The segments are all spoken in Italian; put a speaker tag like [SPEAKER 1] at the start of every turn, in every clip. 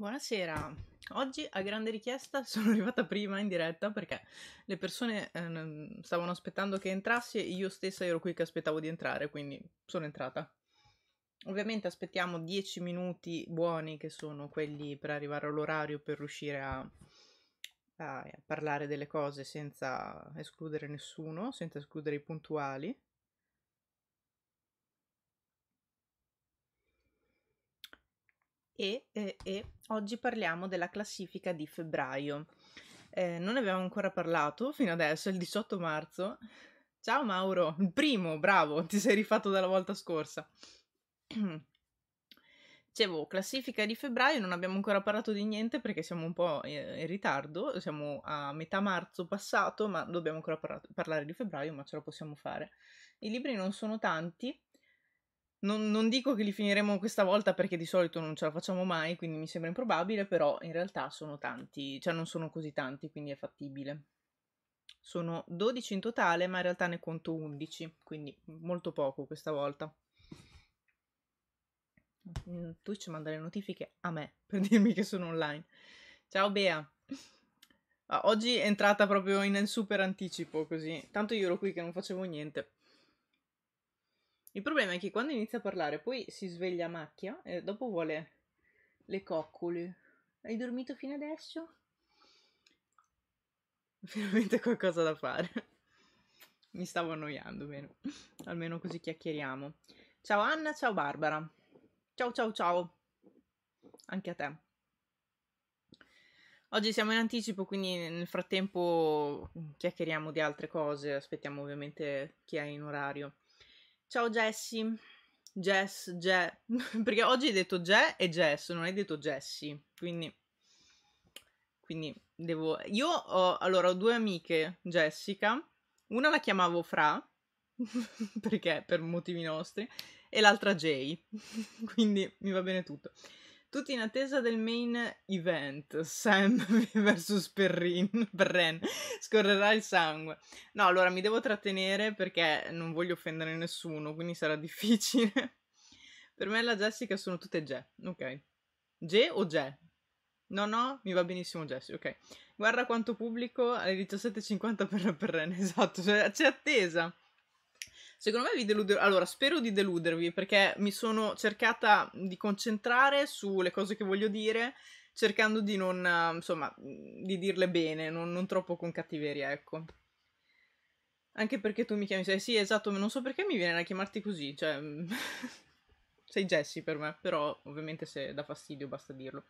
[SPEAKER 1] Buonasera, oggi a grande richiesta sono arrivata prima in diretta perché le persone eh, stavano aspettando che entrassi e io stessa ero qui che aspettavo di entrare, quindi sono entrata. Ovviamente aspettiamo 10 minuti buoni che sono quelli per arrivare all'orario per riuscire a, a parlare delle cose senza escludere nessuno, senza escludere i puntuali. E, e, e, oggi parliamo della classifica di febbraio. Eh, non ne abbiamo ancora parlato fino adesso, è il 18 marzo. Ciao Mauro, il primo, bravo, ti sei rifatto dalla volta scorsa. Dicevo, classifica di febbraio, non abbiamo ancora parlato di niente perché siamo un po' in ritardo, siamo a metà marzo passato, ma dobbiamo ancora par- parlare di febbraio, ma ce la possiamo fare. I libri non sono tanti, non, non, dico che li finiremo questa volta perché di solito non ce la facciamo mai, quindi mi sembra improbabile, però in realtà sono tanti, cioè non sono così tanti, quindi è fattibile. Sono 12 in totale, ma in realtà ne conto 11, quindi molto poco questa volta. Mm, Twitch manda le notifiche a me per dirmi che sono online. Ciao Bea! Ah, oggi è entrata proprio in super anticipo così, tanto io ero qui che non facevo niente. Il problema è che quando inizia a parlare poi si sveglia a macchia e dopo vuole le coccole. Hai dormito fino adesso? Finalmente qualcosa da fare. Mi stavo annoiando, bene. almeno così chiacchieriamo. Ciao Anna, ciao Barbara. Ciao ciao ciao. Anche a te. Oggi siamo in anticipo, quindi nel frattempo chiacchieriamo di altre cose. Aspettiamo ovviamente chi è in orario. Ciao Jessie. Jess, Je. Perché oggi hai detto Je e Jess, non hai detto Jessie. Quindi, quindi devo... Io ho, allora, ho due amiche, Jessica. Una la chiamavo Fra, perché per motivi nostri, e l'altra Jay. quindi mi va bene tutto tutti in attesa del main event. Sam vs Perrin, Perrin scorrerà il sangue. No, allora mi devo trattenere perché non voglio offendere nessuno, quindi sarà difficile. per me la Jessica sono tutte G, ok. G o G? No, no, mi va benissimo Jessica, ok. Guarda quanto pubblico alle 17.50 per Perrin, esatto, cioè, c'è attesa. Secondo me vi deluderò. Allora, spero di deludervi perché mi sono cercata di concentrare sulle cose che voglio dire, cercando di non, insomma, di dirle bene, non, non troppo con cattiveria, ecco. Anche perché tu mi chiami, cioè, sì, esatto, non so perché mi viene da chiamarti così, cioè... sei Jessie per me, però ovviamente se dà fastidio basta dirlo.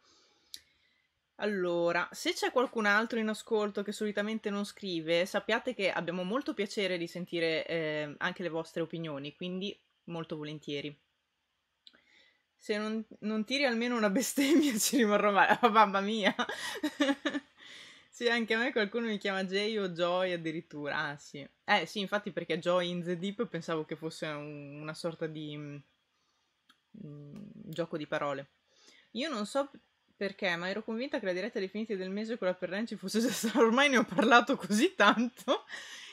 [SPEAKER 1] Allora, se c'è qualcun altro in ascolto che solitamente non scrive, sappiate che abbiamo molto piacere di sentire eh, anche le vostre opinioni, quindi molto volentieri. Se non, non tiri almeno una bestemmia ci rimarrò male, oh, ah, mamma mia! sì, anche a me qualcuno mi chiama Jay o Joy addirittura, ah sì. Eh sì, infatti perché Joy in the Deep pensavo che fosse un, una sorta di mh, mm, mh, mm, gioco di parole. Io non so perché? Ma ero convinta che la diretta dei finiti del mese con la Perrenci fosse stata... Ormai ne ho parlato così tanto.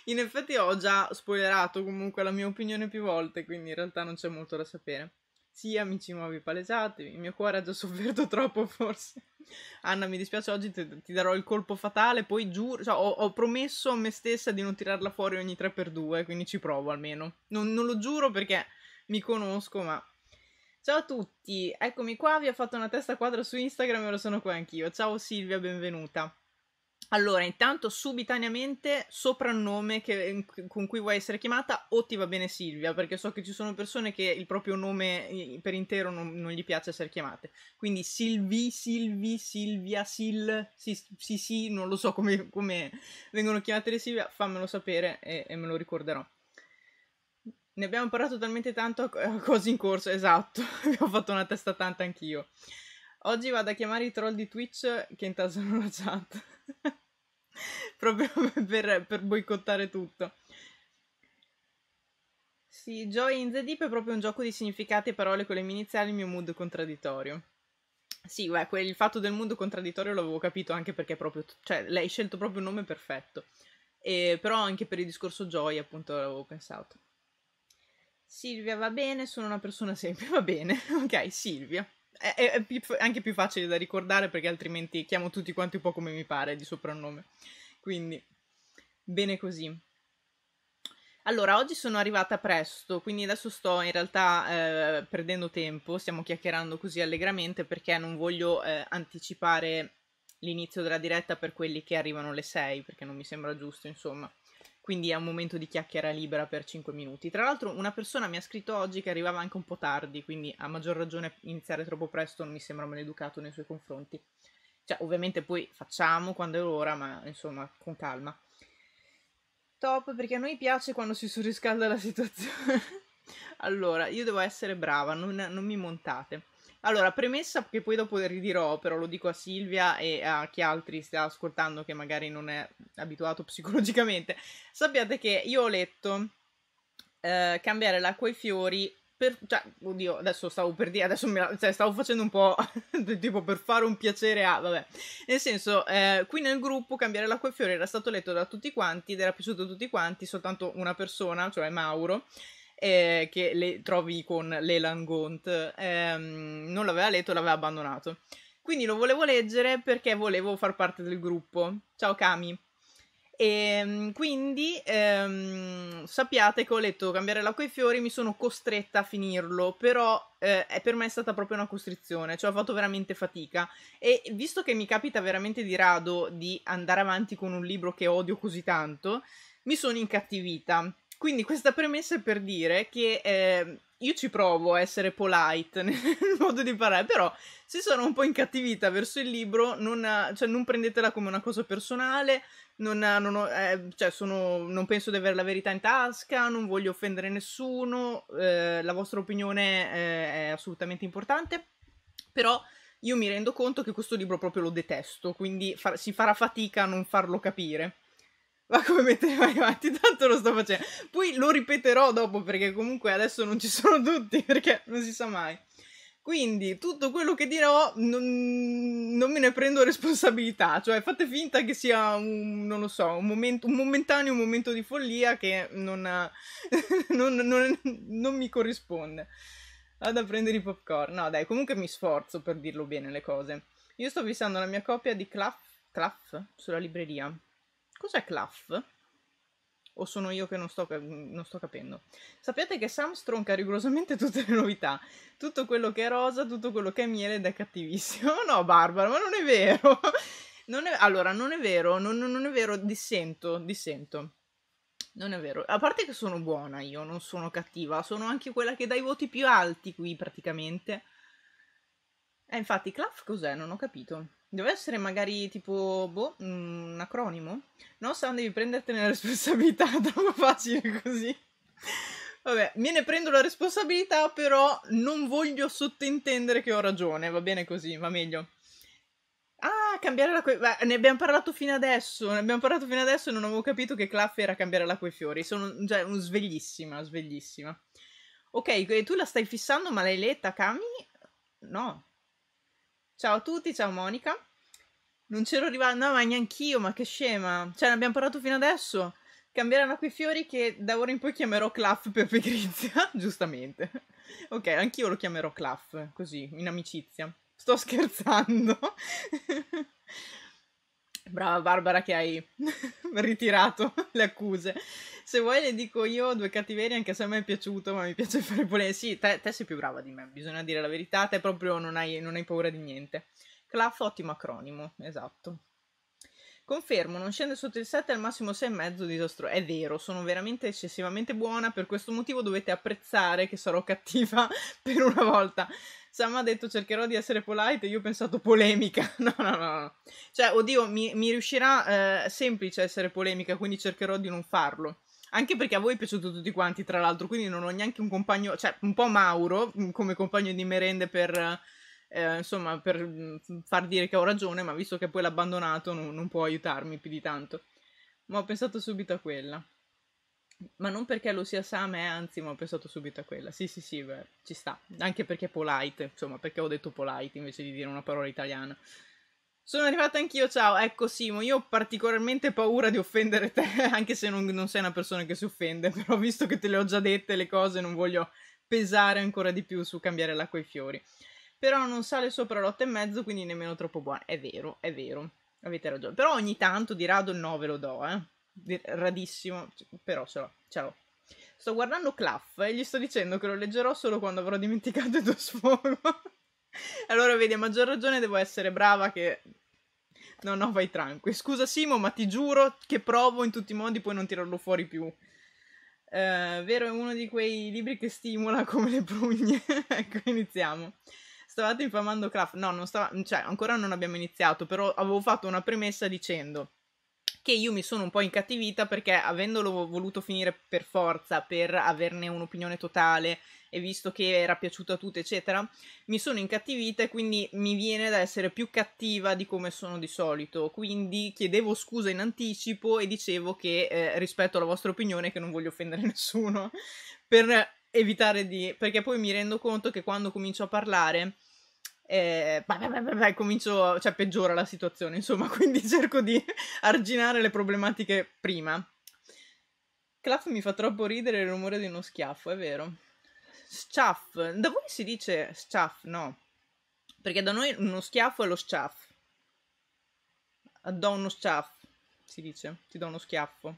[SPEAKER 1] In effetti ho già spoilerato comunque la mia opinione più volte, quindi in realtà non c'è molto da sapere. Sì, amici nuovi, palesati, Il mio cuore ha già sofferto troppo, forse. Anna, mi dispiace, oggi ti, ti darò il colpo fatale, poi giuro... Cioè, ho, ho, promesso a me stessa di non tirarla fuori ogni 3x2, quindi ci provo almeno. non, non lo giuro perché mi conosco, ma Ciao a tutti, eccomi qua, vi ho fatto una testa quadra su Instagram e lo sono qui anch'io. Ciao Silvia, benvenuta. Allora, intanto subitaneamente soprannome che, con cui vuoi essere chiamata o ti va bene Silvia, perché so che ci sono persone che il proprio nome per intero non, non gli piace essere chiamate. Quindi Silvi, Silvi, Silvia, Sil, sì sì, sì non lo so come, come, vengono chiamate le Silvia, fammelo sapere e, e me lo ricorderò. Ne abbiamo parlato talmente tanto a eh, cose in corso, esatto, ho fatto una testa tanta anch'io. Oggi vado a chiamare i troll di Twitch che intasano la chat, proprio per, per boicottare tutto. Sì, Joy in the Deep è proprio un gioco di significati e parole con le mie iniziali e il mio mood contraddittorio. Sì, beh, quel, il fatto del mood contraddittorio l'avevo capito anche perché è proprio, cioè, lei ha scelto proprio il nome perfetto. E, però anche per il discorso Joy, appunto, l'avevo pensato. Silvia va bene, sono una persona semplice, va bene, ok, Silvia. È, è più, anche più facile da ricordare perché altrimenti chiamo tutti quanti un po' come mi pare di soprannome. Quindi, bene così. Allora, oggi sono arrivata presto, quindi adesso sto in realtà eh, perdendo tempo, stiamo chiacchierando così allegramente perché non voglio eh, anticipare l'inizio della diretta per quelli che arrivano alle 6, perché non mi sembra giusto, insomma quindi è un momento di chiacchiera libera per 5 minuti. Tra l'altro una persona mi ha scritto oggi che arrivava anche un po' tardi, quindi a maggior ragione iniziare troppo presto non mi sembra maleducato nei suoi confronti. Cioè, ovviamente poi facciamo quando è l'ora, ma insomma, con calma. Top, perché a noi piace quando si surriscalda la situazione. allora, io devo essere brava, non, non mi montate. Allora, premessa che poi dopo ridirò, però lo dico a Silvia e a chi altri sta ascoltando che magari non è abituato psicologicamente. Sappiate che io ho letto eh, cambiare l'acqua ai fiori per, cioè, oddio, adesso stavo per dire, adesso la, cioè, stavo facendo un po' tipo per fare un piacere a, vabbè. Nel senso, eh, qui nel gruppo cambiare l'acqua e fiori era stato letto da tutti quanti ed era piaciuto a tutti quanti, soltanto una persona, cioè Mauro, eh, che le trovi con l'Elan Gaunt. Ehm, non l'aveva letto, l'aveva abbandonato. Quindi lo volevo leggere perché volevo far parte del gruppo. Ciao Kami. E ehm, quindi ehm, sappiate che ho letto Cambiare l'acqua ai fiori, mi sono costretta a finirlo, però eh, per me è stata proprio una costrizione, cioè ho fatto veramente fatica. E visto che mi capita veramente di rado di andare avanti con un libro che odio così tanto, mi sono incattivita quindi questa premessa è per dire che eh, io ci provo a essere polite nel modo di parlare, però se sono un po' incattivita verso il libro, non, cioè, non prendetela come una cosa personale, non, non, ho, eh, cioè, sono, non, penso di avere la verità in tasca, non voglio offendere nessuno, eh, la vostra opinione eh, è assolutamente importante, però io mi rendo conto che questo libro proprio lo detesto, quindi far, si farà fatica a non farlo capire ma come mettere mai avanti? Tanto lo sto facendo. Poi lo ripeterò dopo perché comunque adesso non ci sono tutti perché non si sa mai. Quindi tutto quello che dirò non, non me ne prendo responsabilità, cioè fate finta che sia un, non lo so, un, momento, un momentaneo momento di follia che non, non, non, non mi corrisponde. Vado a prendere i popcorn. No dai, comunque mi sforzo per dirlo bene le cose. Io sto fissando la mia copia di Claff, Claff sulla libreria. Cos'è Claff? O sono io che non sto, non sto, capendo? Sappiate che Sam stronca rigorosamente tutte le novità. Tutto quello che è rosa, tutto quello che è miele ed è cattivissimo. No, Barbara, ma non è vero. Non è, allora, non è vero, non, non è vero, dissento, dissento. Non è vero. A parte che sono buona io, non sono cattiva. Sono anche quella che dà i voti più alti qui, praticamente. Eh, infatti, Claff cos'è? Non ho capito. Deve essere magari tipo, boh, un acronimo? No, Sam, devi prendertene la responsabilità, troppo facile così. Vabbè, me ne prendo la responsabilità, però non voglio sottintendere che ho ragione, va bene così, va meglio. Ah, cambiare la coi... Ne abbiamo parlato fino adesso, ne abbiamo parlato fino adesso e non avevo capito che claff era cambiare la coi fiori. Sono già cioè, un sveglissima, sveglissima. Ok, tu la stai fissando ma l'hai letta, Cami? No, Ciao a tutti, ciao Monica. Non c'ero arrivata, no, ma neanch'io, ma che scema. Cioè, ne abbiamo parlato fino adesso. Cambieranno quei fiori che da ora in poi chiamerò Claff per pigrizia, giustamente. Ok, anch'io lo chiamerò Claff, così, in amicizia. Sto scherzando. Brava Barbara che hai ritirato le accuse. Se vuoi le dico io due cattiverie, anche se a me è piaciuto, ma mi piace fare polemiche. Sì, te, te, sei più brava di me, bisogna dire la verità, te proprio non hai, non hai paura di niente. Claff, ottimo acronimo, esatto. Confermo, non scende sotto il 7 al massimo 6,5 disastro. È vero, sono veramente eccessivamente buona, per questo motivo dovete apprezzare che sarò cattiva per una volta. Sam ha detto cercherò di essere polite, io ho pensato polemica. No, no, no. no. Cioè, oddio, mi, mi riuscirà eh, semplice essere polemica, quindi cercherò di non farlo. Anche perché a voi è piaciuto tutti quanti, tra l'altro, quindi non ho neanche un compagno, cioè un po' Mauro mm, come compagno di merende per, eh, insomma, per mm, far dire che ho ragione, ma visto che poi l'ha abbandonato non, non può aiutarmi più di tanto. Ma ho pensato subito a quella. Ma non perché lo sia Sam, eh, anzi, ma ho pensato subito a quella. Sì, sì, sì, beh, ci sta. Anche perché è polite, insomma, perché ho detto polite invece di dire una parola italiana. Sono arrivata anch'io, ciao. Ecco Simo, io ho particolarmente paura di offendere te, anche se non, non sei una persona che si offende, però visto che te le ho già dette le cose, non voglio pesare ancora di più su cambiare l'acqua e i fiori. Però non sale sopra l'8 e mezzo, quindi nemmeno troppo buona. È vero, è vero. Avete ragione. Però ogni tanto di rado il 9 lo do, eh rarissimo, però ce l'ho. Ciao. Sto guardando Claff e gli sto dicendo che lo leggerò solo quando avrò dimenticato il tuo sfogo. allora, vedi, a maggior ragione devo essere brava che... No, no, vai tranquillo. Scusa Simo, ma ti giuro che provo in tutti i modi poi non tirarlo fuori più. Uh, vero, è uno di quei libri che stimola come le prugne. ecco, iniziamo. Stavate infamando Claff. No, non stava... cioè, ancora non abbiamo iniziato, però avevo fatto una premessa dicendo che io mi sono un po' incattivita perché avendolo voluto finire per forza, per averne un'opinione totale e visto che era piaciuto a tutti, eccetera, mi sono incattivita e quindi mi viene da essere più cattiva di come sono di solito. Quindi chiedevo scusa in anticipo e dicevo che eh, rispetto alla vostra opinione che non voglio offendere nessuno per evitare di perché poi mi rendo conto che quando comincio a parlare eh, bah, bah, bah, comincio, cioè peggiora la situazione, insomma, quindi cerco di arginare le problematiche prima. Claff mi fa troppo ridere il rumore di uno schiaffo, è vero. Schiaff, da voi si dice schiaff, no? Perché da noi uno schiaffo è lo schiaff. Do uno schiaff, si dice, ti do uno schiaffo.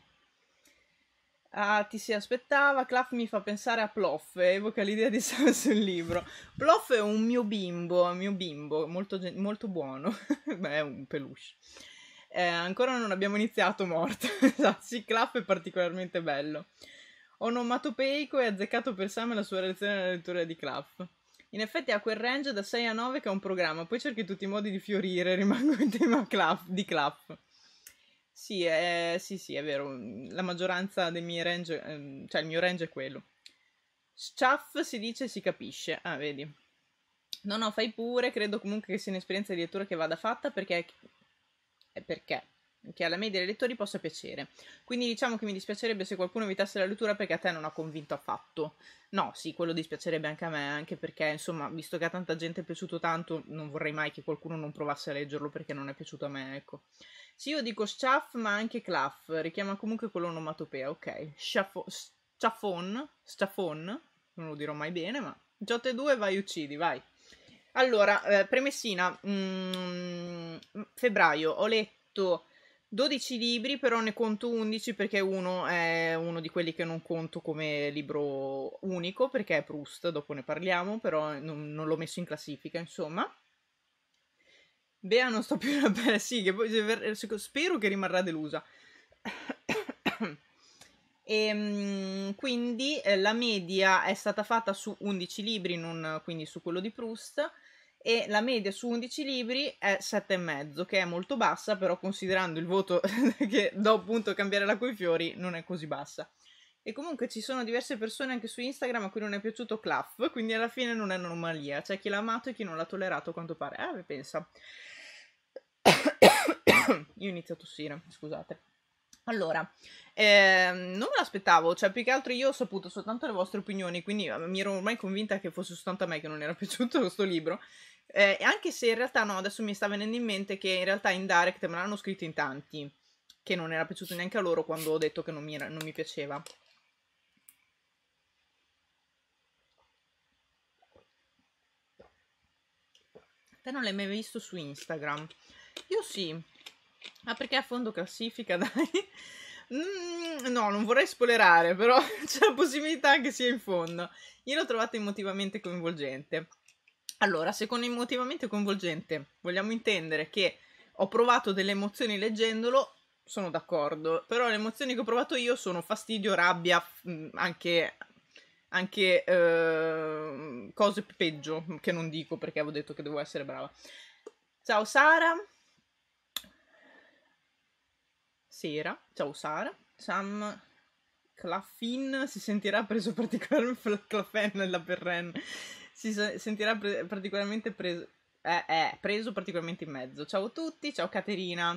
[SPEAKER 1] Ah, ti si aspettava. Claff mi fa pensare a Ploff, eh, evoca l'idea di Sam sul libro. Ploff è un mio bimbo, un mio bimbo, molto, molto buono. Beh, è un peluche. Eh, ancora non abbiamo iniziato, morto. Esatto, sì, Claff è particolarmente bello. Onomatopeico e azzeccato per Sam la sua reazione alla lettura di Claff. In effetti ha quel range da 6 a 9 che è un programma, poi cerchi tutti i modi di fiorire, rimango in tema Claff, di Claff. Sì, è, sì, sì, è vero. Mm, la maggioranza dei miei range, ehm, cioè il mio range è quello. Schaff si dice si capisce. Ah, vedi. No, no, fai pure. Credo comunque che sia un'esperienza di lettura che vada fatta perché... perché? che alla media dei lettori possa piacere. Quindi diciamo che mi dispiacerebbe se qualcuno evitasse la lettura perché a te non ha convinto affatto. No, sì, quello dispiacerebbe anche a me, anche perché insomma, visto che a tanta gente è piaciuto tanto, non vorrei mai che qualcuno non provasse a leggerlo perché non è piaciuto a me, ecco. Sì, io dico schaff, ma anche claff, richiama comunque quell'onomatopea, ok. Schaffon, schaffon, non lo dirò mai bene, ma... Giote 2 vai uccidi, vai. Allora, eh, premessina, mm, febbraio, ho letto 12 libri, però ne conto 11 perché uno è uno di quelli che non conto come libro unico, perché è Proust, dopo ne parliamo, però non, non l'ho messo in classifica, insomma. Bea non sto più sì, bella sigla, eh, spero che rimarrà delusa. e, ehm, quindi eh, la media è stata fatta su 11 libri, non quindi su quello di Proust e la media su 11 libri è 7,5, che è molto bassa, però considerando il voto che do appunto a cambiare l'acqua ai fiori non è così bassa. E comunque ci sono diverse persone anche su Instagram a cui non è piaciuto Claff, quindi alla fine non è un'anomalia, c'è chi l'ha amato e chi non l'ha tollerato a quanto pare. Ah, beh, pensa. Io inizio a tossire, scusate. Allora, eh, non me l'aspettavo, cioè più che altro io ho saputo soltanto le vostre opinioni, quindi mi ero ormai convinta che fosse soltanto a me che non era piaciuto questo libro, eh, anche se in realtà no, adesso mi sta venendo in mente che in realtà in direct me l'hanno scritto in tanti, che non era piaciuto neanche a loro quando ho detto che non mi, non mi piaceva. Te non l'hai mai visto su Instagram? Io sì. Ma perché a fondo classifica, dai. Mm, no, non vorrei spoilerare, però c'è la possibilità che sia in fondo. Io l'ho trovata emotivamente coinvolgente. Allora, secondo emotivamente coinvolgente, vogliamo intendere che ho provato delle emozioni leggendolo, sono d'accordo, però le emozioni che ho provato io sono fastidio, rabbia, mm, anche, anche eh, cose peggio, mm, che non dico perché avevo detto che devo essere brava. Ciao Sara. Sera, ciao Sara. Sam Claffin si sentirà preso particolarmente Claffin nella perren si sentirà pre- particolarmente preso, eh, eh, preso particolarmente in mezzo. Ciao a tutti, ciao Caterina.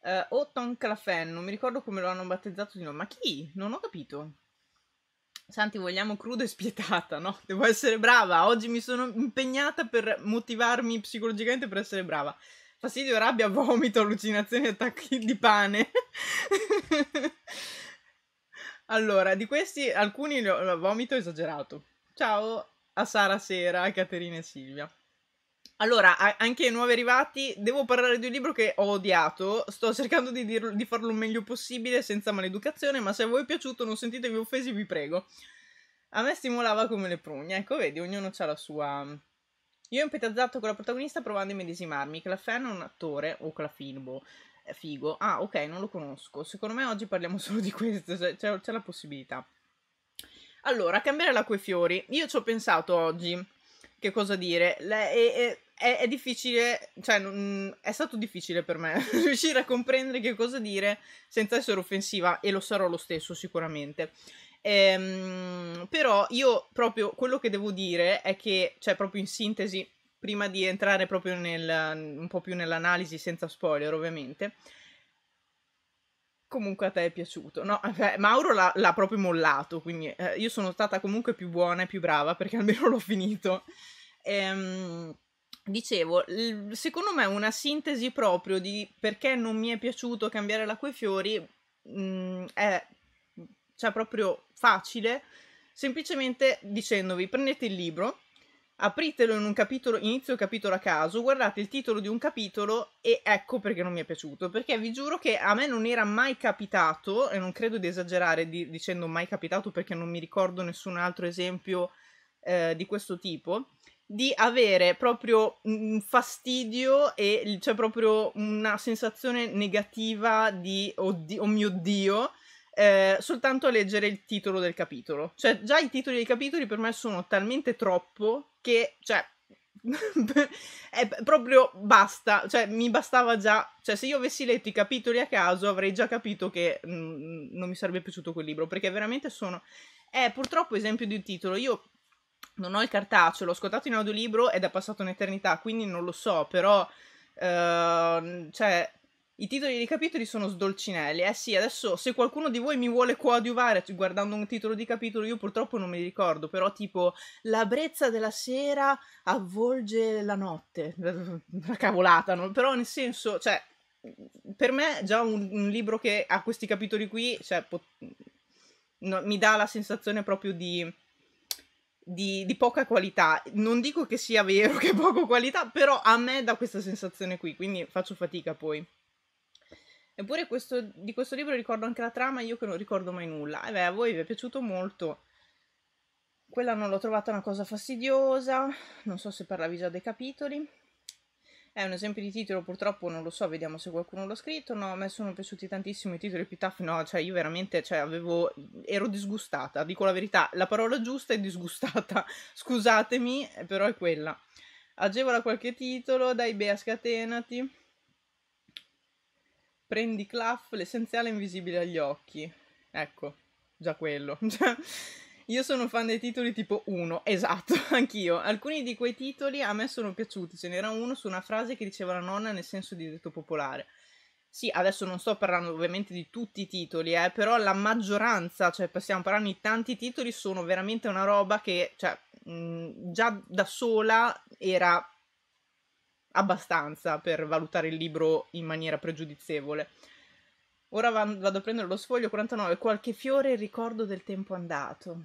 [SPEAKER 1] Uh, Otton Clafen, non mi ricordo come lo hanno battezzato di nome, ma chi? Non ho capito. Santi, vogliamo crudo e spietata, no? Devo essere brava. Oggi mi sono impegnata per motivarmi psicologicamente per essere brava. Fastidio, rabbia, vomito, allucinazioni, attacchi di pane. allora, di questi alcuni vomito esagerato. Ciao, a Sara Sera, a Caterina e Silvia. Allora, anche nuovi arrivati, devo parlare di un libro che ho odiato, sto cercando di, dirlo, di farlo il meglio possibile senza maleducazione, ma se a voi è piaciuto non sentitevi offesi, vi prego. A me stimolava come le prugne, ecco vedi, ognuno ha la sua... Mm, Io ho empatizzato con la protagonista provando a medesimarmi, Clafferno è un attore, o Clafinbo, figo. Ah, ok, non lo conosco. Secondo me oggi parliamo solo di questo, cioè c'è, la possibilità. Allora, cambiare l'acqua e fiori. Io ci ho pensato oggi, che cosa dire, Le, è, è, è, difficile, cioè non, è stato difficile per me riuscire a comprendere che cosa dire senza essere offensiva e lo sarò lo stesso sicuramente. Ehm, però io proprio quello che devo dire è che, cioè proprio in sintesi, prima di entrare proprio nel, un po' più nell'analisi senza spoiler ovviamente, comunque a te è piaciuto. No, cioè, Mauro l'ha, l'ha proprio mollato, quindi eh, io sono stata comunque più buona e più brava perché almeno l'ho finito. Ehm, dicevo, secondo me una sintesi proprio di perché non mi è piaciuto cambiare l'acqua e fiori mh, mm, è cioè, proprio facile, semplicemente dicendovi prendete il libro apritelo in un capitolo, inizio capitolo a caso, guardate il titolo di un capitolo e ecco perché non mi è piaciuto, perché vi giuro che a me non era mai capitato, e non credo di esagerare di, dicendo mai capitato perché non mi ricordo nessun altro esempio eh, di questo tipo, di avere proprio un fastidio e c'è cioè proprio una sensazione negativa di oh, di, oh mio dio eh, soltanto a leggere il titolo del capitolo. Cioè, già i titoli dei capitoli per me sono talmente troppo che, cioè, è proprio basta, cioè mi bastava già, cioè se io avessi letto i capitoli a caso avrei già capito che mh, mm, non mi sarebbe piaciuto quel libro, perché veramente sono è purtroppo esempio di un titolo. Io non ho il cartaceo, l'ho ascoltato in audiolibro ed è passata un'eternità, quindi non lo so, però uh, cioè i titoli di capitoli sono sdolcinelli. Eh sì, adesso se qualcuno di voi mi vuole coadiuvare guardando un titolo di capitolo, io purtroppo non mi ricordo, però tipo La brezza della sera avvolge la notte. Una cavolata, no? però nel senso, cioè, per me già un, un libro che ha questi capitoli qui, cioè, pot- no, mi dà la sensazione proprio di... Di, di, poca qualità. Non dico che sia vero che è poco qualità, però a me dà questa sensazione qui, quindi faccio fatica poi. Eppure questo, di questo libro ricordo anche la trama, io che non ricordo mai nulla. E beh, a voi vi è piaciuto molto. Quella non l'ho trovata una cosa fastidiosa, non so se parlavi già dei capitoli. È un esempio di titolo, purtroppo non lo so, vediamo se qualcuno l'ha scritto. No, a me sono piaciuti tantissimo i titoli epitafi, no, cioè io veramente, cioè, avevo, ero disgustata, dico la verità, la parola giusta è disgustata, scusatemi, però è quella. Agevola qualche titolo, dai Bea scatenati prendi Clough, l'essenziale invisibile agli occhi. Ecco, già quello. Cioè, io sono fan dei titoli tipo 1, esatto, anch'io. Alcuni di quei titoli a me sono piaciuti, ce n'era uno su una frase che diceva la nonna nel senso di detto popolare. Sì, adesso non sto parlando ovviamente di tutti i titoli, eh, però la maggioranza, cioè stiamo parlando di tanti titoli, sono veramente una roba che, cioè, mh, già da sola era abbastanza per valutare il libro in maniera pregiudizievole. Ora vado a prendere lo sfoglio 49, qualche fiore, ricordo del tempo andato.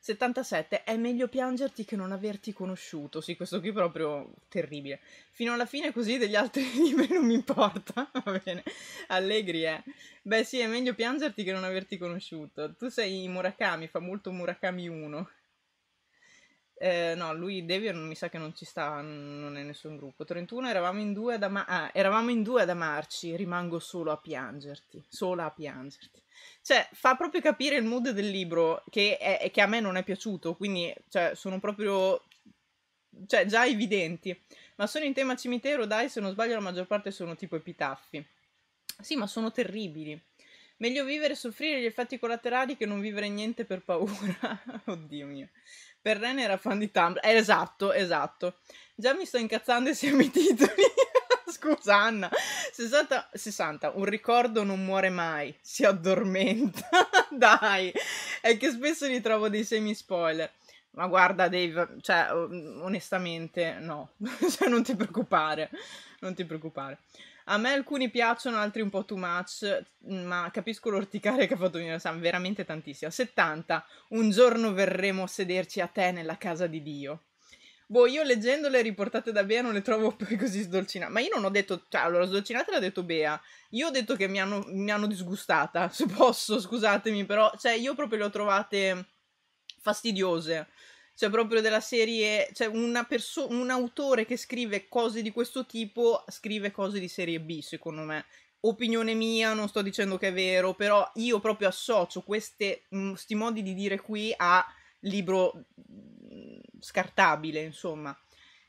[SPEAKER 1] 77. È meglio piangerti che non averti conosciuto. Sì, questo qui è proprio terribile. Fino alla fine così degli altri libri non mi importa. Va bene. Allegri Eh. Beh sì, è meglio piangerti che non averti conosciuto. Tu sei Murakami, fa molto Murakami 1. Eh, no, lui Devian mi sa che non ci sta, non è nessun gruppo. 31 eravamo in due ad, ama- ah, eravamo in due ad amarci, rimango solo a piangerti, sola a piangerti. Cioè, fa proprio capire il mood del libro che, è, che a me non è piaciuto, quindi cioè, sono proprio cioè, già evidenti. Ma sono in tema cimitero, dai, se non sbaglio la maggior parte sono tipo epitaffi. Sì, ma sono terribili. Meglio vivere e soffrire gli effetti collaterali che non vivere niente per paura. Oddio mio. Per Ren era fan di Tumblr. Eh, esatto, esatto. Già mi sto incazzando insieme ai titoli. Scusa Anna. 60, 60, Un ricordo non muore mai. Si addormenta. Dai. È che spesso li trovo dei semi spoiler. Ma guarda Dave, cioè onestamente no. Cioè, non ti preoccupare. Non ti preoccupare. A me alcuni piacciono, altri un po' too much, mm, ma capisco l'orticaria che ha fatto Nino Sam, veramente tantissimo. 70. Un giorno verremo a sederci a te nella casa di Dio. Boh, io leggendole riportate da Bea non le trovo poi così sdolcinate. Ma io non ho detto, cioè, allora sdolcinate l'ha detto Bea. Io ho detto che mi hanno, mi hanno disgustata, se posso, scusatemi, però, cioè, io proprio le ho trovate fastidiose cioè proprio della serie, cioè perso- un autore che scrive cose di questo tipo scrive cose di serie B, secondo me. Opinione mia, non sto dicendo che è vero, però io proprio associo questi mm, modi di dire qui a libro mm, scartabile, insomma.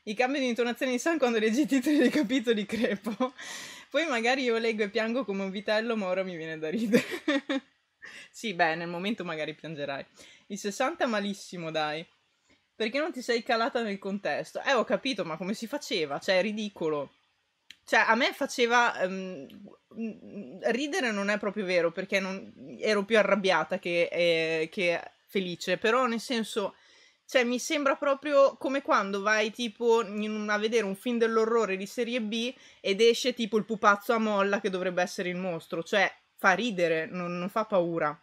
[SPEAKER 1] I cambi di intonazione di San quando leggi i titoli dei capitoli crepo. Poi magari io leggo e piango come un vitello, ma ora mi viene da ridere. sì, beh, nel momento magari piangerai. Il 60 malissimo, dai perché non ti sei calata nel contesto? Eh, ho capito, ma come si faceva? Cioè, è ridicolo. Cioè, a me faceva... Um, ridere non è proprio vero, perché non, ero più arrabbiata che, eh, che felice, però nel senso... Cioè, mi sembra proprio come quando vai tipo in, a vedere un film dell'orrore di serie B ed esce tipo il pupazzo a molla che dovrebbe essere il mostro. Cioè, fa ridere, non, non fa paura.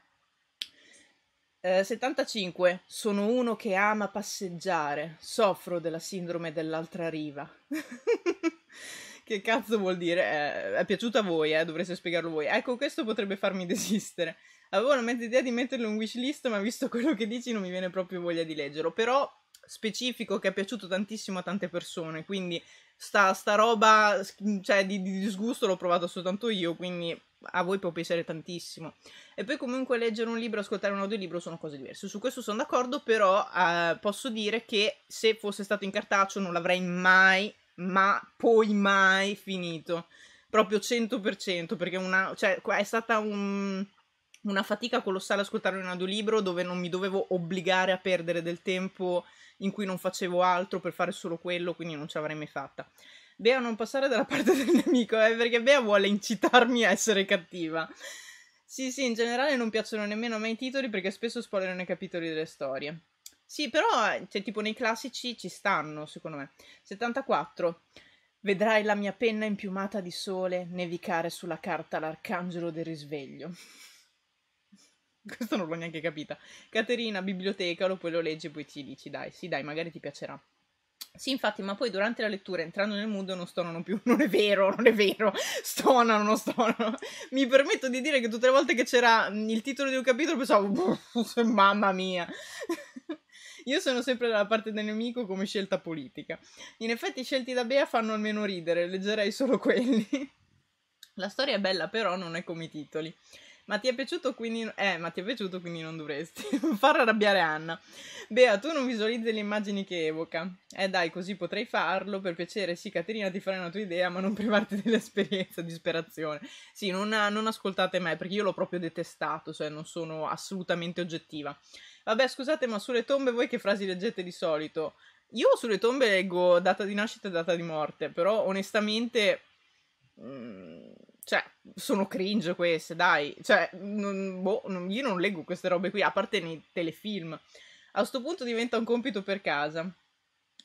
[SPEAKER 1] 75. Eh, sono uno che ama passeggiare. Soffro della sindrome dell'altra riva. che cazzo vuol dire? Eh, è piaciuto a voi, eh? dovreste spiegarlo voi. Ecco, questo potrebbe farmi desistere. Avevo la mezza idea di metterlo in wishlist, ma visto quello che dici non mi viene proprio voglia di leggerlo. Però specifico che è piaciuto tantissimo a tante persone, quindi sta, sta roba cioè, di, di disgusto l'ho provata soltanto io, quindi a voi può piacere tantissimo. E poi comunque leggere un libro e ascoltare un audiolibro sono cose diverse. Su questo sono d'accordo, però eh, posso dire che se fosse stato in cartaceo non l'avrei mai, ma poi mai finito. Proprio 100%, perché una, cioè, è stata un una fatica colossale ascoltare un audiolibro dove non mi dovevo obbligare a perdere del tempo in cui non facevo altro per fare solo quello, quindi non ci avrei mai fatta. Bea non passare dalla parte del nemico, eh, perché Bea vuole incitarmi a essere cattiva. Sì, sì, in generale non piacciono nemmeno a me i titoli perché spesso spoilerano i capitoli delle storie. Sì, però, cioè, tipo nei classici ci stanno, secondo me. 74. Vedrai la mia penna impiumata di sole nevicare sulla carta l'arcangelo del risveglio. Questo non l'ho neanche capita. Caterina, bibliotecalo, poi lo leggi e poi ti dici, dai, sì, dai, magari ti piacerà. Sì, infatti, ma poi durante la lettura, entrando nel mood, non stonano più. Non è vero, non è vero. Stonano, non stonano. Mi permetto di dire che tutte le volte che c'era mm, il titolo di un capitolo pensavo, mamma mia. Io sono sempre dalla parte del nemico come scelta politica. In effetti, scelti da Bea fanno almeno ridere, leggerei solo quelli. La storia è bella, però non è come i titoli. Ma ti è piaciuto quindi... Eh, ma ti è piaciuto quindi non dovresti. Far arrabbiare Anna. Bea, tu non visualizzi le immagini che evoca. Eh dai, così potrei farlo. Per piacere, sì, Caterina, ti farei una tua idea, ma non privarti dell'esperienza, disperazione. Sì, non, non ascoltate me, perché io l'ho proprio detestato, cioè non sono assolutamente oggettiva. Vabbè, scusate, ma sulle tombe voi che frasi leggete di solito? Io sulle tombe leggo data di nascita e data di morte, però onestamente... Mh mm, cioè, sono cringe queste, dai. Cioè, non, boh, non, io non leggo queste robe qui, a parte nei telefilm. A questo punto diventa un compito per casa.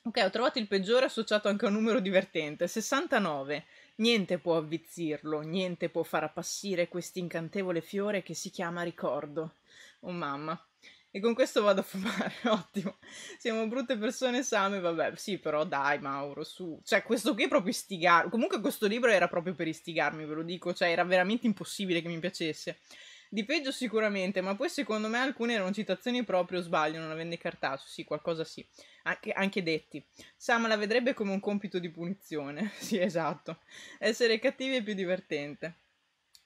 [SPEAKER 1] Ok, ho trovato il peggiore associato anche a un numero divertente, 69. Niente può avvizzirlo, niente può far appassire questo incantevole fiore che si chiama ricordo. Oh mamma. E con questo vado a fumare, ottimo. Siamo brutte persone same, vabbè, sì, però dai Mauro, su. Cioè, questo qui è proprio istigarmi. Comunque questo libro era proprio per istigarmi, ve lo dico, cioè era veramente impossibile che mi piacesse. Di peggio sicuramente, ma poi secondo me alcune erano citazioni proprio sbaglio, non avendo cartaceo, sì, qualcosa sì. Anche, anche, detti. Sam la vedrebbe come un compito di punizione, sì, esatto. Essere cattivi è più divertente.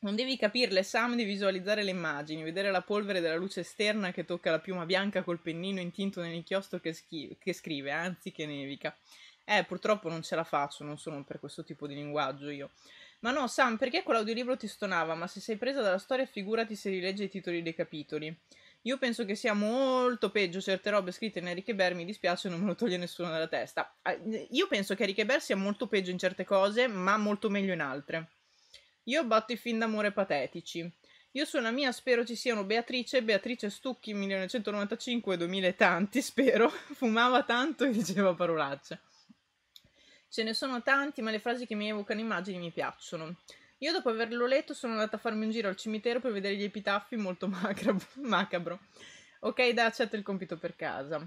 [SPEAKER 1] Non devi capirle, Sam, di visualizzare le immagini, vedere la polvere della luce esterna che tocca la piuma bianca col pennino intinto nell'inchiostro che, schi- che scrive, anzi che nevica. Eh, purtroppo non ce la faccio, non sono per questo tipo di linguaggio io. Ma no, Sam, perché quell'audiolibro ti stonava? Ma se sei presa dalla storia, figurati se rilegge i titoli dei capitoli. Io penso che sia molto peggio certe robe scritte in Eric Bear, mi dispiace, non me lo toglie nessuno dalla testa. Ah, io penso che Eric Bear sia molto peggio in certe cose, ma molto meglio in altre. Io batto i film d'amore patetici. Io sono la mia, spero ci siano Beatrice Beatrice Stucchi 1995 2000 e tanti, spero. Fumava tanto e diceva parolacce. Ce ne sono tanti, ma le frasi che mi evocano immagini mi piacciono. Io dopo averlo letto sono andata a farmi un giro al cimitero per vedere gli epitaffi molto macabro. macabro. Ok, da accetto il compito per casa.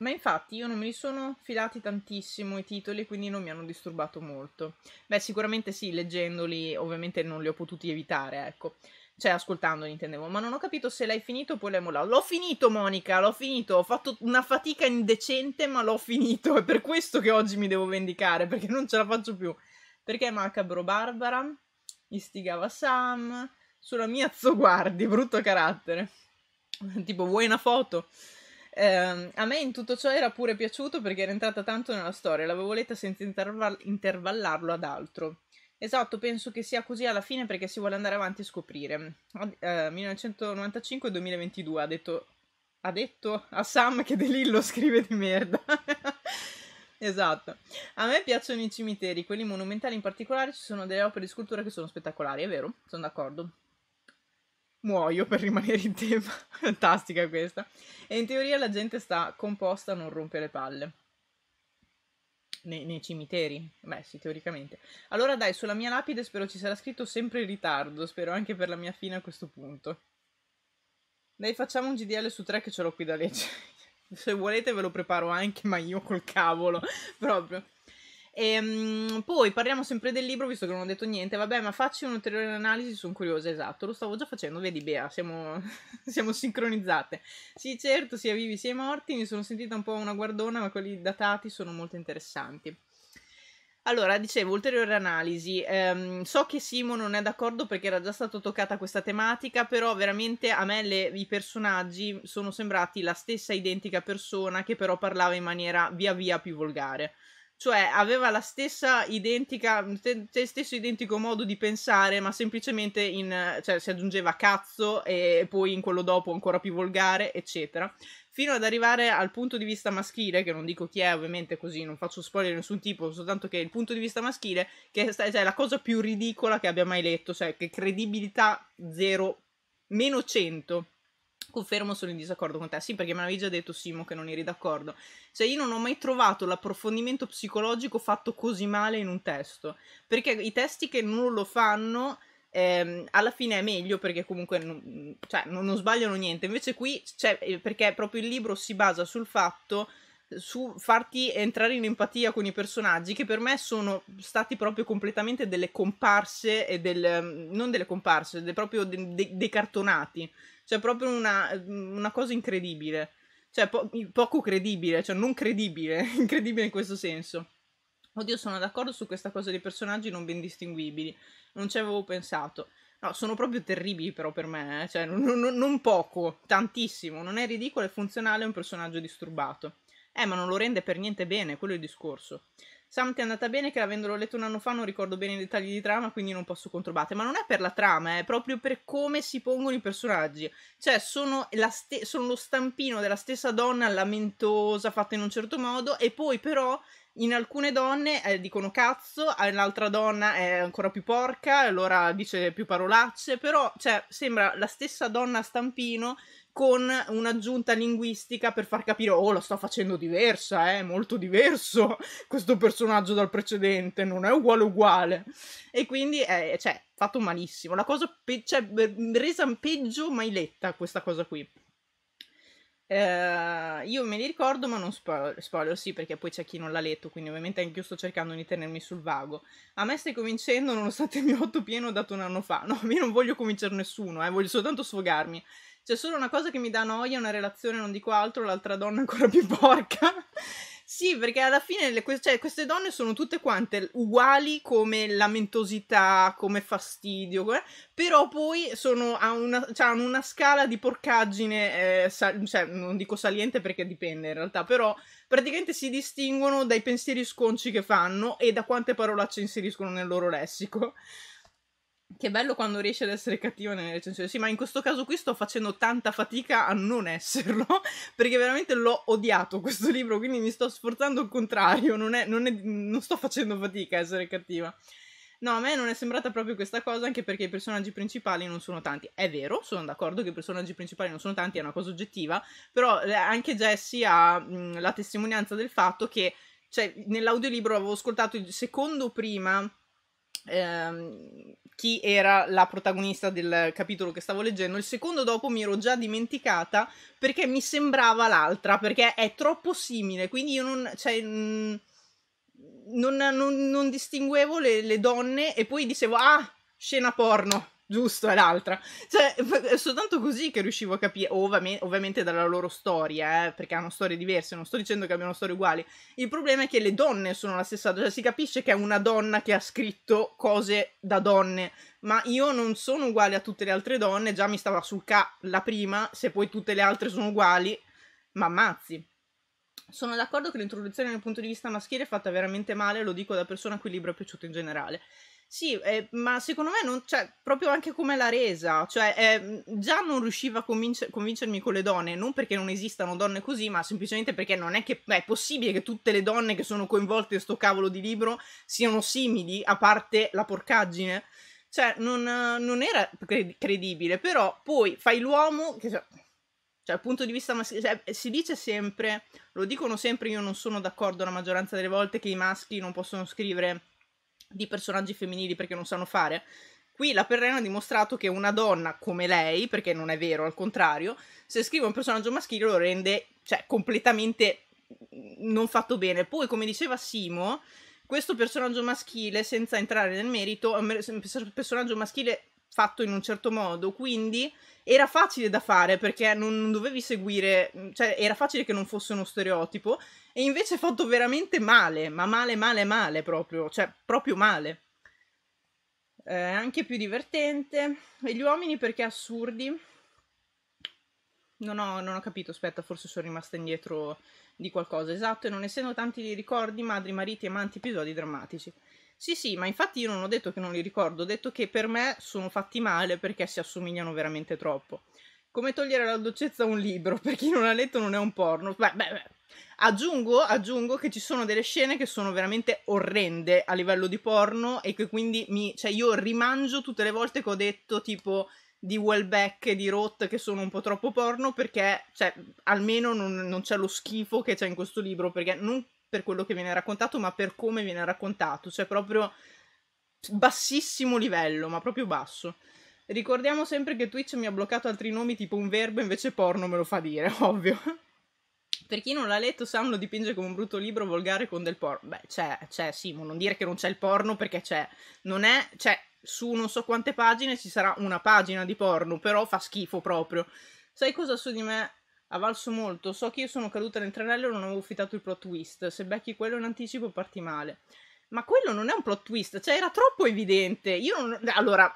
[SPEAKER 1] Ma infatti io non mi sono filati tantissimo i titoli, quindi non mi hanno disturbato molto. Beh, sicuramente sì, leggendoli ovviamente non li ho potuti evitare, ecco. Cioè, ascoltandoli intendevo, ma non ho capito se l'hai finito o poi l'hai mollato. L'ho finito, Monica, l'ho finito. Ho fatto una fatica indecente, ma l'ho finito. È per questo che oggi mi devo vendicare, perché non ce la faccio più. Perché Macabro Barbara istigava Sam sulla mia zoguardi, brutto carattere. tipo, vuoi una foto? Eh, a me in tutto ciò era pure piaciuto perché era entrata tanto nella storia, l'avevo letta senza interval- intervallarlo ad altro. Esatto, penso che sia così alla fine perché si vuole andare avanti e scoprire. Eh, 1995-2022 ha detto, ha detto a Sam che De Lillo scrive di merda. Esatto. A me piacciono i cimiteri, quelli monumentali in particolare, ci sono delle opere di scultura che sono spettacolari, è vero, sono d'accordo muoio per rimanere in tema. Fantastica questa. E in teoria la gente sta composta a non rompere le palle. Nei, nei, cimiteri? Beh, sì, teoricamente. Allora dai, sulla mia lapide spero ci sarà scritto sempre in ritardo, spero anche per la mia fine a questo punto. Dai, facciamo un GDL su tre che ce l'ho qui da leggere. Se volete ve lo preparo anche, ma io col cavolo, proprio. E, ehm, poi parliamo sempre del libro, visto che non ho detto niente. Vabbè, ma facci un'ulteriore analisi, sono curiosa, esatto. Lo stavo già facendo, vedi Bea, siamo, siamo sincronizzate. Sì, certo, sia vivi sia morti, mi sono sentita un po' una guardona, ma quelli datati sono molto interessanti. Allora, dicevo, ulteriore analisi. Um, so che Simo non è d'accordo perché era già stata toccata questa tematica, però veramente a me le, i personaggi sono sembrati la stessa identica persona che però parlava in maniera via via più volgare cioè aveva la stessa identica, st- stesso identico modo di pensare, ma semplicemente in, cioè, si aggiungeva cazzo e poi in quello dopo ancora più volgare, eccetera. Fino ad arrivare al punto di vista maschile, che non dico chi è ovviamente così, non faccio spoiler di nessun tipo, soltanto che il punto di vista maschile, che è cioè, la cosa più ridicola che abbia mai letto, cioè che credibilità zero, meno 100 Confermo sono in disaccordo con te, sì, perché me l'avevi già detto Simo che non eri d'accordo. Cioè, io non ho mai trovato l'approfondimento psicologico fatto così male in un testo, perché i testi che non lo fanno ehm, alla fine è meglio perché comunque non, cioè, non, non sbagliano niente. Invece qui, cioè, eh, perché proprio il libro si basa sul fatto su farti entrare in empatia con i personaggi che per me sono stati proprio completamente delle comparse e del non delle comparse, de, proprio dei de, de cartonati cioè, proprio una, mm, una cosa incredibile. Cioè, po- poco credibile, cioè non credibile, incredibile in questo senso. Oddio, sono d'accordo su questa cosa dei personaggi non ben distinguibili. Non ci avevo pensato. No, sono proprio terribili però per me, eh. cioè non, non, non, poco, tantissimo. Non è ridicolo, è funzionale, è un personaggio disturbato. Eh, ma non lo rende per niente bene, quello è il discorso. Sam ti è andata bene che l'avendolo letto un anno fa non ricordo bene i dettagli di trama, quindi non posso controbattere. Ma non è per la trama, è proprio per come si pongono i personaggi. Cioè, sono, ste- sono lo stampino della stessa donna lamentosa, fatta in un certo modo, e poi però in alcune donne eh, dicono cazzo, all'altra donna è ancora più porca, allora dice più parolacce, però cioè, sembra la stessa donna stampino con un'aggiunta linguistica per far capire, oh, la sta facendo diversa, è eh? molto diverso questo personaggio dal precedente, non è uguale uguale. E quindi è, eh, cioè, fatto malissimo. La cosa, pe- cioè, resa peggio mai letta questa cosa qui. Eh, io me li ricordo, ma non spoiler, spoiler, sì, perché poi c'è chi non l'ha letto, quindi ovviamente anche io sto cercando di tenermi sul vago. A me stai cominciando, nonostante il mio otto pieno dato un anno fa. No, io non voglio cominciare nessuno, eh, voglio soltanto sfogarmi. C'è solo una cosa che mi dà noia, una relazione, non dico altro, l'altra donna è ancora più porca. Sì, perché alla fine le, cioè, queste donne sono tutte quante uguali come lamentosità, come fastidio, come... Eh, però poi sono, hanno una, cioè, hanno una scala di porcaggine, eh, sal- cioè, non dico saliente perché dipende in realtà, però praticamente si distinguono dai pensieri sconci che fanno e da quante parolacce inseriscono nel loro lessico. Che bello quando riesci ad essere cattiva nelle recensioni. Sì, ma in questo caso qui sto facendo tanta fatica a non esserlo, perché veramente l'ho odiato questo libro, quindi mi sto sforzando al contrario, non, è, non, è, non sto facendo fatica a essere cattiva. No, a me non è sembrata proprio questa cosa, anche perché i personaggi principali non sono tanti. È vero, sono d'accordo che i personaggi principali non sono tanti, è una cosa oggettiva, però eh, anche Jessie ha mh, la testimonianza del fatto che, cioè, nell'audiolibro avevo ascoltato il secondo prima ehm, chi era la protagonista del capitolo che stavo leggendo. Il secondo dopo mi ero già dimenticata perché mi sembrava l'altra, perché è troppo simile, quindi io non... Cioè, mh, mm, non, non, non, distinguevo le, le donne e poi dicevo, ah, scena porno giusto, è l'altra. Cioè, è soltanto così che riuscivo a capire, ovviamente, ovviamente dalla loro storia, eh, perché hanno storie diverse, non sto dicendo che abbiano storie uguali. Il problema è che le donne sono la stessa, cioè si capisce che è una donna che ha scritto cose da donne, ma io non sono uguale a tutte le altre donne, già mi stava sul ca la prima, se poi tutte le altre sono uguali, ma ammazzi. Sono d'accordo che l'introduzione dal punto di vista maschile è fatta veramente male, lo dico da persona a cui il libro è piaciuto in generale. Sì, eh, ma secondo me non, cioè, proprio anche come l'ha resa, cioè eh, già non riusciva a convincer- convincermi con le donne, non perché non esistano donne così, ma semplicemente perché non è che beh, è possibile che tutte le donne che sono coinvolte in sto cavolo di libro siano simili, a parte la porcaggine. Cioè, non, non era cred- credibile, però poi fai l'uomo, che, cioè, cioè dal punto di vista maschile, cioè, si dice sempre, lo dicono sempre, io non sono d'accordo la maggioranza delle volte, che i maschi non possono scrivere di personaggi femminili perché non sanno fare. Qui la Perrena ha dimostrato che una donna come lei, perché non è vero, al contrario, se scrive un personaggio maschile lo rende cioè, completamente non fatto bene. Poi, come diceva Simo, questo personaggio maschile, senza entrare nel merito, è un personaggio maschile fatto in un certo modo, quindi era facile da fare perché non, dovevi seguire, cioè era facile che non fosse uno stereotipo e invece è fatto veramente male, ma male, male, male proprio, cioè proprio male. Eh, anche più divertente. E gli uomini perché assurdi? Non ho, non ho, capito, aspetta, forse sono rimasta indietro di qualcosa. Esatto, e non essendo tanti li ricordi, madri, mariti, amanti, episodi drammatici. Sì, sì, ma infatti io non ho detto che non li ricordo, ho detto che per me sono fatti male perché si assomigliano veramente troppo. Come togliere la dolcezza a un libro, per chi non ha letto non è un porno. Beh, beh, beh, Aggiungo, aggiungo, che ci sono delle scene che sono veramente orrende a livello di porno e che quindi mi, cioè io rimangio tutte le volte che ho detto tipo di Wellbeck e di Roth che sono un po' troppo porno perché cioè, almeno non, non c'è lo schifo che c'è in questo libro perché non per quello che viene raccontato ma per come viene raccontato, cioè proprio bassissimo livello ma proprio basso. Ricordiamo sempre che Twitch mi ha bloccato altri nomi tipo un verbo invece porno me lo fa dire, ovvio. Per chi non l'ha letto, Sam lo dipinge come un brutto libro volgare con del porno. Beh, c'è, c'è Simo, non dire che non c'è il porno perché c'è. Non è, cioè, su non so quante pagine ci sarà una pagina di porno, però fa schifo proprio. Sai cosa su di me ha valso molto? So che io sono caduta nel tranello e non avevo fittato il plot twist. Se becchi quello in anticipo parti male. Ma quello non è un plot twist, cioè era troppo evidente. Io non... Allora,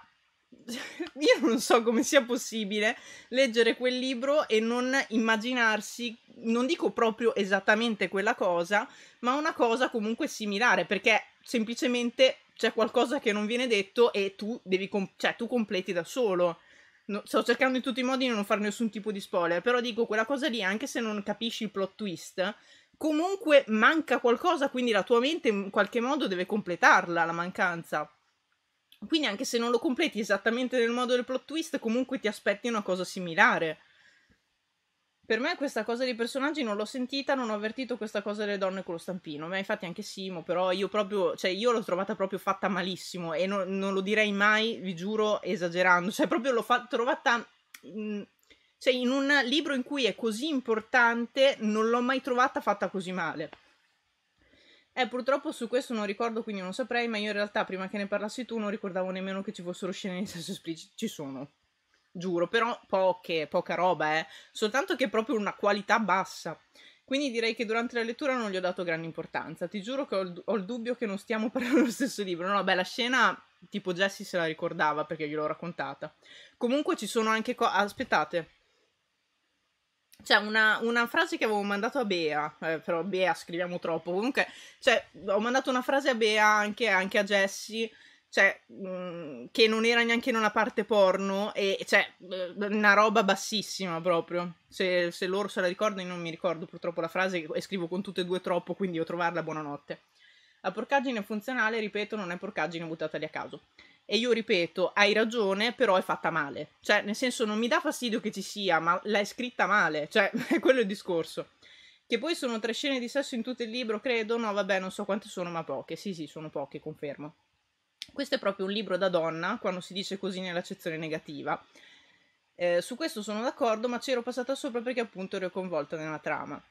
[SPEAKER 1] io non so come sia possibile leggere quel libro e non immaginarsi, non dico proprio esattamente quella cosa, ma una cosa comunque similare, perché semplicemente c'è qualcosa che non viene detto e tu devi, com- cioè tu completi da solo. No, sto cercando in tutti i modi di non fare nessun tipo di spoiler, però dico quella cosa lì, anche se non capisci il plot twist, comunque manca qualcosa, quindi la tua mente in qualche modo deve completarla la mancanza. Quindi anche se non lo completi esattamente nel modo del plot twist, comunque ti aspetti una cosa similare. Per me questa cosa dei personaggi non l'ho sentita, non ho avvertito questa cosa delle donne con lo stampino. Ma infatti anche Simo, però io proprio, cioè io l'ho trovata proprio fatta malissimo e no, non lo direi mai, vi giuro, esagerando. Cioè proprio l'ho fa- trovata... Mh, mm, cioè in un libro in cui è così importante non l'ho mai trovata fatta così male. Eh, purtroppo su questo non ricordo, quindi non saprei, ma io in realtà prima che ne parlassi tu non ricordavo nemmeno che ci fossero scene di sesso esplicito. Ci sono, giuro, però poche, poca roba, eh. Soltanto che è proprio una qualità bassa. Quindi direi che durante la lettura non gli ho dato grande importanza. Ti giuro che ho il, ho il dubbio che non stiamo parlando dello stesso libro. No, beh, la scena tipo Jessie se la ricordava perché gliel'ho raccontata. Comunque ci sono anche... Co- aspettate, c'è cioè, una, una, frase che avevo mandato a Bea, eh, però Bea scriviamo troppo, comunque, cioè, ho mandato una frase a Bea, anche, anche a Jessie, cioè, mh, che non era neanche in una parte porno, e, cioè, una roba bassissima proprio. Se, se loro se la ricordano, non mi ricordo purtroppo la frase, e scrivo con tutte e due troppo, quindi devo trovarla, buonanotte. La porcaggine funzionale, ripeto, non è porcaggine buttata lì a caso. E io ripeto, hai ragione, però è fatta male. Cioè, nel senso, non mi dà fastidio che ci sia, ma l'hai scritta male. Cioè, è quello il discorso. Che poi sono tre scene di sesso in tutto il libro, credo. No, vabbè, non so quante sono, ma poche. Sì, sì, sono poche, confermo. Questo è proprio un libro da donna, quando si dice così nell'accezione negativa. Eh, su questo sono d'accordo, ma c'ero passata sopra perché appunto ero coinvolta nella trama.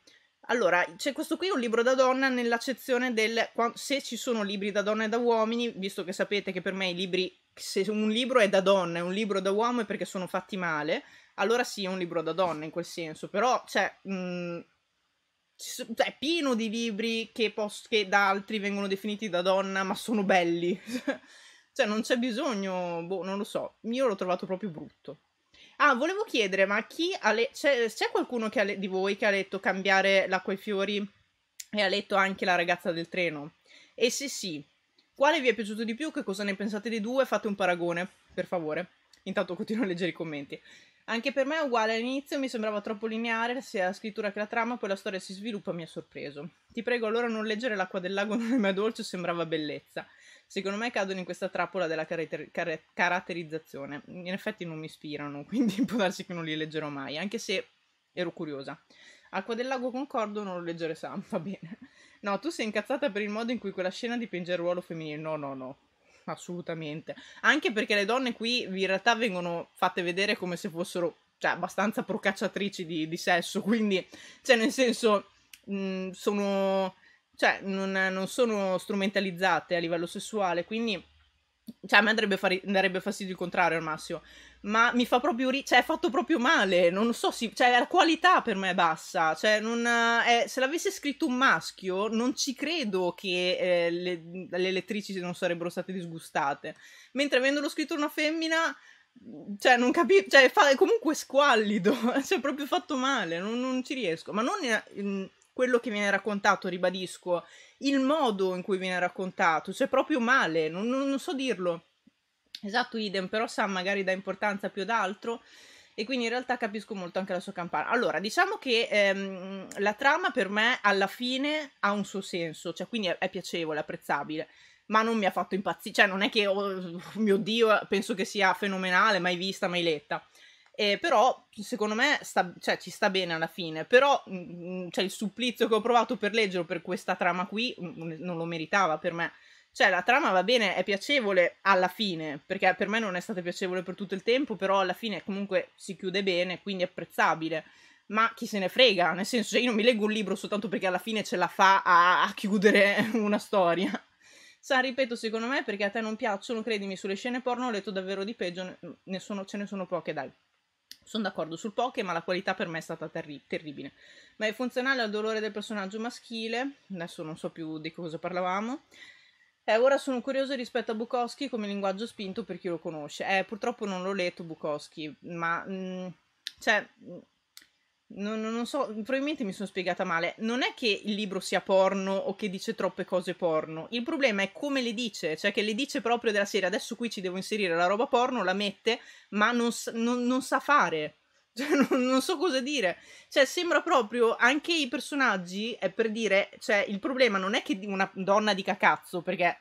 [SPEAKER 1] Allora, c'è questo qui, un libro da donna, nell'accezione del se ci sono libri da donna e da uomini, visto che sapete che per me i libri, se un libro è da donna e un libro da uomo è perché sono fatti male, allora sì, è un libro da donna in quel senso, però cioè, mh, mhmm, cioè, è pieno di libri che, post, che da altri vengono definiti da donna, ma sono belli. cioè, non c'è bisogno, boh, non lo so, io l'ho trovato proprio brutto. Ah, volevo chiedere, ma chi ha le... c'è, c'è qualcuno le... di voi che ha letto Cambiare l'acqua e i fiori e ha letto anche La ragazza del treno? E se sì, quale vi è piaciuto di più? Che cosa ne pensate di due? Fate un paragone, per favore. Intanto continuo a leggere i commenti. Anche per me è uguale all'inizio, mi sembrava troppo lineare sia la scrittura che la trama, poi la storia si sviluppa e mi ha sorpreso. Ti prego allora non leggere L'acqua del lago non è mai dolce, sembrava bellezza secondo me cadono in questa trappola della caratter- car- caratterizzazione. In effetti non mi ispirano, quindi può darsi che non li leggerò mai, anche se ero curiosa. Acqua del lago concordo, non lo leggere Sam, va bene. No, tu sei incazzata per il modo in cui quella scena dipinge il ruolo femminile. No, no, no, assolutamente. Anche perché le donne qui in realtà vengono fatte vedere come se fossero cioè, abbastanza procacciatrici di, di sesso, quindi, cioè, nel senso, mh, sono cioè, non, non sono strumentalizzate a livello sessuale, quindi... Cioè, a me andrebbe, fari- andrebbe fastidio il contrario al massimo. Ma mi fa proprio ri- cioè, è fatto proprio male. Non so se. Cioè, la qualità per me è bassa. Cioè, non, eh, se l'avesse scritto un maschio, non ci credo che eh, le, le lettrici non sarebbero state disgustate. Mentre avendolo scritto una femmina. Cioè, non capisco. Cioè, fa- è comunque squallido. cioè, è proprio fatto male. Non, non ci riesco. Ma non. In- quello che viene raccontato, ribadisco, il modo in cui viene raccontato, cioè proprio male, non, non so dirlo. Esatto, idem, però Sam magari dà importanza più ad altro e quindi in realtà capisco molto anche la sua campana. Allora, diciamo che ehm, la trama per me alla fine ha un suo senso, cioè quindi è, è piacevole, apprezzabile, ma non mi ha fatto impazzire, cioè non è che, oh, oh mio Dio, penso che sia fenomenale, mai vista, mai letta. Eh, però secondo me sta, cioè, ci sta bene alla fine, però mh, mm, mm, cioè, il supplizio che ho provato per leggerlo per questa trama qui mh, mm, non lo meritava per me. Cioè la trama va bene, è piacevole alla fine, perché per me non è stata piacevole per tutto il tempo, però alla fine comunque si chiude bene, quindi è apprezzabile. Ma chi se ne frega, nel senso, cioè, io non mi leggo un libro soltanto perché alla fine ce la fa a, a chiudere una storia. Sa, ripeto, secondo me perché a te non piacciono, credimi, sulle scene porno ho letto davvero di peggio, ne sono, ce ne sono poche, dai. Sono d'accordo sul poche, ma la qualità per me è stata terri- terribile. Ma è funzionale al dolore del personaggio maschile, adesso non so più di cosa parlavamo. E eh, ora sono curioso rispetto a Bukowski come linguaggio spinto per chi lo conosce. Eh, purtroppo non l'ho letto Bukowski, ma mh, mm, cioè, mm, non, non, so, probabilmente mi sono spiegata male. Non è che il libro sia porno o che dice troppe cose porno. Il problema è come le dice, cioè che le dice proprio della serie. Adesso qui ci devo inserire la roba porno, la mette, ma non, non, non sa fare. Cioè, non, non, so cosa dire. Cioè, sembra proprio anche i personaggi, è per dire, cioè, il problema non è che una donna dica cazzo, perché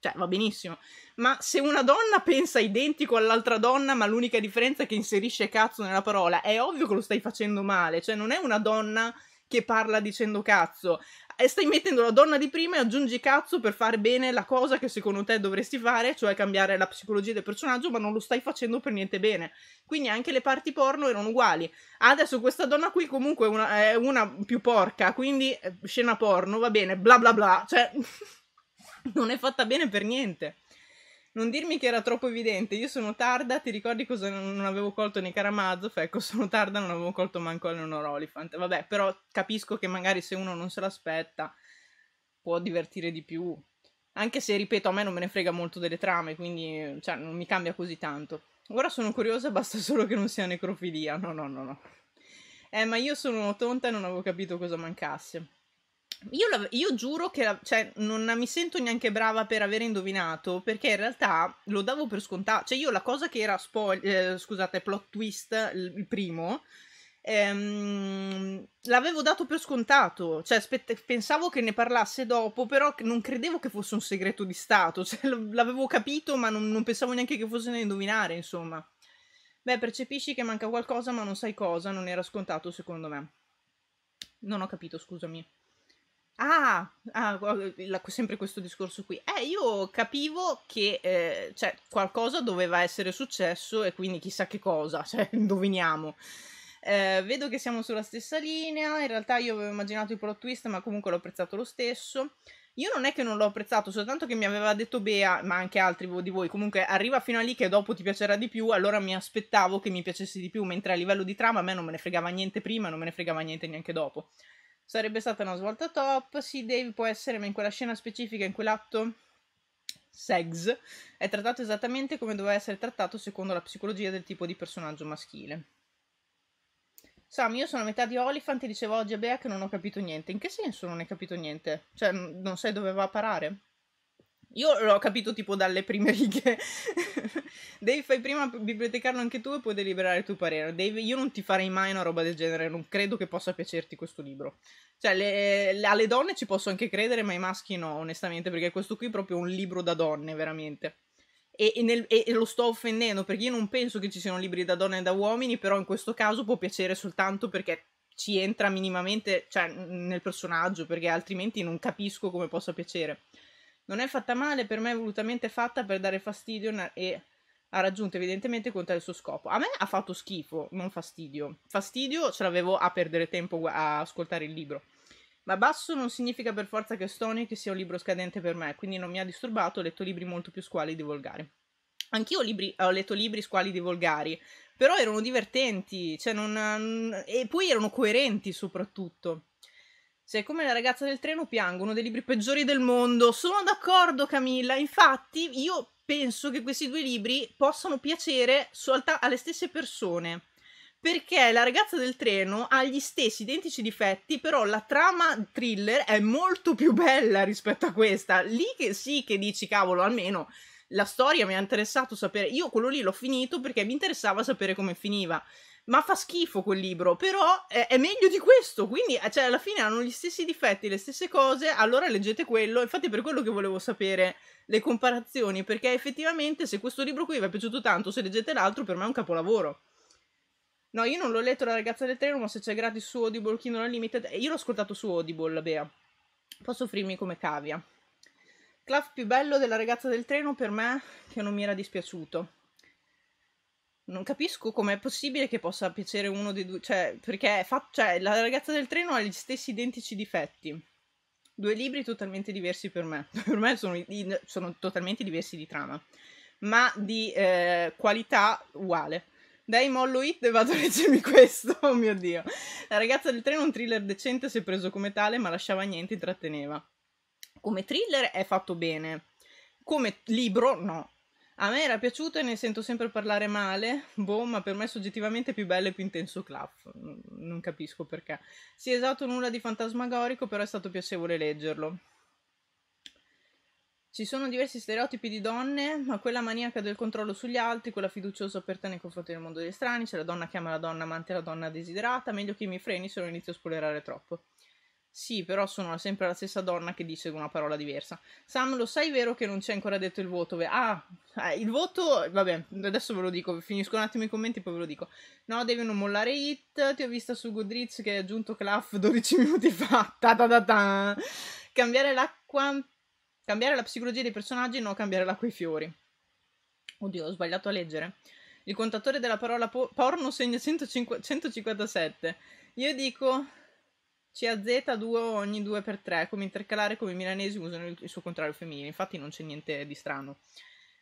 [SPEAKER 1] cioè va benissimo. Ma se una donna pensa identico all'altra donna, ma l'unica differenza è che inserisce cazzo nella parola, è ovvio che lo stai facendo male, cioè non è una donna che parla dicendo cazzo. E stai mettendo la donna di prima e aggiungi cazzo per fare bene la cosa che secondo te dovresti fare, cioè cambiare la psicologia del personaggio, ma non lo stai facendo per niente bene. Quindi anche le parti porno erano uguali. Adesso questa donna qui comunque una, è una più porca, quindi eh, scena porno, va bene, bla bla bla, cioè... Non è fatta bene per niente. Non dirmi che era troppo evidente, io sono tarda, ti ricordi cosa non avevo colto nei Karamazov? Ecco, sono tarda, non avevo colto manco Eleanor Oliphant. Vabbè, però capisco che magari se uno non se l'aspetta può divertire di più. Anche se, ripeto, a me non me ne frega molto delle trame, quindi cioè, non mi cambia così tanto. Ora sono curiosa, basta solo che non sia necrofilia. No, no, no, no. Eh, ma io sono tonta e non avevo capito cosa mancasse. Io, la, io, giuro che la, cioè, non mi sento neanche brava per aver indovinato, perché in realtà lo davo per scontato. Cioè, io la cosa che era spoil, eh, scusate, plot twist, il, il primo, ehm, l'avevo dato per scontato. Cioè, spett- pensavo che ne parlasse dopo, però non credevo che fosse un segreto di Stato. Cioè, l'avevo capito, ma non, non pensavo neanche che fosse da indovinare, insomma. Beh, percepisci che manca qualcosa, ma non sai cosa, non era scontato, secondo me. Non ho capito, scusami. Ah, ah eh, sempre questo discorso qui. Eh, io capivo che eh, cioè, qualcosa doveva essere successo e quindi chissà che cosa, cioè, indoviniamo. Eh, vedo che siamo sulla stessa linea, in realtà io avevo immaginato il plot twist, ma comunque l'ho apprezzato lo stesso. Io non è che non l'ho apprezzato, soltanto che mi aveva detto Bea, ma anche altri di voi, comunque arriva fino a lì che dopo ti piacerà di più, allora mi aspettavo che mi piacesse di più, mentre a livello di trama a me non me ne fregava niente prima, non me ne fregava niente neanche dopo sarebbe stata una svolta top. Sì, Dave può essere, ma in quella scena specifica, in quell'atto sex, è trattato esattamente come doveva essere trattato secondo la psicologia del tipo di personaggio maschile. Sam, io sono a metà di Oliphant e dicevo oggi a Bea che non ho capito niente. In che senso non hai capito niente? Cioè, non sai dove va a parare? Io l'ho capito tipo dalle prime righe. Dave, fai prima bibliotecarlo anche tu e puoi deliberare il tuo parere. Dave, io non ti farei mai una roba del genere, non credo che possa piacerti questo libro. Cioè, le, le, alle donne ci posso anche credere, ma ai maschi no, onestamente, perché questo qui è proprio un libro da donne, veramente. E, e, nel, e, e lo sto offendendo, perché io non penso che ci siano libri da donne e da uomini, però in questo caso può piacere soltanto perché ci entra minimamente cioè, nel personaggio, perché altrimenti non capisco come possa piacere. Non è fatta male, per me è volutamente fatta per dare fastidio e ha raggiunto evidentemente conta il suo scopo. A me ha fatto schifo, non fastidio. Fastidio ce l'avevo a perdere tempo a ascoltare il libro. Ma basso non significa per forza che Stonic sia un libro scadente per me, quindi non mi ha disturbato, ho letto libri molto più squalidi e volgari. Anch'io libri, ho letto libri squalidi e volgari, però erano divertenti, cioè non, e poi erano coerenti soprattutto. Sei come la ragazza del treno piango, uno dei libri peggiori del mondo. Sono d'accordo Camilla, infatti io penso che questi due libri possano piacere solta- alle stesse persone. Perché la ragazza del treno ha gli stessi identici difetti, però la trama thriller è molto più bella rispetto a questa. Lì che sì che dici, cavolo, almeno la storia mi ha interessato sapere. Io quello lì l'ho finito perché mi interessava sapere come finiva ma fa schifo quel libro, però è, è meglio di questo, quindi eh, cioè, alla fine hanno gli stessi difetti, le stesse cose, allora leggete quello, infatti è per quello che volevo sapere le comparazioni, perché effettivamente se questo libro qui vi è piaciuto tanto, se leggete l'altro, per me è un capolavoro. No, io non l'ho letto La ragazza del treno, ma se c'è gratis su Audible Kindle Unlimited, eh, io l'ho ascoltato su Audible, Bea. Posso offrirmi come cavia. Claff più bello della ragazza del treno per me, che non mi era dispiaciuto non capisco com'è possibile che possa piacere uno dei due, cioè, perché fa... cioè, la ragazza del treno ha gli stessi identici difetti. Due libri totalmente diversi per me, per me sono, sono totalmente diversi di trama, ma di eh, qualità uguale. Dai, mollo hit e vado a leggermi questo, oh mio Dio. La ragazza del treno è un thriller decente se preso come tale, ma lasciava niente, intratteneva. Come thriller è fatto bene, come libro no, a me era piaciuta e ne sento sempre parlare male, boh, ma per me è soggettivamente più bello e più intenso Claff, non capisco perché. Sì, esatto, nulla di fantasmagorico, però è stato piacevole leggerlo. Ci sono diversi stereotipi di donne, ma quella maniaca del controllo sugli altri, quella fiduciosa aperta nei confronti del mondo degli strani, c'è la donna che ama la donna amante la donna desiderata, meglio che mi freni se non inizio a spoilerare troppo. Sì, però sono sempre la stessa donna che dice una parola diversa. Sam, lo sai vero che non ci hai ancora detto il voto? Ah, eh, il voto, vabbè, adesso ve lo dico, finisco un attimo i commenti e poi ve lo dico. No, devi non mollare Hit, ti ho vista su Goodreads che hai aggiunto Claff 12 minuti fa. Ta ta ta ta. Cambiare l'acqua, cambiare la psicologia dei personaggi, no cambiare l'acqua e i fiori. Oddio, ho sbagliato a leggere. Il contatore della parola po- porno segna 150, 157. Io dico CAZ duo ogni 2x3, come intercalare come i milanesi usano il suo contrario femminile, infatti non c'è niente di strano.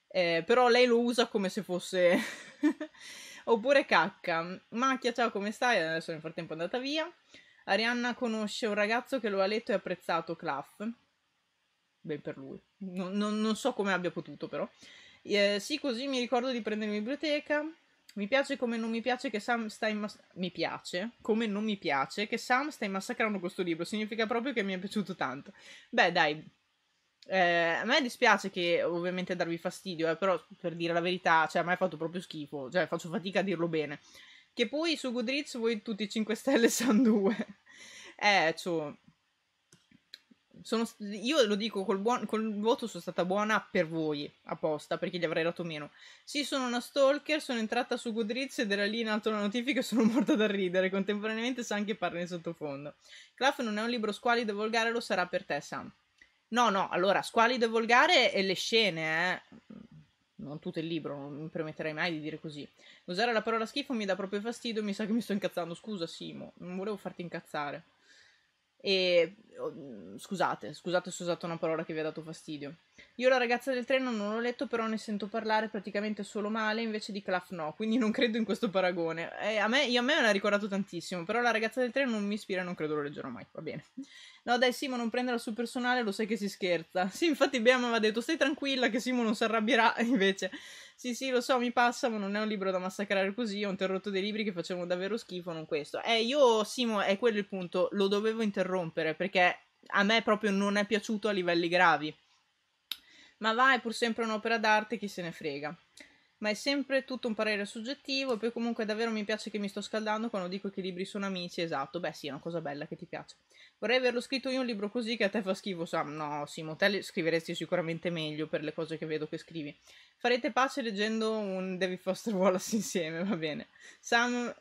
[SPEAKER 1] Eh, però lei lo usa come se fosse... Oppure cacca. Macchia, ciao, come stai? Adesso nel frattempo è andata via. Arianna conosce un ragazzo che lo ha letto e apprezzato, Claff. Ben per lui. Non, non, non so come abbia potuto, però. Eh, sì, così mi ricordo di prendere in biblioteca. Mi piace come non mi piace che Sam sta in mas- mi piace come non mi piace che Sam stai massacrando questo libro. Significa proprio che mi è piaciuto tanto. Beh, dai. Eh, a me dispiace che ovviamente darvi fastidio, eh, però per dire la verità, cioè a me è fatto proprio schifo, cioè faccio fatica a dirlo bene. Che poi su Goodreads voi tutti 5 stelle sono 2. Eh, cioè, sono, io lo dico col, buon, col voto sono stata buona per voi apposta perché gli avrei dato meno. Sì, sono una stalker, sono entrata su Goodreads ed era lì in alto la notifica e sono morta da ridere. Contemporaneamente sa anche parla in sottofondo. Claff non è un libro squalido e volgare, lo sarà per te, Sam. No, no, allora squalido e volgare e le scene, eh non tutto il libro, non mi permetterei mai di dire così. Usare la parola schifo mi dà proprio fastidio, mi sa che mi sto incazzando. Scusa, Simo, non volevo farti incazzare. E oh, mm, scusate, scusate se ho usato una parola che vi ha dato fastidio. Io la ragazza del treno non l'ho letto, però ne sento parlare praticamente solo male invece di Claff no, quindi non credo in questo paragone. Eh, a, me, io, a me me l'ha ricordato tantissimo, però la ragazza del treno non mi ispira e non credo lo leggerò mai, va bene. No dai Simo, non prenderla sul personale, lo sai che si scherza. Sì, infatti Bea mi ha detto stai tranquilla che Simo non si arrabbierà, invece... Sì, sì, lo so, mi passa, ma non è un libro da massacrare così. Ho interrotto dei libri che facevano davvero schifo, non questo. Eh, io, Simo, è quello il punto. Lo dovevo interrompere perché a me proprio non è piaciuto a livelli gravi. Ma va, è pur sempre un'opera d'arte, chi se ne frega ma è sempre tutto un parere soggettivo e poi comunque davvero mi piace che mi sto scaldando quando dico che i libri sono amici, esatto, beh sì, è una cosa bella che ti piace. Vorrei averlo scritto io un libro così che a te fa schifo, Sam, no Simo, te scriveresti sicuramente meglio per le cose che vedo che scrivi. Farete pace leggendo un David Foster Wallace insieme, va bene. Sam,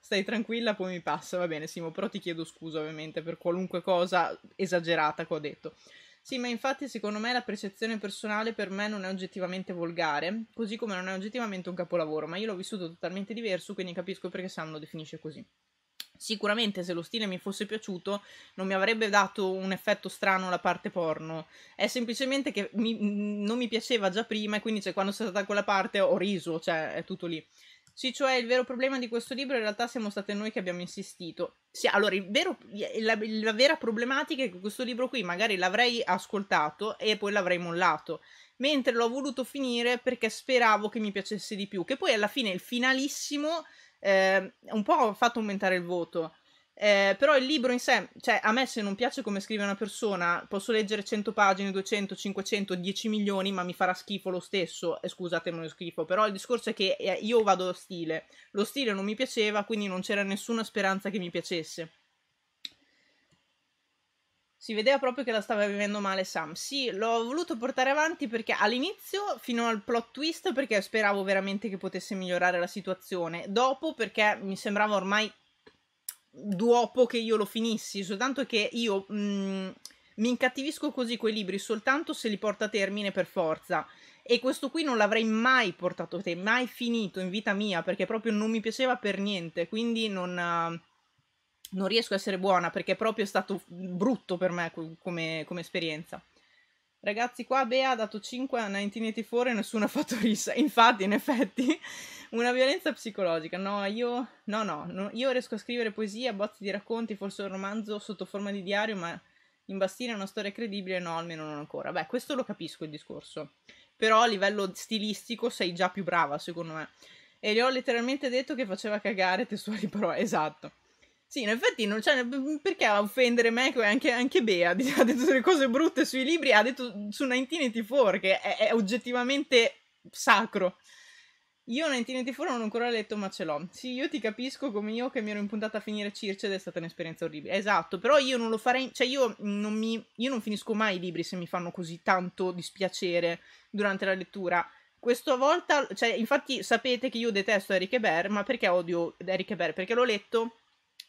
[SPEAKER 1] stai tranquilla, poi mi passa, va bene Simo, però ti chiedo scusa ovviamente per qualunque cosa esagerata che ho detto. Sì, ma infatti secondo me la percezione personale per me non è oggettivamente volgare, così come non è oggettivamente un capolavoro, ma io l'ho vissuto totalmente diverso, quindi capisco perché Sam lo definisce così. Sicuramente se lo stile mi fosse piaciuto non mi avrebbe dato un effetto strano la parte porno, è semplicemente che mi, non mi piaceva già prima e quindi cioè, quando è stata quella parte ho riso, cioè è tutto lì. Sì, cioè il vero problema di questo libro in realtà siamo state noi che abbiamo insistito. Sì, allora, vero, la, la, vera problematica è che questo libro qui magari l'avrei ascoltato e poi l'avrei mollato, mentre l'ho voluto finire perché speravo che mi piacesse di più, che poi alla fine il finalissimo eh, un po' ha fatto aumentare il voto. Eh, però il libro in sé, cioè a me se non piace come scrive una persona, posso leggere 100 pagine, 200, 500, 10 milioni, ma mi farà schifo lo stesso. E eh, scusatemi lo schifo, però il discorso è che eh, io vado stile. Lo stile non mi piaceva, quindi non c'era nessuna speranza che mi piacesse. Si vedeva proprio che la stava vivendo male Sam. Sì, l'ho voluto portare avanti perché all'inizio, fino al plot twist, perché speravo veramente che potesse migliorare la situazione. Dopo, perché mi sembrava ormai dopo che io lo finissi, soltanto che io mh, mm, mi incattivisco così quei libri soltanto se li porta a termine per forza. E questo qui non l'avrei mai portato a te, mai finito in vita mia, perché proprio non mi piaceva per niente, quindi non, non riesco a essere buona, perché proprio è stato brutto per me come, come esperienza. Ragazzi, qua Bea ha dato 5 a 1984 e nessuno ha fatto rissa. Infatti, in effetti, una violenza psicologica. No, io no, no, no io riesco a scrivere poesie, bozzi di racconti, forse un romanzo sotto forma di diario, ma in imbastire una storia credibile no, almeno non ancora. Beh, questo lo capisco il discorso. Però a livello stilistico sei già più brava, secondo me. E le ho letteralmente detto che faceva cagare testuali parole. Esatto. Sì, in effetti non c'è mm, perché offendere me e anche, anche Bea ha detto delle cose brutte sui libri, ha detto su 1984 che è, è oggettivamente sacro. Io 1984 non ho ancora letto ma ce l'ho. Sì, io ti capisco come io che mi ero impuntata a finire Circe ed è stata un'esperienza orribile. Esatto, però io non lo farei, cioè io non, mi, io non finisco mai i libri se mi fanno così tanto dispiacere durante la lettura. Questa volta, cioè infatti sapete che io detesto Eric Bear, ma perché odio Eric Bear? Perché l'ho letto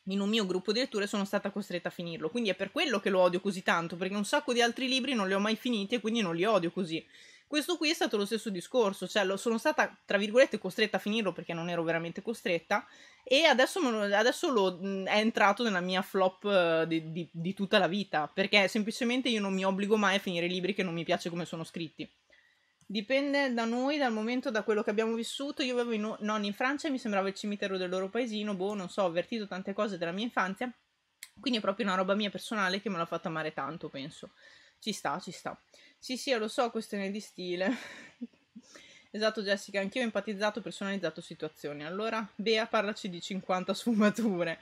[SPEAKER 1] in un mio gruppo di letture sono stata costretta a finirlo. Quindi è per quello che lo odio così tanto, perché un sacco di altri libri non li ho mai finiti e quindi non li odio così. Questo qui è stato lo stesso discorso, cioè lo, sono stata, tra virgolette, costretta a finirlo perché non ero veramente costretta e adesso, adesso lo, è entrato nella mia flop eh, di, di, di tutta la vita, perché semplicemente io non mi obbligo mai a finire libri che non mi piace come sono scritti. Dipende da noi, dal momento, da quello che abbiamo vissuto. Io avevo i nonni in Francia e mi sembrava il cimitero del loro paesino, boh, non so, ho avvertito tante cose della mia infanzia. Quindi è proprio una roba mia personale che me l'ha fatta amare tanto, penso. Ci sta, ci sta. Sì, sì, lo so, questione di stile. esatto, Jessica, anch'io ho empatizzato, personalizzato situazioni. Allora, Bea, parlaci di 50 sfumature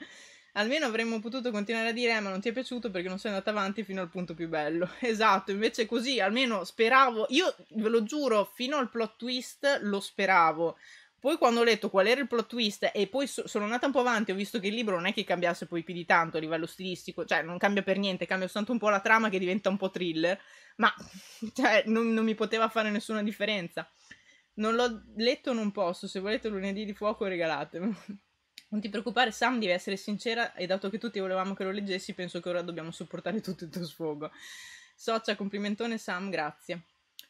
[SPEAKER 1] almeno avremmo potuto continuare a dire eh, ma non ti è piaciuto perché non sei andata avanti fino al punto più bello. Esatto, invece così almeno speravo, io ve lo giuro, fino al plot twist lo speravo. Poi quando ho letto qual era il plot twist e poi so- sono andata un po' avanti, ho visto che il libro non è che cambiasse poi più di tanto a livello stilistico, cioè non cambia per niente, cambia soltanto un po' la trama che diventa un po' thriller, ma cioè, non, non mi poteva fare nessuna differenza. Non l'ho letto, non posso, se volete lunedì di fuoco regalatemi. Non ti preoccupare, Sam deve essere sincera e dato che tutti volevamo che lo leggessi, penso che ora dobbiamo sopportare tutto il tuo sfogo. Socia, complimentone Sam, grazie.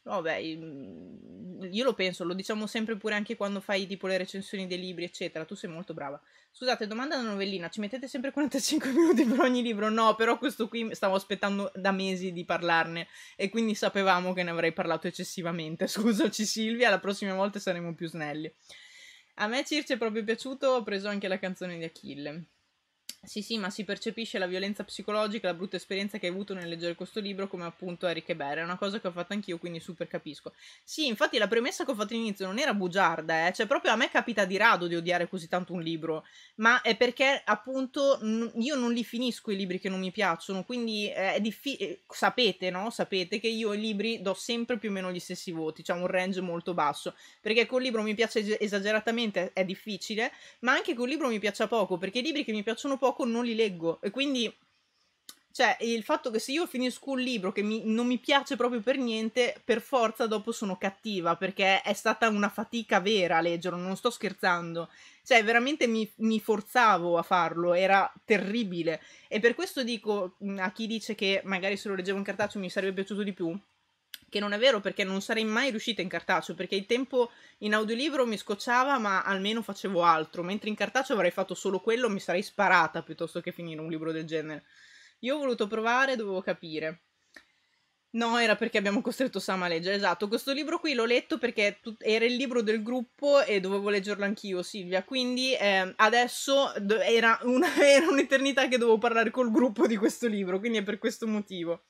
[SPEAKER 1] Vabbè, mm, io lo penso, lo diciamo sempre pure anche quando fai tipo le recensioni dei libri, eccetera. Tu sei molto brava. Scusate, domanda da novellina, ci mettete sempre 45 minuti per ogni libro? No, però questo qui stavo aspettando da mesi di parlarne e quindi sapevamo che ne avrei parlato eccessivamente. Scusaci Silvia, la prossima volta saremo più snelli. A me Circe è proprio piaciuto, ho preso anche la canzone di Achille. Sì, sì, ma si percepisce la violenza psicologica, la brutta esperienza che hai avuto nel leggere questo libro, come appunto Eric Berra. È una cosa che ho fatto anch'io, quindi super capisco. Sì, infatti la premessa che ho fatto all'inizio non era bugiarda, eh. Cioè, proprio a me capita di rado di odiare così tanto un libro, ma è perché appunto n- io non li finisco i libri che non mi piacciono, quindi eh, è difficile. Eh, sapete, no? Sapete che io ai libri do sempre più o meno gli stessi voti, cioè un range molto basso. Perché col libro mi piace esageratamente, è difficile, ma anche col libro mi piace poco, perché i libri che mi piacciono poco poco non li leggo e quindi cioè il fatto che se io finisco un libro che mi, non mi piace proprio per niente, per forza dopo sono cattiva perché è stata una fatica vera a leggerlo, non sto scherzando. Cioè veramente mi, mi forzavo a farlo, era terribile. E per questo dico a chi dice che magari se lo leggevo in cartaceo mi sarebbe piaciuto di più, che non è vero perché non sarei mai riuscita in cartaceo, perché il tempo in audiolibro mi scocciava, ma almeno facevo altro, mentre in cartaceo avrei fatto solo quello, mi sarei sparata piuttosto che finire un libro del genere. Io ho voluto provare, dovevo capire. No, era perché abbiamo costretto Sam a leggere, esatto. Questo libro qui l'ho letto perché era il libro del gruppo e dovevo leggerlo anch'io, Silvia. Quindi eh, adesso era, una, era un'eternità che dovevo parlare col gruppo di questo libro, quindi è per questo motivo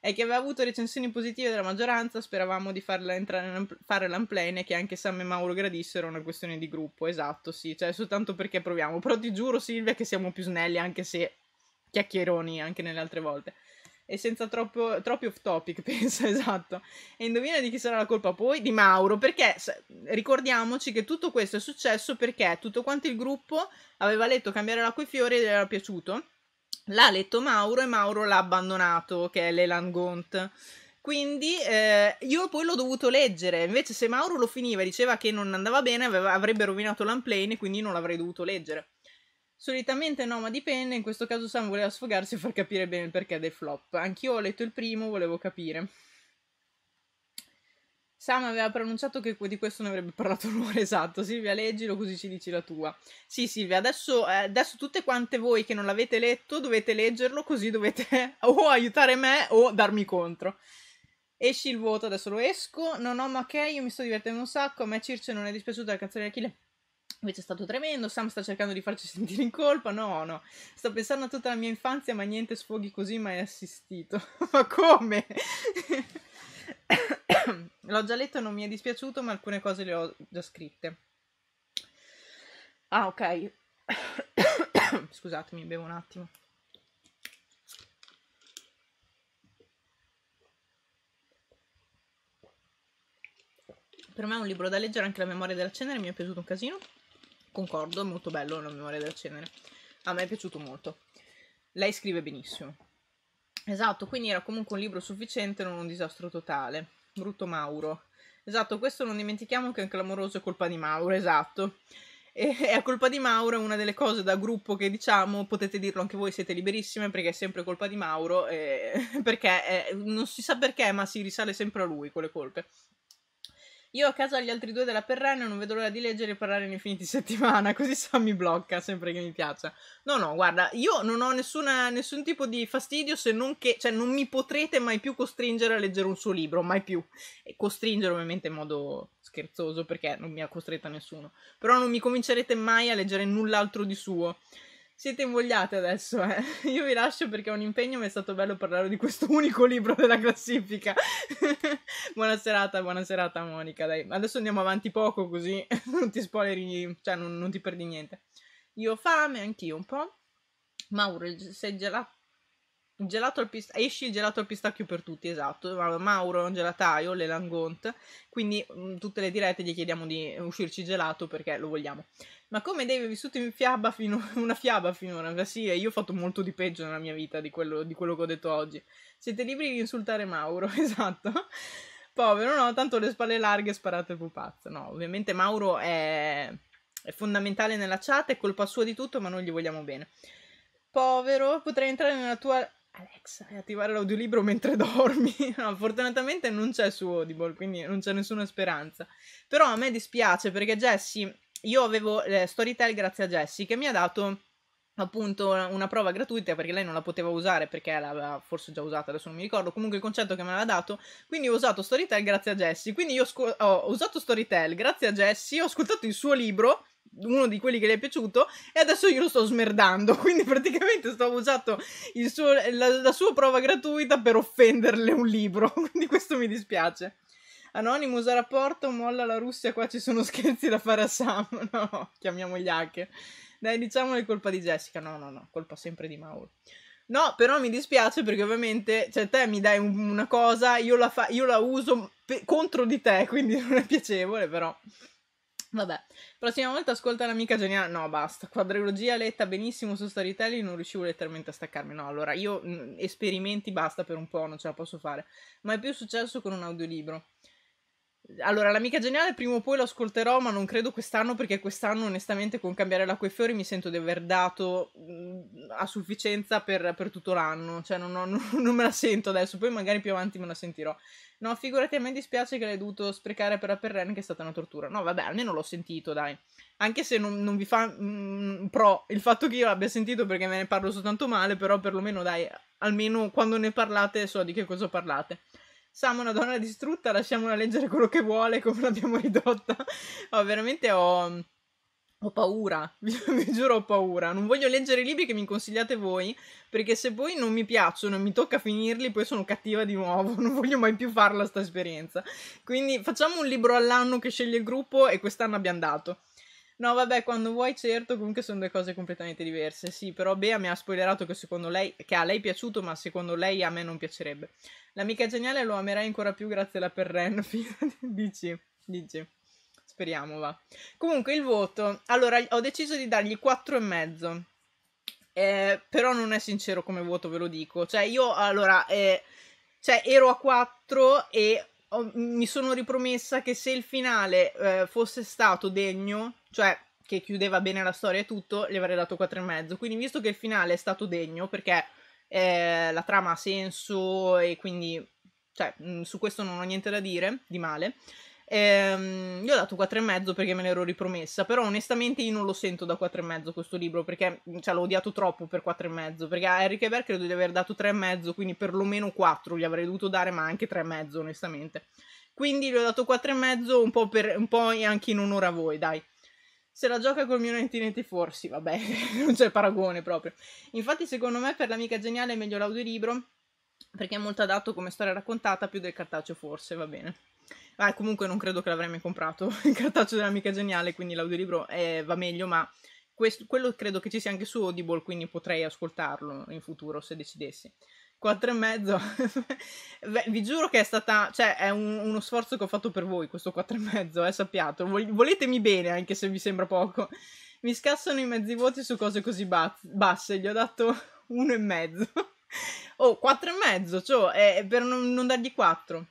[SPEAKER 1] è che aveva avuto recensioni positive della maggioranza, speravamo di farla entrare in, fare l'unplane e che anche Sam e Mauro gradissero, una questione di gruppo, esatto, sì, cioè soltanto perché proviamo, però ti giuro Silvia che siamo più snelli anche se chiacchieroni anche nelle altre volte. E senza troppo, troppi off topic, penso, esatto. E indovina di chi sarà la colpa poi? Di Mauro, perché ricordiamoci che tutto questo è successo perché tutto quanto il gruppo aveva letto Cambiare l'acqua e i fiori ed era piaciuto l'ha letto Mauro e Mauro l'ha abbandonato, che è Leland Gaunt. Quindi eh, io poi l'ho dovuto leggere, invece se Mauro lo finiva e diceva che non andava bene aveva, avrebbe rovinato l'unplane e quindi non l'avrei dovuto leggere. Solitamente no, ma dipende, in questo caso Sam voleva sfogarsi e far capire bene il perché del flop. Anch'io ho letto il primo, volevo capire. Sam aveva pronunciato che di questo ne avrebbe parlato un'ora esatto. Silvia, leggilo così ci dici la tua. Sì, Silvia, adesso, eh, adesso tutte quante voi che non l'avete letto dovete leggerlo, così dovete o aiutare me o darmi contro. Esci il voto, adesso lo esco. Non ho ma che, io mi sto divertendo un sacco. A me Circe non è dispiaciuta la canzone di Achille. Invece è stato tremendo, Sam sta cercando di farci sentire in colpa, no, no. Sto pensando a tutta la mia infanzia, ma niente sfoghi così mai assistito. ma come? L'ho già letto, non mi è dispiaciuto, ma alcune cose le ho già scritte. Ah, ok. Scusatemi, bevo un attimo. Per me è un libro da leggere, anche La memoria della cenere mi è piaciuto un casino. Concordo, è molto bello La memoria della cenere. A me è piaciuto molto. Lei scrive benissimo. Esatto, quindi era comunque un libro sufficiente, non un disastro totale. Brutto Mauro. Esatto, questo non dimentichiamo che è un clamoroso colpa di Mauro, esatto. E è colpa di Mauro, è una delle cose da gruppo che diciamo, potete dirlo anche voi, siete liberissime perché è sempre colpa di Mauro, e... perché è, non si sa perché, ma si risale sempre a lui con le colpe. Io a casa agli altri due della Perrano non vedo l'ora di leggere e parlare nei fini di settimana, così Sam mi blocca sempre che mi piaccia. No, no, guarda, io non ho nessuna, nessun tipo di fastidio se non che, cioè, non mi potrete mai più costringere a leggere un suo libro, mai più. E costringere ovviamente in modo scherzoso perché non mi ha costretto nessuno. Però non mi convincerete mai a leggere null'altro di suo. Siete invogliate adesso, eh. Io vi lascio perché è un impegno, mi è stato bello parlare di questo unico libro della classifica. buona serata, buona serata Monica, dai. Adesso andiamo avanti poco così non ti spoileri, cioè non, non ti perdi niente. Io ho fame, anch'io un po'. Mauro, sei gelato Gelato al pist- esci il gelato al pistacchio per tutti, esatto. Mauro è un gelataio, le Langont, quindi mh, tutte le dirette gli chiediamo di uscirci gelato perché lo vogliamo. Ma come Dave ha vissuto in fiaba fino- una fiaba finora? Beh, sì, io ho fatto molto di peggio nella mia vita di quello, di quello che ho detto oggi. Siete liberi di insultare Mauro, esatto. Povero, no? Tanto le spalle larghe sparate pupazzo. No, ovviamente Mauro è, è fondamentale nella chat, è colpa sua di tutto, ma noi gli vogliamo bene. Povero, potrei entrare nella tua Alexa e attivare l'audiolibro mentre dormi. No, fortunatamente non c'è su Audible, quindi non c'è nessuna speranza. Però a me dispiace perché Jessie, io avevo eh, Storytel grazie a Jessie che mi ha dato appunto una prova gratuita perché lei non la poteva usare perché l'aveva forse già usata, adesso non mi ricordo, comunque il concetto che me l'ha dato, quindi ho usato Storytel grazie a Jessie, quindi io scu- ho usato Storytel grazie a Jessie, ho ascoltato il suo libro uno di quelli che le è piaciuto e adesso io lo sto smerdando quindi praticamente sto usando la, la sua prova gratuita per offenderle un libro quindi questo mi dispiace Anonymous a rapporto, molla la Russia, qua ci sono scherzi da fare a Sam. No, chiamiamo gli hacker. Dai, diciamo è colpa di Jessica. No, no, no, colpa sempre di Mauro. No, però mi dispiace perché ovviamente, cioè te mi dai un, una cosa, io la, fa, io la uso pe- contro di te, quindi non è piacevole, però Vabbè, prossima volta ascolta l'amica geniale. No, basta. Quadrilogia letta benissimo su Storytelling, non riuscivo letteralmente a staccarmi. No, allora io mm, esperimenti basta per un po', non ce la posso fare. Ma è più successo con un audiolibro. Allora, l'amica geniale prima o poi lo ascolterò, ma non credo quest'anno perché quest'anno onestamente con Cambiare l'acqua e fiori mi sento di aver dato mm, a sufficienza per, per tutto l'anno, cioè non, ho, non, me la sento adesso, poi magari più avanti me la sentirò. No, figurati, a me dispiace che l'hai dovuto sprecare per la Perren che è stata una tortura. No, vabbè, almeno l'ho sentito, dai. Anche se non, non vi fa mh, mm, pro il fatto che io l'abbia sentito perché me ne parlo soltanto male, però perlomeno dai, almeno quando ne parlate so di che cosa parlate. Sam è una donna distrutta, lasciamola leggere quello che vuole, come l'abbiamo ridotta. Oh, veramente ho... Ho paura, vi, vi, giuro ho paura. Non voglio leggere i libri che mi consigliate voi, perché se poi non mi piacciono e mi tocca finirli, poi sono cattiva di nuovo, non voglio mai più farla sta esperienza. Quindi facciamo un libro all'anno che sceglie il gruppo e quest'anno abbiamo dato. No, vabbè, quando vuoi, certo, comunque sono due cose completamente diverse. Sì, però Bea mi ha spoilerato che secondo lei, che a lei è piaciuto, ma secondo lei a me non piacerebbe. L'amica geniale lo amerai ancora più grazie alla Perren, dici, dici. Speriamo, va. Comunque, il voto. Allora, ho deciso di dargli 4,5. Eh, però non è sincero come voto, ve lo dico. Cioè, io, allora, eh, cioè, ero a 4 e mi sono ripromessa che se il finale eh, fosse stato degno cioè che chiudeva bene la storia e tutto, gli avrei dato 4,5. Quindi visto che il finale è stato degno, perché eh, la trama ha senso e quindi cioè, mh, mm, su questo non ho niente da dire di male, ehm, gli ho dato 4,5 perché me l'ero ripromessa, però onestamente io non lo sento da 4,5 questo libro, perché mm, cioè, l'ho odiato troppo per 4,5, perché a Harry Quebert credo di aver dato 3,5, quindi perlomeno 4 gli avrei dovuto dare, ma anche 3,5 onestamente. Quindi gli ho dato 4,5 un po', per, un po' anche in onore a voi, dai se la gioca col mio 1994, sì, vabbè, non c'è paragone proprio. Infatti, secondo me, per l'amica geniale è meglio l'audiolibro, perché è molto adatto come storia raccontata, più del cartaceo forse, va bene. Ah, comunque non credo che l'avrei mai comprato il cartaceo dell'amica geniale, quindi l'audiolibro eh, va meglio, ma questo, quello credo che ci sia anche su Audible, quindi potrei ascoltarlo in futuro se decidessi. 4 e mezzo. Beh, vi giuro che è stata, cioè, è un, uno sforzo che ho fatto per voi questo 4 e mezzo, eh, sappiato. voletemi bene, anche se vi sembra poco. Mi scassano i mezzi voti su cose così ba- basse, gli ho dato uno e mezzo. oh, 4 e mezzo, cioè, eh, per non, non, dargli 4.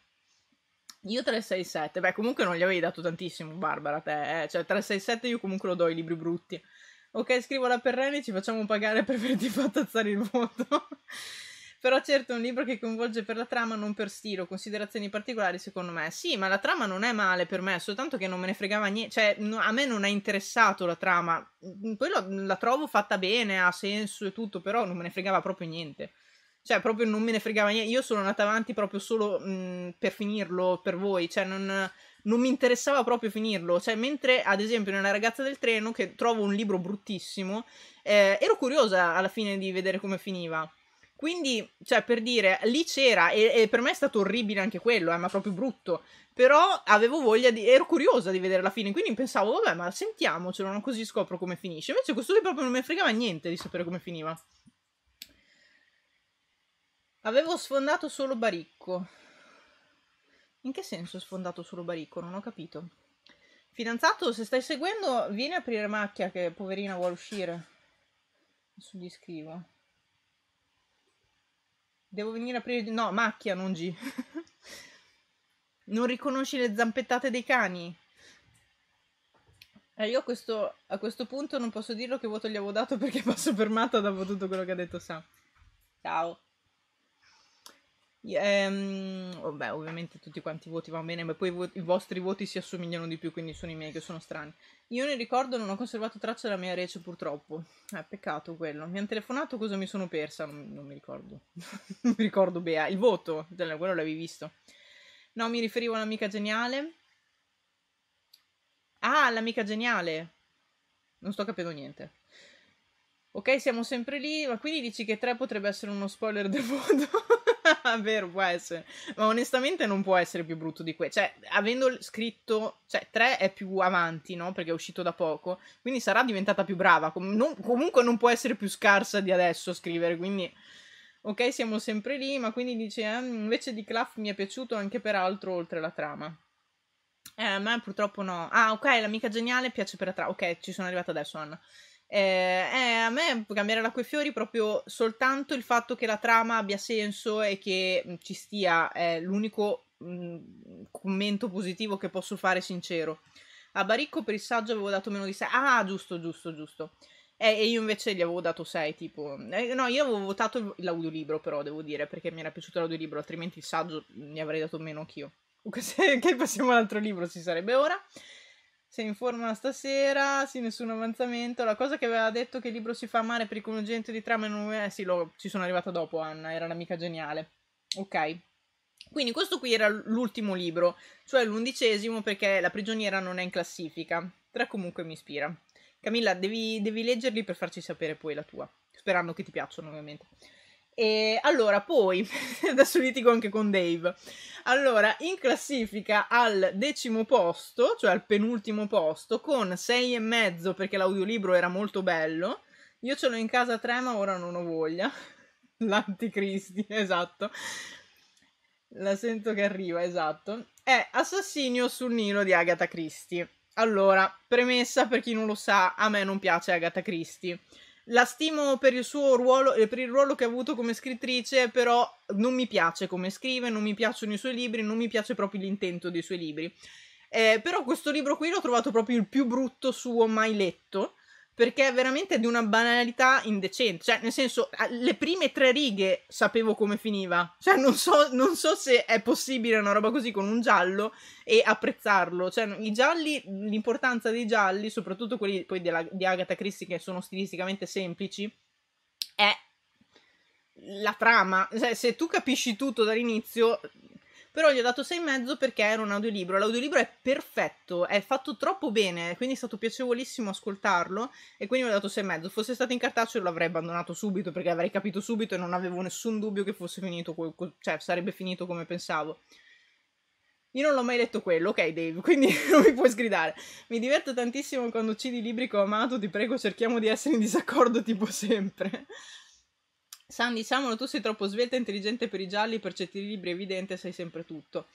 [SPEAKER 1] Io 367, beh, comunque non gli avevi dato tantissimo, Barbara, te, eh. cioè 367 io comunque lo do i libri brutti. Ok, scrivo la Perreni, ci facciamo pagare per averti fatto alzare il voto. Però certo è un libro che coinvolge per la trama, non per stile o considerazioni particolari, secondo me. Sì, ma la trama non è male per me, soltanto che non me ne fregava niente, cioè no, a me non è interessato la trama. Poi mm, lo, la trovo fatta bene, ha senso e tutto, però non me ne fregava proprio niente. Cioè, proprio non me ne fregava niente. Io sono andata avanti proprio solo mh, mm, per finirlo per voi. Cioè, non, non mi interessava proprio finirlo. Cioè, mentre ad esempio nella ragazza del treno, che trovo un libro bruttissimo, eh, ero curiosa alla fine di vedere come finiva. Quindi, cioè, per dire, lì c'era, e, e per me è stato orribile anche quello, eh, ma proprio brutto. Però avevo voglia di, ero curiosa di vedere la fine, quindi pensavo, vabbè, ma sentiamocelo, non così scopro come finisce. Invece questo lì proprio non mi fregava niente di sapere come finiva. Avevo sfondato solo Baricco. In che senso sfondato solo Baricco? Non ho capito. Fidanzato, se stai seguendo, vieni a aprire macchia che poverina vuole uscire. Adesso gli scrivo. Devo venire a aprire... No, macchia, non G. non riconosci le zampettate dei cani? E eh, io a questo, a questo, punto non posso dirlo che voto gli avevo dato perché passo fermata dopo tutto quello che ha detto Sam. Ciao. Ehm, vabbè, oh, ovviamente tutti quanti i voti vanno bene, ma poi i, i, vostri voti si assomigliano di più, quindi sono i miei che sono strani. Io ne ricordo, non ho conservato traccia della mia rece purtroppo. Eh, peccato quello. Mi hanno telefonato, cosa mi sono persa? Non, non mi ricordo. non mi ricordo Bea. Il voto, cioè, quello l'avevi visto. No, mi riferivo all'amica geniale. Ah, l'amica geniale. Non sto capendo niente. Ok, siamo sempre lì, ma quindi dici che 3 potrebbe essere uno spoiler del voto? Vero, può essere. Ma onestamente non può essere più brutto di questo. Cioè, avendo scritto... Cioè, 3 è più avanti, no? Perché è uscito da poco. Quindi sarà diventata più brava. Com- non, comunque non può essere più scarsa di adesso a scrivere, quindi... Ok, siamo sempre lì, ma quindi dice, eh, invece di Claff mi è piaciuto anche per altro oltre la trama. Eh, a me purtroppo no. Ah, ok, l'amica geniale piace per la trama. Ok, ci sono arrivata adesso, Anna. Eh, eh, a me cambiare l'acqua e fiori proprio soltanto il fatto che la trama abbia senso e che mm, ci stia è l'unico mh, mm, commento positivo che posso fare sincero. A Baricco per il saggio avevo dato meno di 6. Ah, giusto, giusto, giusto. Eh, e io invece gli avevo dato 6, tipo... Eh, no, io avevo votato l'audiolibro però, devo dire, perché mi era piaciuto l'audiolibro, altrimenti il saggio mm, ne avrei dato meno anch'io. che passiamo all'altro libro, si sarebbe ora sei in forma stasera, sì, nessun avanzamento. La cosa che aveva detto che il libro si fa amare per il congiunti di trama non è... Eh, sì, lo, ci sono arrivata dopo, Anna, era un'amica geniale. Ok. Quindi questo qui era l'ultimo libro, cioè l'undicesimo perché La prigioniera non è in classifica. Tra comunque mi ispira. Camilla, devi, devi leggerli per farci sapere poi la tua, sperando che ti piacciono ovviamente. E allora, poi, adesso litigo anche con Dave. Allora, in classifica al decimo posto, cioè al penultimo posto, con 6 e mezzo perché l'audiolibro era molto bello. Io ce l'ho in casa tre, ma ora non ho voglia. L'anticristi, esatto. La sento che arriva, esatto. È Assassinio sul Nilo di Agatha Christie. Allora, premessa per chi non lo sa, a me non piace Agatha Christie la stimo per il suo ruolo e eh, per il ruolo che ha avuto come scrittrice, però non mi piace come scrive, non mi piacciono i suoi libri, non mi piace proprio l'intento dei suoi libri. Eh, però questo libro qui l'ho trovato proprio il più brutto suo mai letto perché è veramente di una banalità indecente. Cioè, nel senso, le prime tre righe sapevo come finiva. Cioè, non so, non so se è possibile una roba così con un giallo e apprezzarlo. Cioè, i gialli, l'importanza dei gialli, soprattutto quelli poi della, di Agatha Christie che sono stilisticamente semplici, è la trama. Cioè, se tu capisci tutto dall'inizio, però gli ho dato 6,5 perché era un audiolibro. L'audiolibro è perfetto, è fatto troppo bene, quindi è stato piacevolissimo ascoltarlo e quindi ho dato 6,5. Fosse stato in cartaceo l'avrei abbandonato subito perché avrei capito subito e non avevo nessun dubbio che fosse finito, cioè sarebbe finito come pensavo. Io non l'ho mai letto quello, ok Dave, quindi non mi puoi sgridare. Mi diverto tantissimo quando uccidi libri che ho amato, ti prego cerchiamo di essere in disaccordo tipo sempre. San, diciamolo, tu sei troppo svelta e intelligente per i gialli, per certi libri evidente sai sempre tutto.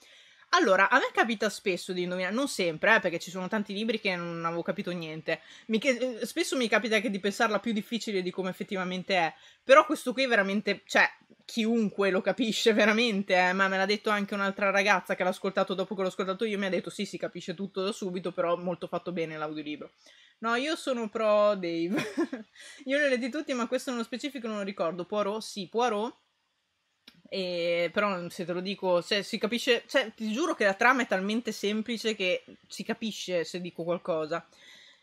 [SPEAKER 1] Allora, a me capita spesso di indovinare, non sempre, eh, perché ci sono tanti libri che non avevo capito niente. Mi eh, spesso mi capita anche di pensarla più difficile di come effettivamente è. Però questo qui è veramente, cioè, chiunque lo capisce veramente, eh, ma me l'ha detto anche un'altra ragazza che l'ha ascoltato dopo che l'ho ascoltato io, mi ha detto sì, si capisce tutto da subito, però molto fatto bene l'audiolibro. No, io sono pro Dave. io li ho letti tutti, ma questo nello specifico non lo ricordo. Poirot? Sì, Poirot. E, però se te lo dico, cioè, si capisce, cioè, ti giuro che la trama è talmente semplice che si capisce se dico qualcosa.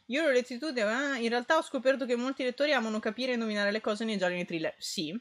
[SPEAKER 1] Io l'ho letto tutti, ma in realtà ho scoperto che molti lettori amano capire e indovinare le cose nei gialli e nei thriller. Sì,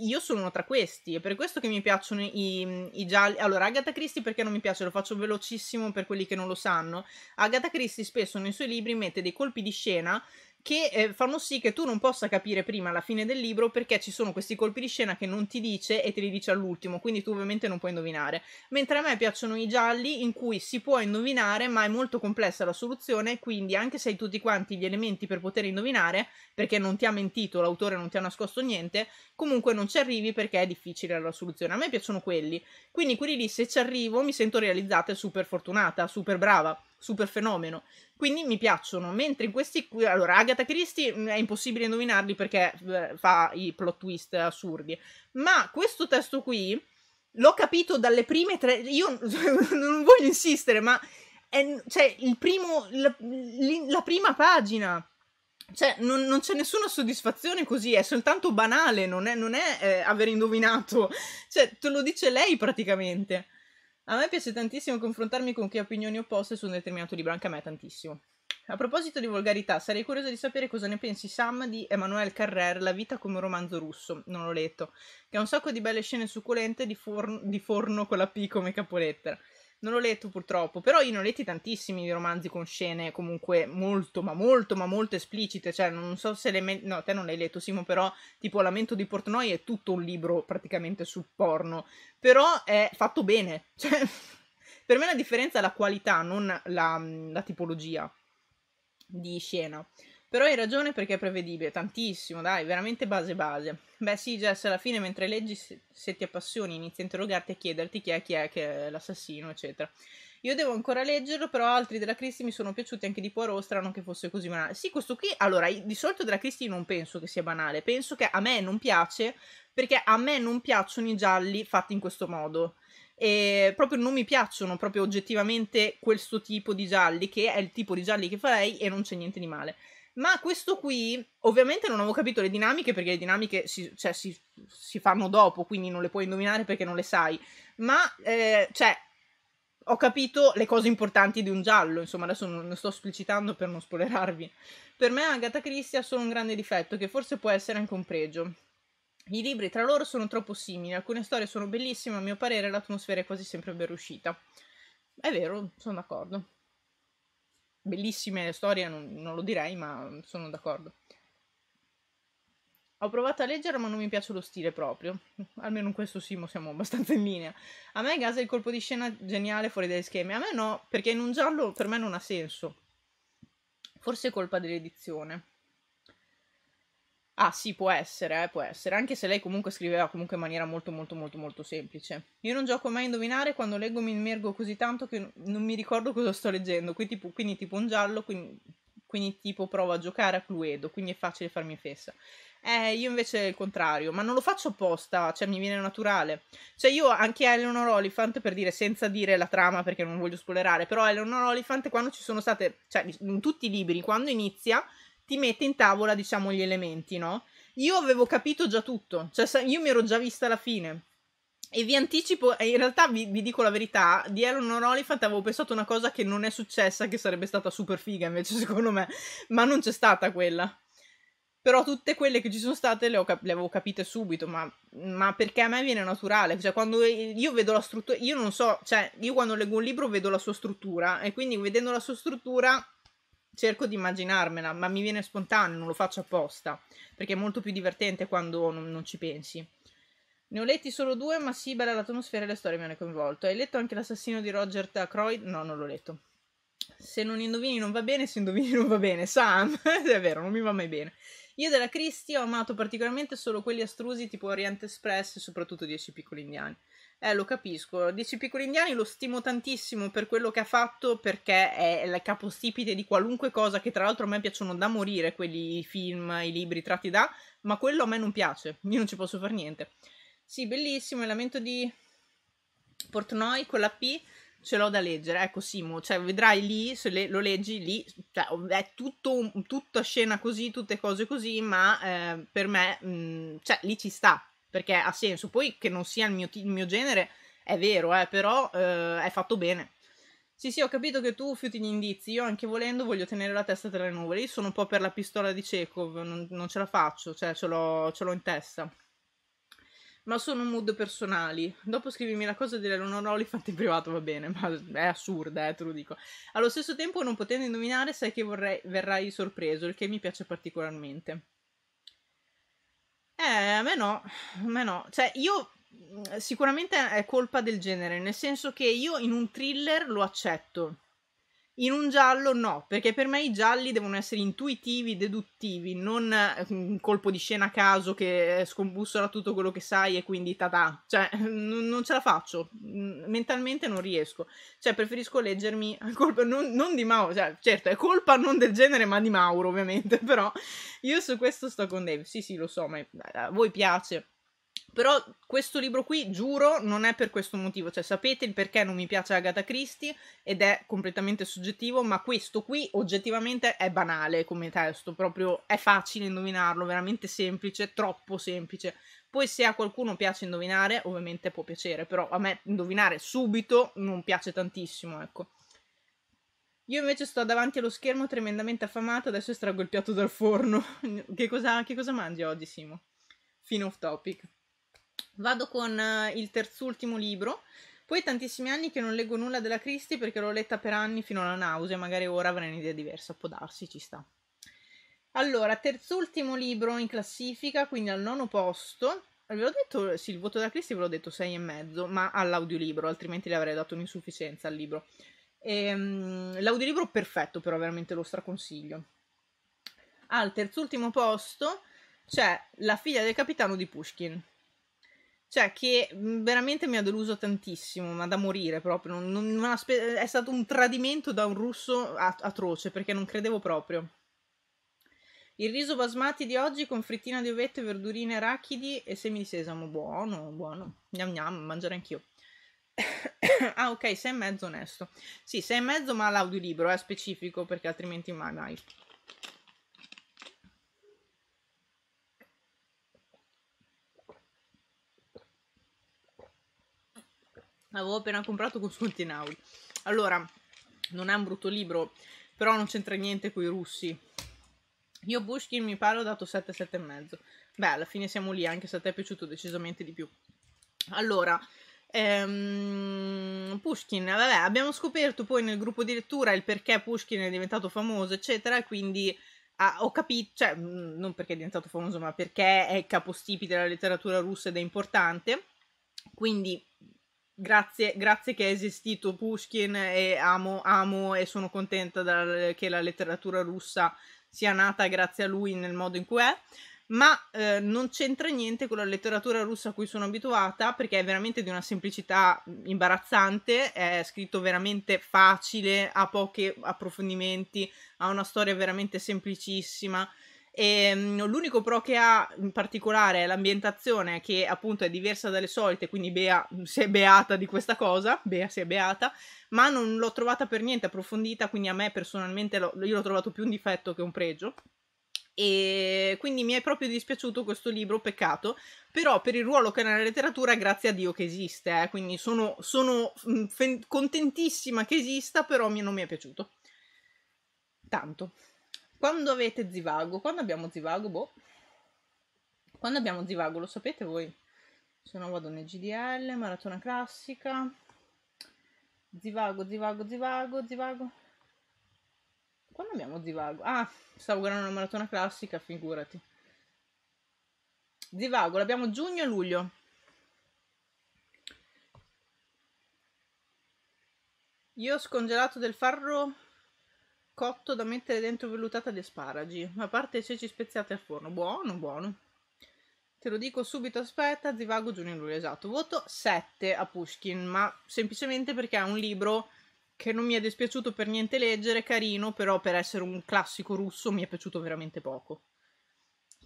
[SPEAKER 1] io sono una tra questi, è per questo che mi piacciono i, i, gialli. Allora, Agatha Christie perché non mi piace, lo faccio velocissimo per quelli che non lo sanno. Agatha Christie spesso nei suoi libri mette dei colpi di scena che eh, fanno sì che tu non possa capire prima la fine del libro perché ci sono questi colpi di scena che non ti dice e te li dice all'ultimo, quindi tu ovviamente non puoi indovinare. Mentre a me piacciono i gialli in cui si può indovinare, ma è molto complessa la soluzione, quindi anche se hai tutti quanti gli elementi per poter indovinare, perché non ti ha mentito, l'autore non ti ha nascosto niente, comunque non ci arrivi perché è difficile la soluzione. A me piacciono quelli. Quindi quelli lì se ci arrivo mi sento realizzata e super fortunata, super brava super fenomeno. Quindi mi piacciono, mentre in questi allora Agatha Christie mm, è impossibile indovinarli perché fa i plot twist assurdi, ma questo testo qui l'ho capito dalle prime tre io non voglio insistere, ma è, cioè il primo la, la prima pagina cioè, non, non, c'è nessuna soddisfazione così, è soltanto banale, non è, non è eh, aver indovinato. Cioè, te lo dice lei praticamente. A me piace tantissimo confrontarmi con chi ha opinioni opposte su un determinato libro, anche a me tantissimo. A proposito di volgarità, sarei curiosa di sapere cosa ne pensi Sam di Emmanuel Carrer, La vita come un romanzo russo, non l'ho letto, che ha un sacco di belle scene succulente di, forno, di forno con la P come capolettera. Non l'ho letto purtroppo, però io ne ho letti tantissimi romanzi con scene comunque molto, ma molto, ma molto esplicite. Cioè, non so se le... Me- no, te non l'hai letto, Simo, però tipo Lamento di Portnoy è tutto un libro praticamente sul porno. Però è fatto bene. Cioè, per me la differenza è la qualità, non la, la tipologia di scena. Però hai ragione perché è prevedibile, tantissimo, dai, veramente base base. Beh sì, Jess, alla fine mentre leggi, se, se ti appassioni, inizi a interrogarti e a chiederti chi è, chi è, che è l'assassino, eccetera. Io devo ancora leggerlo, però altri della Christie mi sono piaciuti anche di Poirot, strano che fosse così banale. Sì, questo qui, allora, di solito della Christie non penso che sia banale, penso che a me non piace, perché a me non piacciono i gialli fatti in questo modo. E proprio non mi piacciono proprio oggettivamente questo tipo di gialli, che è il tipo di gialli che farei e non c'è niente di male. Ma questo qui, ovviamente non avevo capito le dinamiche perché le dinamiche si, cioè, si, si fanno dopo, quindi non le puoi indovinare perché non le sai. Ma, eh, cioè, ho capito le cose importanti di un giallo, insomma adesso non lo sto esplicitando per non spoilerarvi. Per me Agatha Christie ha solo un grande difetto, che forse può essere anche un pregio. I libri tra loro sono troppo simili, alcune storie sono bellissime, a mio parere l'atmosfera è quasi sempre ben riuscita. È vero, sono d'accordo bellissime storie, non, non lo direi, ma sono d'accordo. Ho provato a leggere, ma non mi piace lo stile proprio. Almeno in questo Simo siamo abbastanza in linea. A me è il colpo di scena geniale fuori dai schemi. A me no, perché in un giallo per me non ha senso. Forse è colpa dell'edizione. Ah sì, può essere, eh, può essere, anche se lei comunque scriveva comunque in maniera molto molto molto molto semplice. Io non gioco mai a indovinare, quando leggo mi immergo così tanto che non mi ricordo cosa sto leggendo, quindi tipo, quindi, tipo un giallo, quindi, quindi tipo provo a giocare a Cluedo, quindi è facile farmi fessa. Eh, io invece il contrario, ma non lo faccio apposta, cioè mi viene naturale. Cioè io anche a Eleanor Oliphant, per dire, senza dire la trama perché non voglio spoilerare, però Eleanor Oliphant quando ci sono state, cioè in tutti i libri, quando inizia ti mette in tavola, diciamo, gli elementi, no? Io avevo capito già tutto, cioè io mi ero già vista la fine. E vi anticipo, in realtà vi, vi dico la verità, di Eleanor Oliphant avevo pensato una cosa che non è successa, che sarebbe stata super figa invece secondo me, ma non c'è stata quella. Però tutte quelle che ci sono state le, cap- le avevo capite subito, ma, ma, perché a me viene naturale. Cioè, quando io vedo la struttura, io non so, cioè, io quando leggo un libro vedo la sua struttura e quindi vedendo la sua struttura cerco di immaginarmela, ma mi viene spontaneo, non lo faccio apposta, perché è molto più divertente quando non, non ci pensi. Ne ho letti solo due, ma sì, bella l'atmosfera e le storie mi hanno coinvolto. Hai letto anche l'assassino di Roger T. Croyd? No, non l'ho letto. Se non indovini non va bene, se indovini non va bene. Sam, è vero, non mi va mai bene. Io della Christie ho amato particolarmente solo quelli astrusi tipo Orient Express e soprattutto Dieci piccoli indiani. Eh, lo capisco. Dieci piccoli indiani lo stimo tantissimo per quello che ha fatto, perché è il capostipite di qualunque cosa, che tra l'altro a me piacciono da morire, quelli film, i libri tratti da, ma quello a me non piace, io non ci posso fare niente. Sì, bellissimo, il lamento di Portnoy con la P ce l'ho da leggere, ecco Simo, cioè vedrai lì, se le, lo leggi lì, cioè, è tutto, tutta scena così, tutte cose così, ma eh, per me, mh, mm, cioè lì ci sta, perché ha senso. Poi che non sia il mio, il mio genere è vero, eh, però eh, è fatto bene. Sì, sì, ho capito che tu fiuti gli indizi. Io, anche volendo, voglio tenere la testa tra le nuvole. Io sono un po' per la pistola di Chekhov, non, non ce la faccio, cioè ce l'ho, ce l'ho in testa ma sono mood personali. Dopo scrivimi la cosa delle dell'Eleonora Oliphant in privato, va bene, ma è assurda, eh, te lo dico. Allo stesso tempo, non potendo indovinare, sai che vorrei, verrai sorpreso, il che mi piace particolarmente. Eh, a me no, a me no. Cioè, io mm, sicuramente è colpa del genere, nel senso che io in un thriller lo accetto in un giallo no, perché per me i gialli devono essere intuitivi, deduttivi, non eh, un colpo di scena a caso che scombussola tutto quello che sai e quindi ta-ta. Cioè, n- non ce la faccio, mm, mentalmente non riesco. Cioè, preferisco leggermi, colpa non, non di Mauro, cioè, certo, è colpa non del genere ma di Mauro ovviamente, però io su questo sto con Dave. Sì, sì, lo so, ma eh, a voi piace però questo libro qui, giuro, non è per questo motivo, cioè sapete il perché non mi piace Agatha Christie ed è completamente soggettivo, ma questo qui oggettivamente è banale come testo, proprio è facile indovinarlo, veramente semplice, troppo semplice. Poi se a qualcuno piace indovinare, ovviamente può piacere, però a me indovinare subito non piace tantissimo, ecco. Io invece sto davanti allo schermo tremendamente affamato, adesso estraggo il piatto dal forno. che, cosa, che cosa mangi oggi, Simo? Fin off topic. Vado con eh, il terzultimo libro. Poi tantissimi anni che non leggo nulla della Christie perché l'ho letta per anni fino alla nausea, magari ora avrei un'idea diversa, può darsi, ci sta. Allora, terzultimo libro in classifica, quindi al nono posto. Ve l'ho detto, sì, il voto della Christie ve l'ho detto e mezzo, ma all'audiolibro, altrimenti le avrei dato un'insufficienza al libro. E, um, l'audiolibro perfetto, però veramente lo straconsiglio. Al terzultimo posto c'è La figlia del capitano di Pushkin cioè, che mhmm, veramente mi ha deluso tantissimo, ma da morire proprio. Non, non, spe- è stato un tradimento da un russo atroce, perché non credevo proprio. Il riso basmati di oggi con frittina di ovette, verdurine, arachidi e semi di sesamo. Buono, buono. Gnam gnam, mangiare anch'io. ah, ok, sei e mezzo onesto. Sì, sei e mezzo, ma l'audiolibro è eh, specifico, perché altrimenti mai mai. L'avevo appena comprato con sconti Allora, non è un brutto libro, però non c'entra niente con i russi. Io Pushkin mi pare ho dato 7, 7,5. Beh, alla fine siamo lì, anche se a te è piaciuto decisamente di più. Allora, ehm, Pushkin, vabbè, abbiamo scoperto poi nel gruppo di lettura il perché Pushkin è diventato famoso, eccetera, quindi ah, ho capito, cioè, mm, non perché è diventato famoso, ma perché è capostipite della letteratura russa ed è importante. Quindi Grazie, grazie, che è esistito Pushkin e amo, amo e sono contenta da, che la letteratura russa sia nata grazie a lui nel modo in cui è, ma eh, non c'entra niente con la letteratura russa a cui sono abituata perché è veramente di una semplicità imbarazzante, è scritto veramente facile, ha pochi approfondimenti, ha una storia veramente semplicissima. E, ehm, l'unico pro che ha in particolare è l'ambientazione che appunto è diversa dalle solite, quindi Bea si è beata di questa cosa, Bea si è beata, ma non l'ho trovata per niente approfondita, quindi a me personalmente l'ho, io l'ho trovato più un difetto che un pregio. E quindi mi è proprio dispiaciuto questo libro, peccato, però per il ruolo che ha nella letteratura grazie a Dio che esiste, eh, quindi sono, sono f- contentissima che esista, però non mi è piaciuto. Tanto. Quando avete zivago? Quando abbiamo zivago? Boh. Quando abbiamo zivago, lo sapete voi? Se no vado nel GDL, maratona classica. Zivago, zivago, zivago, zivago. Quando abbiamo zivago? Ah, stavo guardando una maratona classica, figurati. Zivago, l'abbiamo giugno e luglio. Io ho scongelato del farro cotto da mettere dentro vellutata di asparagi, a parte i ceci speziati al forno. Buono, buono. Te lo dico subito, aspetta, Zivago giù Giulio Lulio, esatto. Voto 7 a Pushkin, ma semplicemente perché è un libro che non mi è dispiaciuto per niente leggere, carino, però per essere un classico russo mi è piaciuto veramente poco.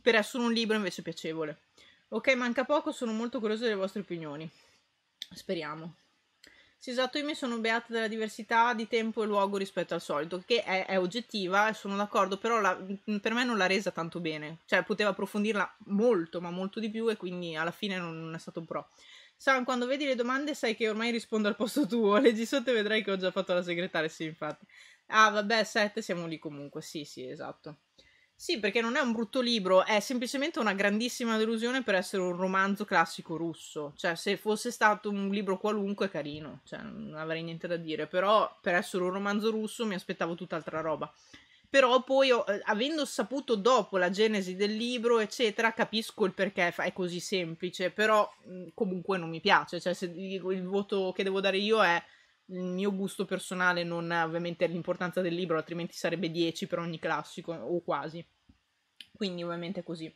[SPEAKER 1] Per essere un libro invece piacevole. Ok, manca poco, sono molto curiosa delle vostre opinioni. Speriamo. Sì, esatto, io mi sono beata della diversità di tempo e luogo rispetto al solito, che è, è oggettiva, sono d'accordo, però la, per me non l'ha resa tanto bene, cioè poteva approfondirla molto, ma molto di più e quindi alla fine non, non è stato un pro. Sam, quando vedi le domande sai che ormai rispondo al posto tuo, leggi sotto e vedrai che ho già fatto la segretaria, sì infatti. Ah vabbè, 7 siamo lì comunque, sì sì esatto. Sì, perché non è un brutto libro, è semplicemente una grandissima delusione per essere un romanzo classico russo. Cioè, se fosse stato un libro qualunque, carino, cioè, non avrei niente da dire. Però, per essere un romanzo russo, mi aspettavo tutt'altra roba. Però poi, eh, avendo saputo dopo la genesi del libro, eccetera, capisco il perché è così semplice, però comunque non mi piace. Cioè, se il voto che devo dare io è il mio gusto personale non ha ovviamente l'importanza del libro, altrimenti sarebbe 10 per ogni classico o quasi. Quindi ovviamente è così.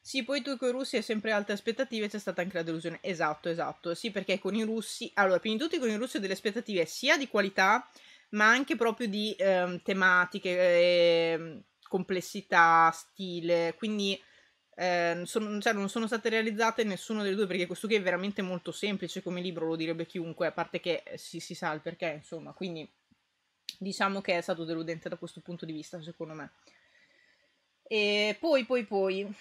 [SPEAKER 1] Sì, poi tu con i russi hai sempre alte aspettative, c'è stata anche la delusione. Esatto, esatto. Sì, perché con i russi, allora, prima di tutto con i russi ho delle aspettative sia di qualità, ma anche proprio di eh, tematiche, eh, complessità, stile, quindi eh, sono, cioè non sono state realizzate nessuna delle due perché questo qui è veramente molto semplice come libro, lo direbbe chiunque, a parte che eh, si, si sa il perché, insomma, quindi diciamo che è stato deludente da questo punto di vista, secondo me. E poi, poi, poi,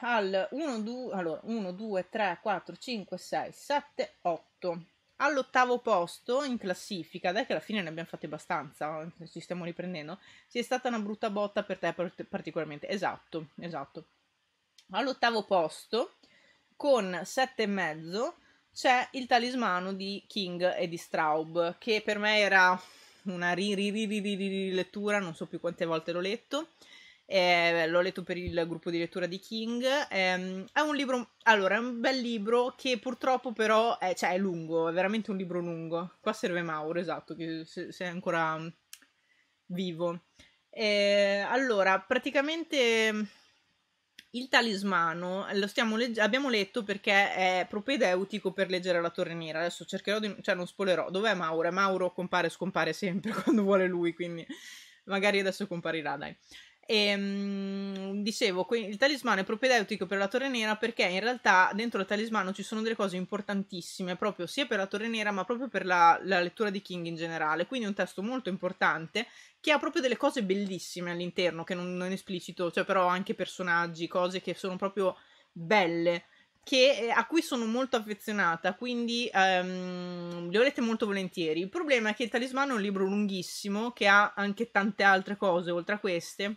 [SPEAKER 1] al 1, 2, allora, 1, 2, 3, 4, 5, 6, 7, 8. All'ottavo posto in classifica, dai che alla fine ne abbiamo fatte abbastanza, eh, ci stiamo riprendendo, si è stata una brutta botta per te particolarmente. Esatto, esatto. All'ottavo posto, con e mezzo c'è il talismano di King e di Straub, che per me era una rilettura, non so più quante volte l'ho letto. Eh, l'ho letto per il gruppo di lettura di King. Eh, è un libro, allora, è un bel libro che purtroppo però è, cioè, è lungo, è veramente un libro lungo. Qua serve Mauro, esatto, che se, se è ancora vivo. Eh, allora, praticamente il talismano lo stiamo legge- abbiamo letto perché è propedeutico per leggere la Torre Nera. Adesso cercherò di. cioè non spoilerò. Dov'è Mauro? Mauro compare e scompare sempre quando vuole lui, quindi magari adesso comparirà, dai. E, ehm, dicevo, il talismano è propedeutico per la torre nera perché in realtà dentro il talismano ci sono delle cose importantissime, proprio sia per la torre nera ma proprio per la, la lettura di King in generale. Quindi è un testo molto importante che ha proprio delle cose bellissime all'interno, che non, non esplicito, cioè però anche personaggi, cose che sono proprio belle. Che, eh, a cui sono molto affezionata, quindi um, le ho lette molto volentieri. Il problema è che il talismano è un libro lunghissimo che ha anche tante altre cose oltre a queste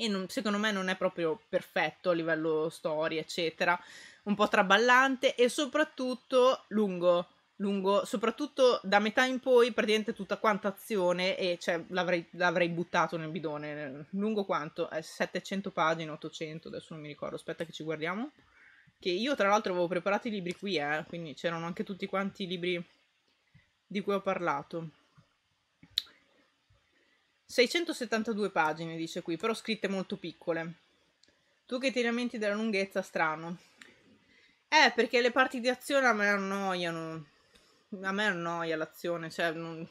[SPEAKER 1] e non, secondo me non è proprio perfetto a livello storia, eccetera, un po' traballante e soprattutto lungo, lungo, soprattutto da metà in poi praticamente tutta quanta azione e cioè, l'avrei, l'avrei buttato nel bidone, lungo quanto? Eh, 700 pagine, 800, adesso non mi ricordo, aspetta che ci guardiamo. Che io tra l'altro avevo preparato i libri qui, eh, quindi c'erano anche tutti quanti i libri di cui ho parlato. 672 pagine, dice qui, però scritte molto piccole. Tu che ti lamenti della lunghezza, strano. Eh, perché le parti di azione a me annoiano. A me annoia l'azione, cioè, non...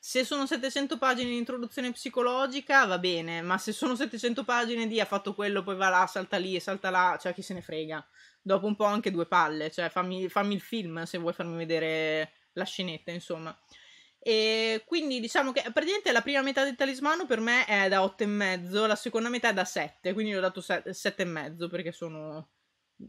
[SPEAKER 1] se sono 700 pagine di introduzione psicologica va bene, ma se sono 700 pagine di ha fatto quello, poi va là, salta lì e salta là, cioè chi se ne frega. Dopo un po' anche due palle, cioè fammi, fammi il film se vuoi farmi vedere la scenetta, insomma. E quindi diciamo che praticamente la prima metà del talismano per me è da 8,5, la seconda metà è da 7, quindi ho dato 7,5 perché sono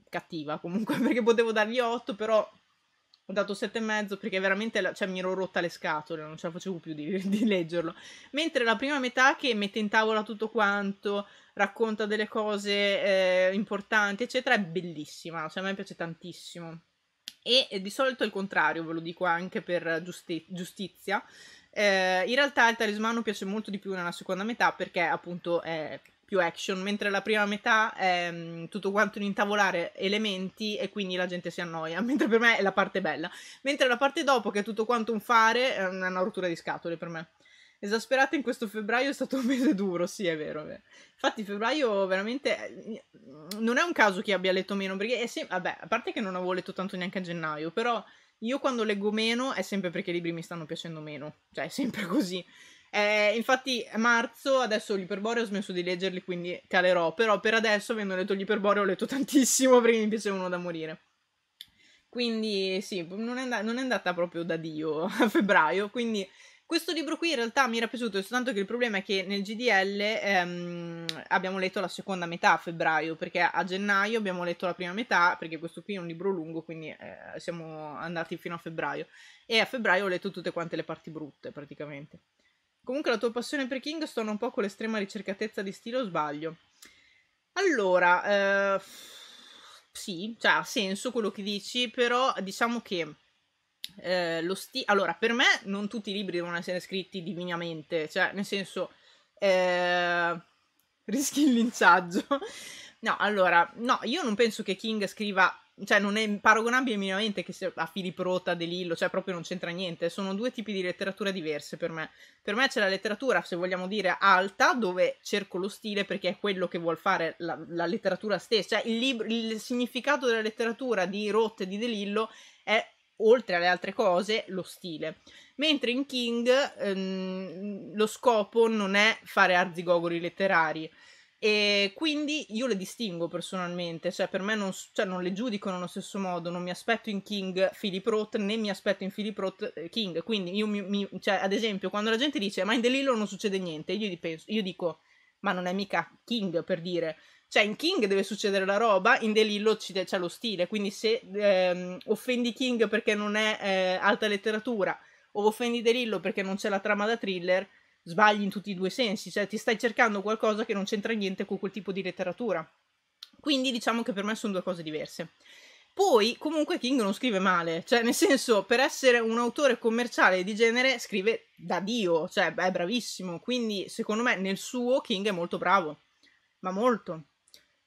[SPEAKER 1] cattiva comunque, perché potevo dargli 8, però ho dato 7,5 perché veramente cioè, mi ero rotta le scatole, non ce la facevo più di, di leggerlo. Mentre la prima metà che mette in tavola tutto quanto, racconta delle cose eh, importanti, eccetera, è bellissima, cioè a me piace tantissimo e di solito è il contrario, ve lo dico anche per giusti- giustizia. Eh, in realtà il talismano piace molto di più nella seconda metà perché appunto è più action, mentre la prima metà è mm, tutto quanto un intavolare elementi e quindi la gente si annoia, mentre per me è la parte bella, mentre la parte dopo che è tutto quanto un fare è una rottura di scatole per me esasperata in questo febbraio è stato un mese duro, sì, è vero. È vero. Infatti febbraio veramente eh, non è un caso che abbia letto meno, perché sem- vabbè, a parte che non avevo letto tanto neanche a gennaio, però io quando leggo meno è sempre perché i libri mi stanno piacendo meno, cioè è sempre così. Eh, infatti marzo, adesso l'Iperboreo ho smesso di leggerli, quindi calerò, però per adesso avendo letto l'Iperboreo ho letto tantissimo perché mi piacevano da morire. Quindi sì, non è, and- non è andata proprio da Dio a febbraio, quindi questo libro qui in realtà mi era piaciuto, soltanto che il problema è che nel GDL ehm, abbiamo letto la seconda metà a febbraio, perché a gennaio abbiamo letto la prima metà, perché questo qui è un libro lungo, quindi eh, siamo andati fino a febbraio. E a febbraio ho letto tutte quante le parti brutte praticamente. Comunque la tua passione per King stona un po' con l'estrema ricercatezza di stile o sbaglio? Allora, eh, sì, cioè ha senso quello che dici, però diciamo che eh, lo stile. Allora, per me non tutti i libri devono essere scritti divinamente, cioè, nel senso, eh, rischi il linciaggio. no, allora, no, io non penso che King scriva, cioè, non è paragonabile minimamente che sia a Filippo Rota, De Lillo, cioè, proprio non c'entra niente. Sono due tipi di letteratura diverse per me. Per me c'è la letteratura, se vogliamo dire, alta, dove cerco lo stile perché è quello che vuol fare la, la letteratura stessa. Cioè, il, lib- il significato della letteratura di Rotta e di De Lillo è oltre alle altre cose, lo stile. Mentre in King ehm, lo scopo non è fare arzigogoli letterari. E quindi io le distingo personalmente, cioè per me non, cioè non, le giudico nello stesso modo, non mi aspetto in King Philip Roth né mi aspetto in Philip Roth eh, King, quindi io mi, mi, cioè ad esempio quando la gente dice ma in The Lillo non succede niente, io, penso, io dico ma non è mica King per dire. Cioè, in King deve succedere la roba, in Delillo Lillo c'è lo stile, quindi se ehm, offendi King perché non è eh, alta letteratura o offendi Lillo perché non c'è la trama da thriller, sbagli in tutti i due sensi, cioè ti stai cercando qualcosa che non c'entra niente con quel tipo di letteratura. Quindi diciamo che per me sono due cose diverse. Poi, comunque, King non scrive male, cioè, nel senso, per essere un autore commerciale di genere, scrive da Dio, cioè, è bravissimo. Quindi, secondo me, nel suo King è molto bravo, ma molto.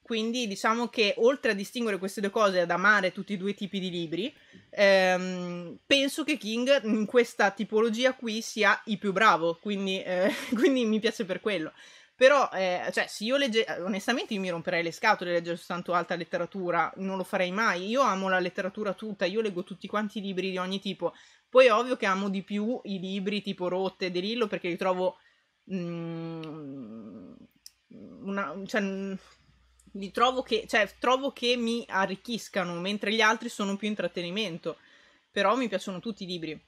[SPEAKER 1] Quindi, diciamo che oltre a distinguere queste due cose ad amare tutti e due i tipi di libri, ehm, penso che King in questa tipologia qui sia il più bravo. Quindi, eh, quindi mi piace per quello. Però, eh, cioè, se io legge... Eh, onestamente io mi romperei le scatole a leggere soltanto alta letteratura, non lo farei mai. Io amo la letteratura tutta, io leggo tutti quanti i libri di ogni tipo. Poi è ovvio che amo di più i libri tipo Rotte, De Lillo, perché li trovo... Mm, una, cioè, mm, li trovo che, cioè, trovo che mi arricchiscano, mentre gli altri sono più intrattenimento. Però mi piacciono tutti i libri.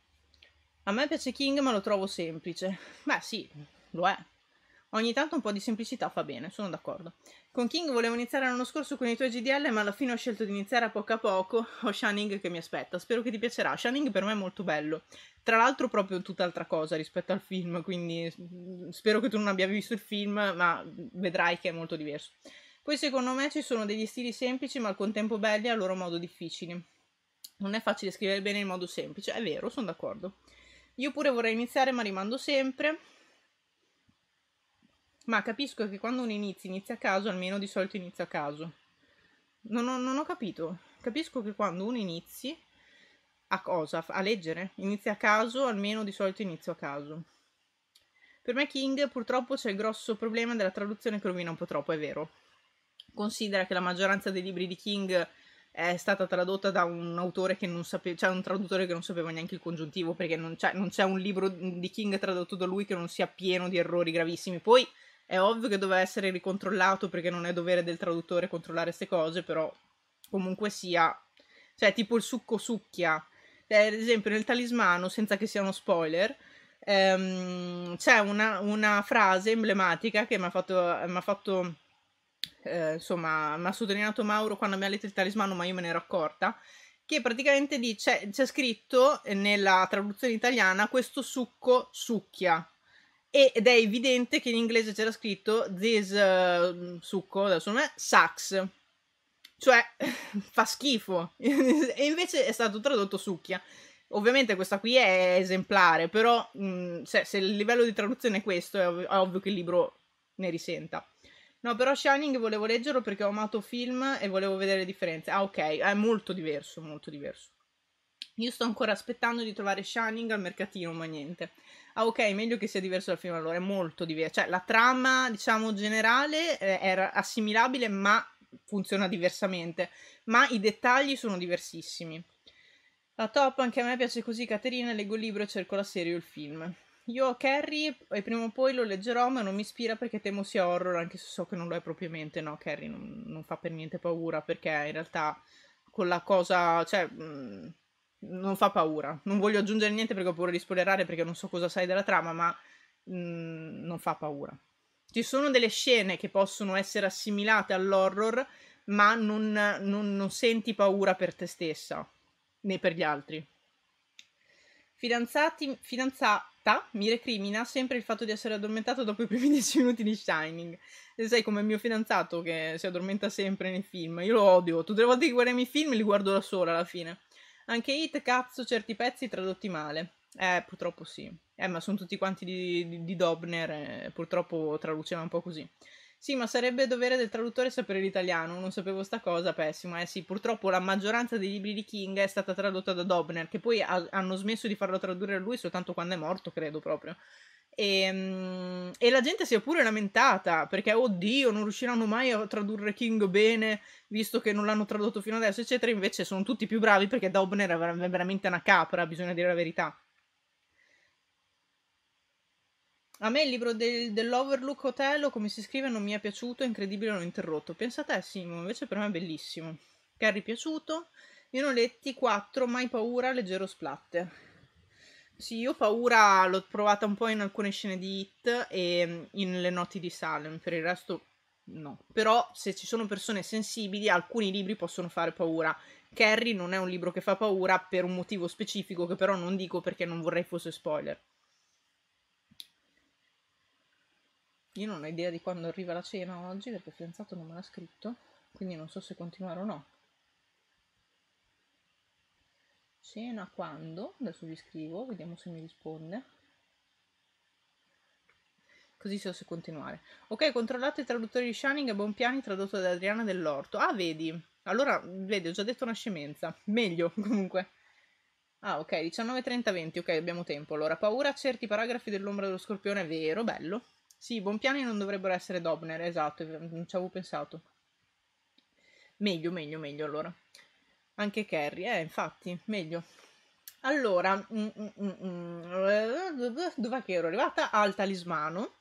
[SPEAKER 1] A me piace King, ma lo trovo semplice. Beh, sì, lo è. Ogni tanto un po' di semplicità fa bene, sono d'accordo. Con King volevo iniziare l'anno scorso con i tuoi GDL, ma alla fine ho scelto di iniziare a poco a poco. Ho Shining che mi aspetta, spero che ti piacerà. Shining per me è molto bello. Tra l'altro proprio tutt'altra cosa rispetto al film, quindi mm, spero che tu non abbia visto il film, ma vedrai che è molto diverso. Poi secondo me ci sono degli stili semplici, ma al contempo belli e a loro modo difficili. Non è facile scrivere bene in modo semplice, è vero, sono d'accordo. Io pure vorrei iniziare, ma rimando sempre ma capisco che quando uno inizia, inizia a caso, almeno di solito inizia a caso. Non ho, non ho capito. Capisco che quando uno inizi a cosa? A leggere? Inizia a caso, almeno di solito inizio a caso. Per me King purtroppo c'è il grosso problema della traduzione che rovina un po' troppo, è vero. Considera che la maggioranza dei libri di King è stata tradotta da un autore che non sapeva, cioè un traduttore che non sapeva neanche il congiuntivo, perché non c'è, cioè, non c'è un libro di King tradotto da lui che non sia pieno di errori gravissimi. Poi è ovvio che doveva essere ricontrollato perché non è dovere del traduttore controllare queste cose, però comunque sia, cioè tipo il succo succhia. Cioè, ad esempio nel talismano, senza che sia uno spoiler, ehm, c'è una, una, frase emblematica che mi ha fatto, m'ha fatto eh, insomma, mi ha sottolineato Mauro quando mi ha letto il talismano, ma io me ne ero accorta, che praticamente dice, c'è scritto nella traduzione italiana questo succo succhia ed è evidente che in inglese c'era scritto this uh, succo, adesso non è, sucks. Cioè, fa schifo. e invece è stato tradotto succhia. Ovviamente questa qui è esemplare, però mh, mm, se, se, il livello di traduzione è questo, è ovvio, è ovvio che il libro ne risenta. No, però Shining volevo leggerlo perché ho amato film e volevo vedere le differenze. Ah, ok, è molto diverso, molto diverso. Io sto ancora aspettando di trovare Shining al mercatino, ma niente. Ah, ok, meglio che sia diverso dal film allora, è molto diverso. Cioè, la trama, diciamo, generale è eh, assimilabile, ma funziona diversamente. Ma i dettagli sono diversissimi. La top, anche a me piace così, Caterina, leggo il libro e cerco la serie o il film. Io ho Carrie e prima o poi lo leggerò, ma non mi ispira perché temo sia horror, anche se so che non lo è propriamente. No, Carrie non, non fa per niente paura, perché in realtà con la cosa... cioè... Mh, mm, non fa paura. Non voglio aggiungere niente perché ho paura di spoilerare perché non so cosa sai della trama, ma mh, mm, non fa paura. Ci sono delle scene che possono essere assimilate all'horror, ma non, non, non senti paura per te stessa né per gli altri. Fidanzati, fidanzata mi recrimina sempre il fatto di essere addormentato dopo i primi 10 minuti di Shining. E sai come il mio fidanzato che si addormenta sempre nei film. Io lo odio. Tutte le volte che guardiamo i film li guardo da sola alla fine. Anche It, cazzo, certi pezzi tradotti male. Eh, purtroppo sì. Eh, ma sono tutti quanti di, di, di Dobner, eh, purtroppo traduceva un po' così. Sì, ma sarebbe dovere del traduttore sapere l'italiano, non sapevo sta cosa, pessima. Eh sì, purtroppo la maggioranza dei libri di King è stata tradotta da Dobner, che poi ha, hanno smesso di farlo tradurre a lui soltanto quando è morto, credo proprio. E, ehm, e, la gente si è pure lamentata perché, oddio, non riusciranno mai a tradurre King bene visto che non l'hanno tradotto fino adesso, eccetera. Invece sono tutti più bravi perché Daubner è veramente una capra, bisogna dire la verità. A me il libro del, dell'Overlook Hotel, o come si scrive, non mi è piaciuto, è incredibile, l'ho interrotto. Pensate a Simo, invece per me è bellissimo. Carri piaciuto. Io ne ho letti 4, mai paura, leggero splatte. Sì, io paura l'ho provata un po' in alcune scene di Hit e mm, in Le notti di Salem, per il resto no. Però se ci sono persone sensibili, alcuni libri possono fare paura. Carrie non è un libro che fa paura per un motivo specifico che però non dico perché non vorrei fosse spoiler. Io non ho idea di quando arriva la cena oggi perché il fidanzato non me l'ha scritto, quindi non so se continuare o no. Cena quando? Adesso vi scrivo, vediamo se mi risponde. Così so se continuare. Ok, controllate i traduttori di Shining e Bonpiani tradotto da Adriana dell'Orto. Ah, vedi. Allora, vedi, ho già detto una scemenza. Meglio, comunque. Ah, ok, 19.30, 20. Ok, abbiamo tempo. Allora, paura a certi paragrafi dell'ombra dello scorpione. vero, bello. Sì, Bonpiani non dovrebbero essere Dobner, esatto, non ci avevo pensato. Meglio, meglio, meglio allora anche Kerry, eh, infatti, meglio. Allora, mm, mm, mm, mm. dove ero arrivata? Al talismano.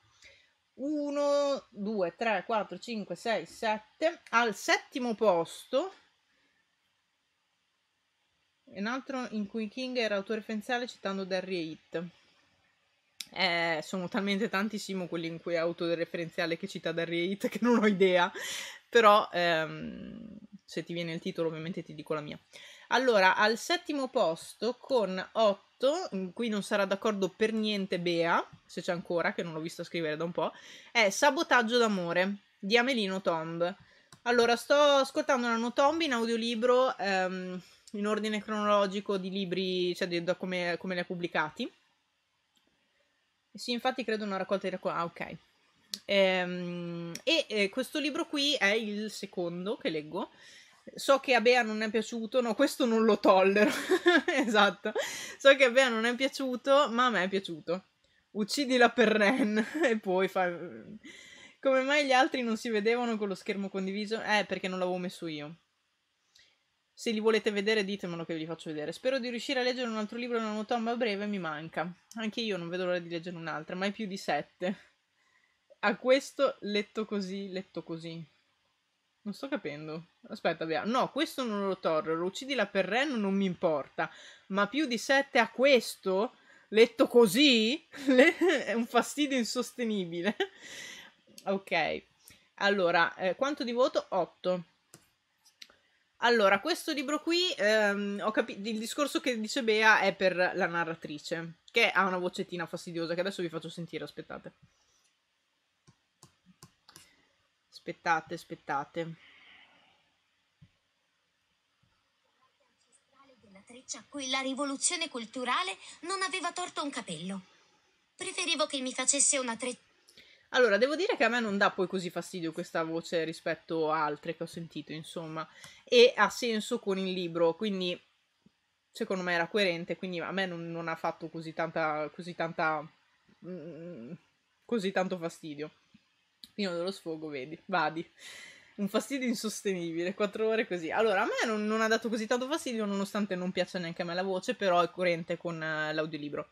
[SPEAKER 1] 1, 2, 3, 4, 5, 6, 7. Al settimo posto, un altro in cui King era autore referenziale citando Derry e Hit. Eh, sono talmente tantissimo quelli in cui è autoreferenziale che cita Derry e Hit che non ho idea, però... Ehm se ti viene il titolo ovviamente ti dico la mia. Allora, al settimo posto con 8, qui non sarà d'accordo per niente Bea, se c'è ancora, che non l'ho vista scrivere da un po', è Sabotaggio d'amore di Amelino Tomb. Allora, sto ascoltando l'anno Tomb in audiolibro ehm, in ordine cronologico di libri, cioè di, da come, come li ha pubblicati. Sì, infatti credo una raccolta di racconti. Ah, ok. Ehm, e eh, questo libro qui è il secondo che leggo. So che a Bea non è piaciuto, no, questo non lo tollero. esatto. So che a Bea non è piaciuto, ma a me è piaciuto. Uccidila per Ren e poi fa mm, come mai gli altri non si vedevano con lo schermo condiviso? Eh, perché non l'avevo messo io. Se li volete vedere, ditemelo che vi faccio vedere. Spero di riuscire a leggere un altro libro nella tomba a breve, mi manca. Anche io non vedo l'ora di leggere un'altra, mai più di sette a questo letto così, letto così. Non sto capendo. Aspetta, via. No, questo non lo torro. Lo uccidi la per Ren non mi importa. Ma più di 7 a questo? Letto così? è un fastidio insostenibile. ok. Allora, eh, quanto di voto? 8. Allora, questo libro qui, ehm, ho capito, il discorso che dice Bea è per la narratrice, che ha una vocettina fastidiosa che adesso vi faccio sentire, aspettate aspettate, aspettate. a cui la rivoluzione culturale non aveva torto un capello. Preferivo che mi facesse una treccia. Allora, devo dire che a me non dà poi così fastidio questa voce rispetto a altre che ho sentito, insomma, e ha senso con il libro, quindi secondo me era coerente, quindi a me non, non ha fatto così tanta, così tanta, mh, mm, così tanto fastidio. Io dello sfogo, vedi, vadi. Un fastidio insostenibile, quattro ore così. Allora, a me non, non ha dato così tanto fastidio, nonostante non piaccia neanche a me la voce, però è coerente con uh, l'audiolibro.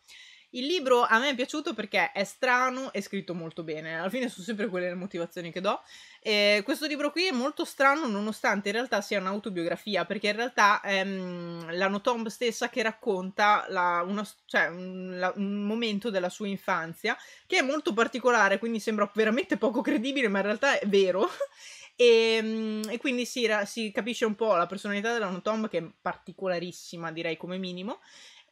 [SPEAKER 1] Il libro a me è piaciuto perché è strano e scritto molto bene. Alla fine sono sempre quelle le motivazioni che do. Eh, questo libro qui è molto strano, nonostante in realtà sia un'autobiografia, perché in realtà è ehm, la Notomb stessa che racconta la, una, cioè, un, la, un momento della sua infanzia, che è molto particolare, quindi sembra veramente poco credibile, ma in realtà è vero. E, ehm, e, quindi si, si, capisce un po' la personalità della Notom che è particolarissima direi come minimo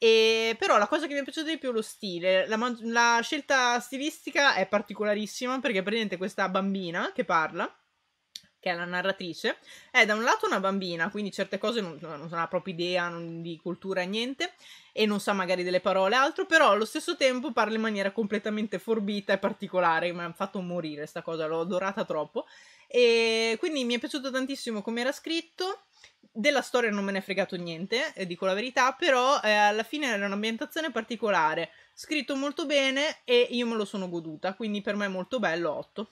[SPEAKER 1] e, però la cosa che mi è piaciuta di più è lo stile. La, la, scelta stilistica è particolarissima perché praticamente questa bambina che parla, che è la narratrice, è da un lato una bambina, quindi certe cose non, non ha proprio idea non, di cultura, niente, e non sa magari delle parole altro, però allo stesso tempo parla in maniera completamente forbita e particolare, mi ha fatto morire questa cosa, l'ho adorata troppo. E quindi mi è piaciuto tantissimo come era scritto della storia non me ne è fregato niente, eh, dico la verità, però eh, alla fine era un'ambientazione particolare, scritto molto bene e io me lo sono goduta, quindi per me è molto bello 8.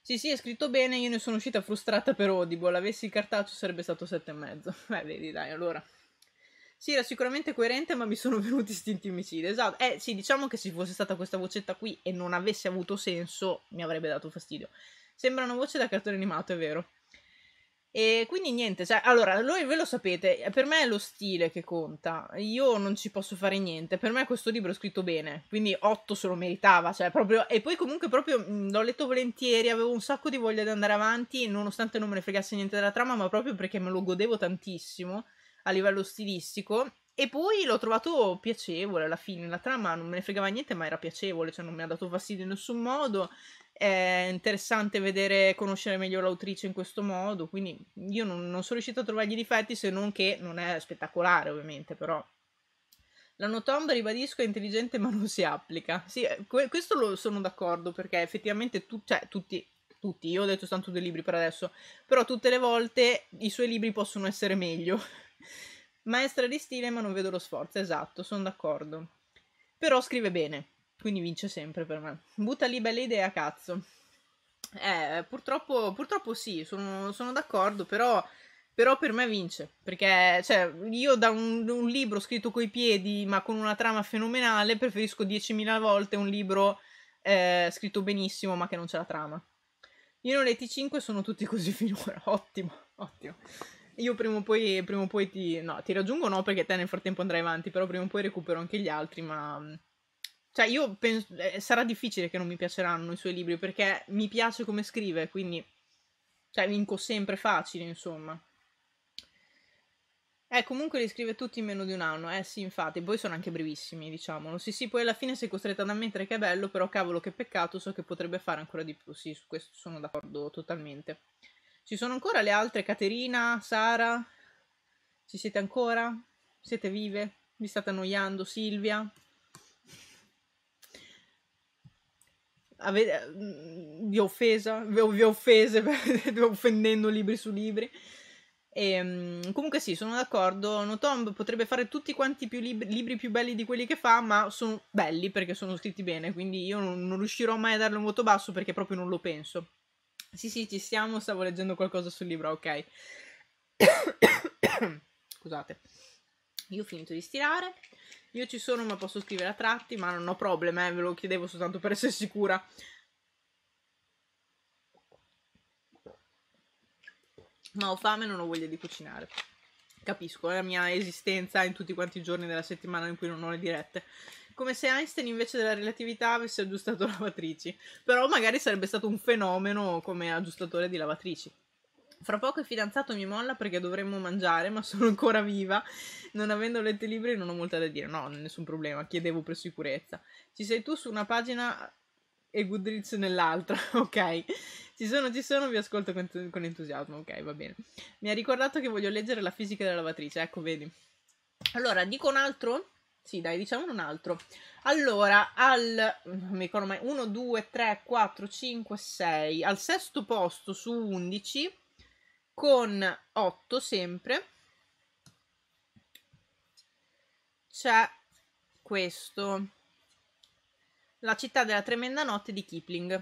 [SPEAKER 1] Sì, sì, è scritto bene, io ne sono uscita frustrata per Audible, avessi il cartaccio sarebbe stato 7,5. Beh, vedi, dai, allora. Sì, era sicuramente coerente, ma mi sono venuti istinti omicidi, esatto. Eh, sì, diciamo che se fosse stata questa vocetta qui e non avesse avuto senso, mi avrebbe dato fastidio. Sembra una voce da cartone animato, è vero. E quindi niente, cioè, allora, lui ve lo sapete, eh, per me è lo stile che conta, io non ci posso fare niente, per me questo libro è scritto bene, quindi 8 se lo meritava, cioè, proprio, e poi comunque proprio mh, l'ho letto volentieri, avevo un sacco di voglia di andare avanti, nonostante non me ne fregasse niente della trama, ma proprio perché me lo godevo tantissimo a livello stilistico, e poi l'ho trovato piacevole alla fine, la trama non me ne fregava niente, ma era piacevole, cioè non mi ha dato fastidio in nessun modo. È interessante vedere, conoscere meglio l'autrice in questo modo, quindi io non, non sono riuscita a trovargli difetti se non che non è spettacolare ovviamente, però l'anno Tomb, ribadisco, è intelligente ma non si applica. Sì, eh, questo lo sono d'accordo perché effettivamente tu- cioè, tutti, tutti, io ho detto tanto due libri per adesso, però tutte le volte i suoi libri possono essere meglio. Maestra di stile ma non vedo lo sforzo, esatto, sono d'accordo. Però scrive bene, quindi vince sempre per me. Butta lì bella idea, cazzo. Eh, purtroppo, purtroppo sì, sono, sono d'accordo, però, però, per me vince. Perché cioè, io da un, un libro scritto coi piedi, ma con una trama fenomenale, preferisco 10.000 volte un libro eh, scritto benissimo, ma che non c'è la trama. Io non letti 5 sono tutti così finora. Ottimo, ottimo. Io prima o poi, prima o poi ti, no, ti raggiungo, no, perché te nel frattempo andrai avanti, però prima o poi recupero anche gli altri, ma cioè, io penso. Eh, sarà difficile che non mi piaceranno i suoi libri perché mi piace come scrive, quindi. Cioè, vinco sempre facile, insomma. Eh, comunque li scrive tutti in meno di un anno. Eh sì, infatti, poi sono anche brevissimi, diciamolo. Sì, sì, poi alla fine sei costretta ad ammettere che è bello, però cavolo che peccato, so che potrebbe fare ancora di più. Sì, su questo sono d'accordo totalmente. Ci sono ancora le altre? Caterina, Sara? Ci siete ancora? Siete vive? Vi state annoiando? Silvia? avete, mm, vi ho offesa, vi ho, vi offese offendendo libri su libri. E, ehm, comunque sì, sono d'accordo, Notom potrebbe fare tutti quanti più libri, libri, più belli di quelli che fa, ma sono belli perché sono scritti bene, quindi io non, non riuscirò mai a darle un voto basso perché proprio non lo penso. Sì, sì, ci stiamo, stavo leggendo qualcosa sul libro, ok. Scusate. Io ho finito di stirare, io ci sono ma posso scrivere a tratti, ma non ho problema, eh, ve lo chiedevo soltanto per essere sicura. Ma ho fame e non ho voglia di cucinare. Capisco, è la mia esistenza in tutti quanti i giorni della settimana in cui non ho le dirette come se Einstein invece della relatività avesse aggiustato lavatrici, però magari sarebbe stato un fenomeno come aggiustatore di lavatrici. Fra poco il fidanzato mi molla perché dovremmo mangiare, ma sono ancora viva. Non avendo letto i libri non ho molto da dire. No, nessun problema, chiedevo per sicurezza. Ci sei tu su una pagina e Goodreads nell'altra, ok? Ci sono, ci sono, vi ascolto con, con entusiasmo, ok, va bene. Mi ha ricordato che voglio leggere la fisica della lavatrice, ecco, vedi. Allora, dico un altro? Sì, dai, diciamone un altro. Allora, al non mi ricordo mai 1 2 3 4 5 6 al sesto posto su 11 con 8 sempre c'è questo La città della tremenda notte di Kipling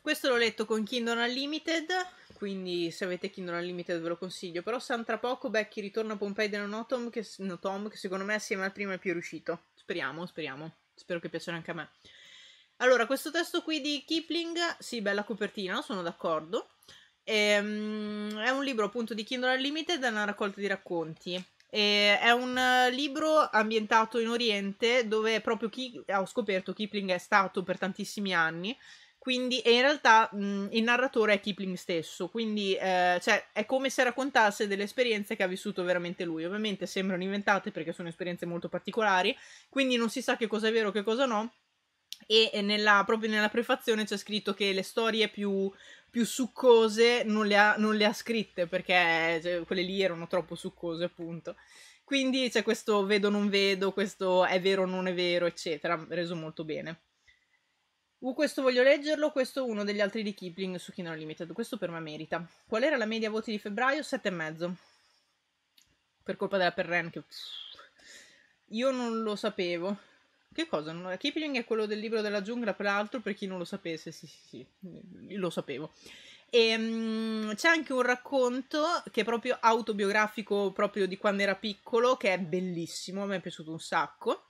[SPEAKER 1] questo l'ho letto con Kingdom Unlimited quindi se avete Kingdom Unlimited ve lo consiglio però se tra poco Becky ritorna a Pompei della Notom che, Notom che secondo me assieme al primo è più riuscito speriamo, speriamo spero che piacerà anche a me allora questo testo qui di Kipling sì bella copertina sono d'accordo Ehm, è un libro appunto di Kindle Unlimited, è una raccolta di racconti. E è un eh, libro ambientato in Oriente dove proprio chi ho scoperto Kipling è stato per tantissimi anni. Quindi, e in realtà mh, il narratore è Kipling stesso, quindi eh, cioè, è come se raccontasse delle esperienze che ha vissuto veramente lui. Ovviamente sembrano inventate perché sono esperienze molto particolari, quindi non si sa che cosa è vero e che cosa no, e nella, proprio nella prefazione c'è scritto che le storie più più succose non le ha, non le ha scritte perché cioè, quelle lì erano troppo succose, appunto. Quindi c'è questo vedo non vedo, questo è vero non è vero, eccetera, reso molto bene. Uh, questo voglio leggerlo, questo è uno degli altri di Kipling su Kino Limited, questo per me merita. Qual era la media voti di febbraio? Sette e mezzo. Per colpa della Perren che... Io non lo sapevo. Che cosa? Non Kipling è quello del libro della giungla, peraltro, per chi non lo sapesse, sì, sì, sì, mm, lo sapevo. E, um, c'è anche un racconto che è proprio autobiografico, proprio di quando era piccolo, che è bellissimo, mi è piaciuto un sacco.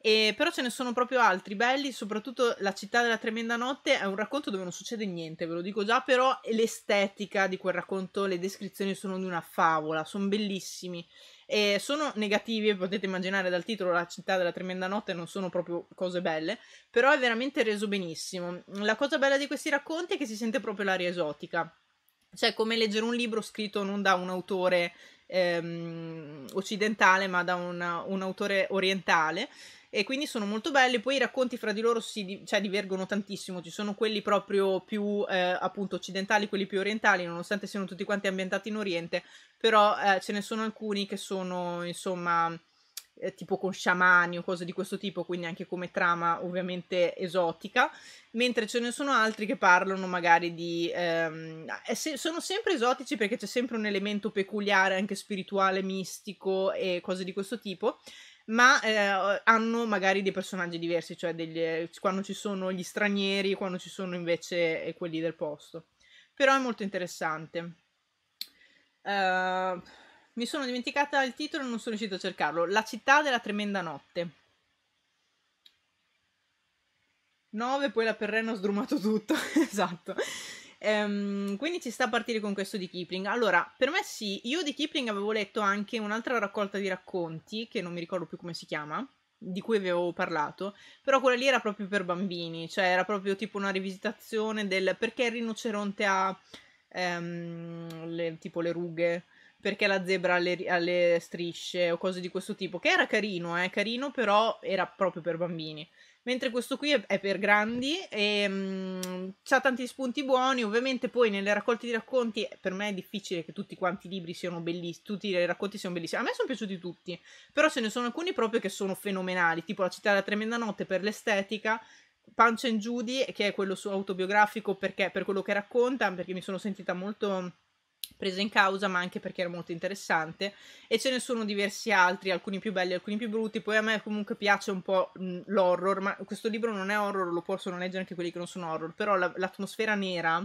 [SPEAKER 1] E, però ce ne sono proprio altri belli, soprattutto La città della tremenda notte è un racconto dove non succede niente, ve lo dico già, però l'estetica di quel racconto, le descrizioni sono di una favola, sono bellissimi. E sono negativi, potete immaginare dal titolo La città della tremenda notte non sono proprio cose belle, però è veramente reso benissimo. La cosa bella di questi racconti è che si sente proprio l'aria esotica. Cioè, come leggere un libro scritto non da un autore ehm, occidentale, ma da una, un autore orientale e quindi sono molto belli. Poi i racconti fra di loro si cioè, divergono tantissimo, ci sono quelli proprio più eh, appunto occidentali, quelli più orientali, nonostante siano tutti quanti ambientati in Oriente, però eh, ce ne sono alcuni che sono insomma eh, tipo con sciamani o cose di questo tipo, quindi anche come trama ovviamente esotica, mentre ce ne sono altri che parlano magari di... Ehm, eh, se, sono sempre esotici perché c'è sempre un elemento peculiare, anche spirituale, mistico e cose di questo tipo, ma eh, hanno magari dei personaggi diversi, cioè degli, eh, quando ci sono gli stranieri, quando ci sono invece eh, quelli del posto. Però è molto interessante. Uh, mi sono dimenticata il titolo e non sono riuscita a cercarlo. La città della tremenda notte. 9, poi la perrena ha sdrumato tutto, esatto. Ehm, quindi ci sta a partire con questo di Kipling. Allora, per me sì, io di Kipling avevo letto anche un'altra raccolta di racconti, che non mi ricordo più come si chiama, di cui avevo parlato, però quella lì era proprio per bambini, cioè era proprio tipo una rivisitazione del perché il rinoceronte ha ehm, le, tipo le rughe, perché la zebra ha le, ha le, strisce o cose di questo tipo, che era carino, eh, carino però era proprio per bambini mentre questo qui è, è per grandi e ehm, mh, ha tanti spunti buoni, ovviamente poi nelle raccolte di racconti eh, per me è difficile che tutti quanti i libri siano bellissimi, tutti i racconti siano bellissimi, a me sono piaciuti tutti, però ce ne sono alcuni proprio che sono fenomenali, tipo La città della tremenda notte per l'estetica, Punch and Judy, che è quello suo autobiografico perché, per quello che racconta, perché mi sono sentita molto presa in causa, ma anche perché era molto interessante. E ce ne sono diversi altri, alcuni più belli, alcuni più brutti. Poi a me comunque piace un po' mm, l'horror, ma questo libro non è horror, lo possono leggere anche quelli che non sono horror, però l'atmosfera nera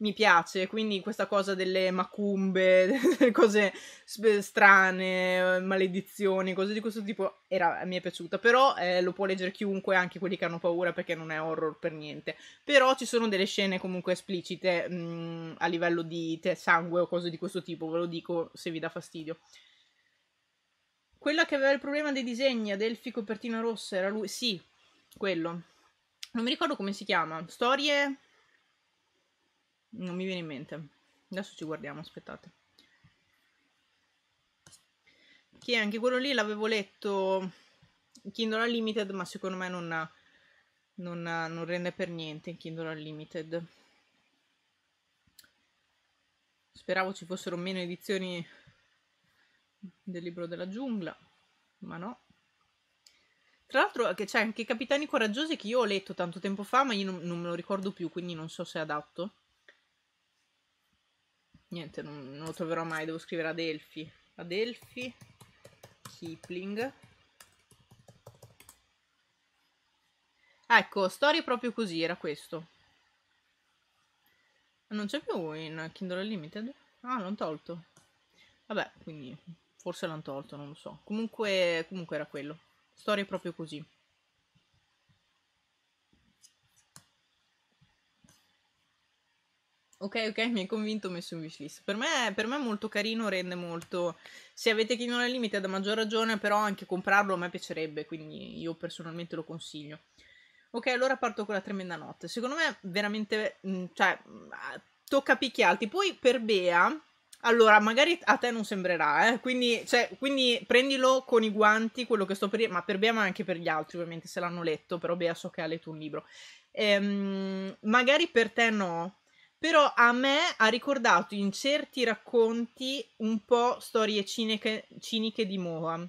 [SPEAKER 1] mi piace, quindi questa cosa delle macumbe, cose strane, eh, maledizioni, cose di questo tipo era, mi è piaciuta, però eh, lo può leggere chiunque, anche quelli che hanno paura perché non è horror per niente, però ci sono delle scene comunque esplicite mh, mm, a livello di te, sangue o cose di questo tipo, ve lo dico se vi dà fastidio. Quella che aveva il problema dei disegni, Adelfi copertina rossa, era lui, sì, quello. Non mi ricordo come si chiama, storie non mi viene in mente. Adesso ci guardiamo, aspettate. Che anche quello lì l'avevo letto Kindle Unlimited, ma secondo me non, ha, non, ha, non rende per niente in Kindle Unlimited. Speravo ci fossero meno edizioni del libro della giungla, ma no. Tra l'altro c'è anche Capitani Coraggiosi che io ho letto tanto tempo fa, ma io non, non me lo ricordo più, quindi non so se è adatto niente, non, non lo troverò mai, devo scrivere Adelphi. Adelphi, Kipling. Ah, ecco, storie proprio così, era questo. Non c'è più in Kindle Unlimited? Ah, l'hanno tolto. Vabbè, quindi forse l'hanno tolto, non lo so. Comunque, comunque era quello. Storie proprio così. Ok, ok, mi hai convinto, ho messo in wishlist. Per me, per me è molto carino, rende molto... Se avete chi non ha limite, da maggior ragione, però anche comprarlo a me piacerebbe, quindi io personalmente lo consiglio. Ok, allora parto con la tremenda notte. Secondo me veramente, mm, cioè, mm, tocca picchiarti. Poi per Bea, allora, magari a te non sembrerà, eh? quindi, cioè, quindi, prendilo con i guanti, quello che sto per dire, ma per Bea ma anche per gli altri ovviamente, se l'hanno letto, però Bea so che ha letto un libro. Ehm, magari per te no, però a me ha ricordato in certi racconti un po' storie cineche, ciniche di Moa.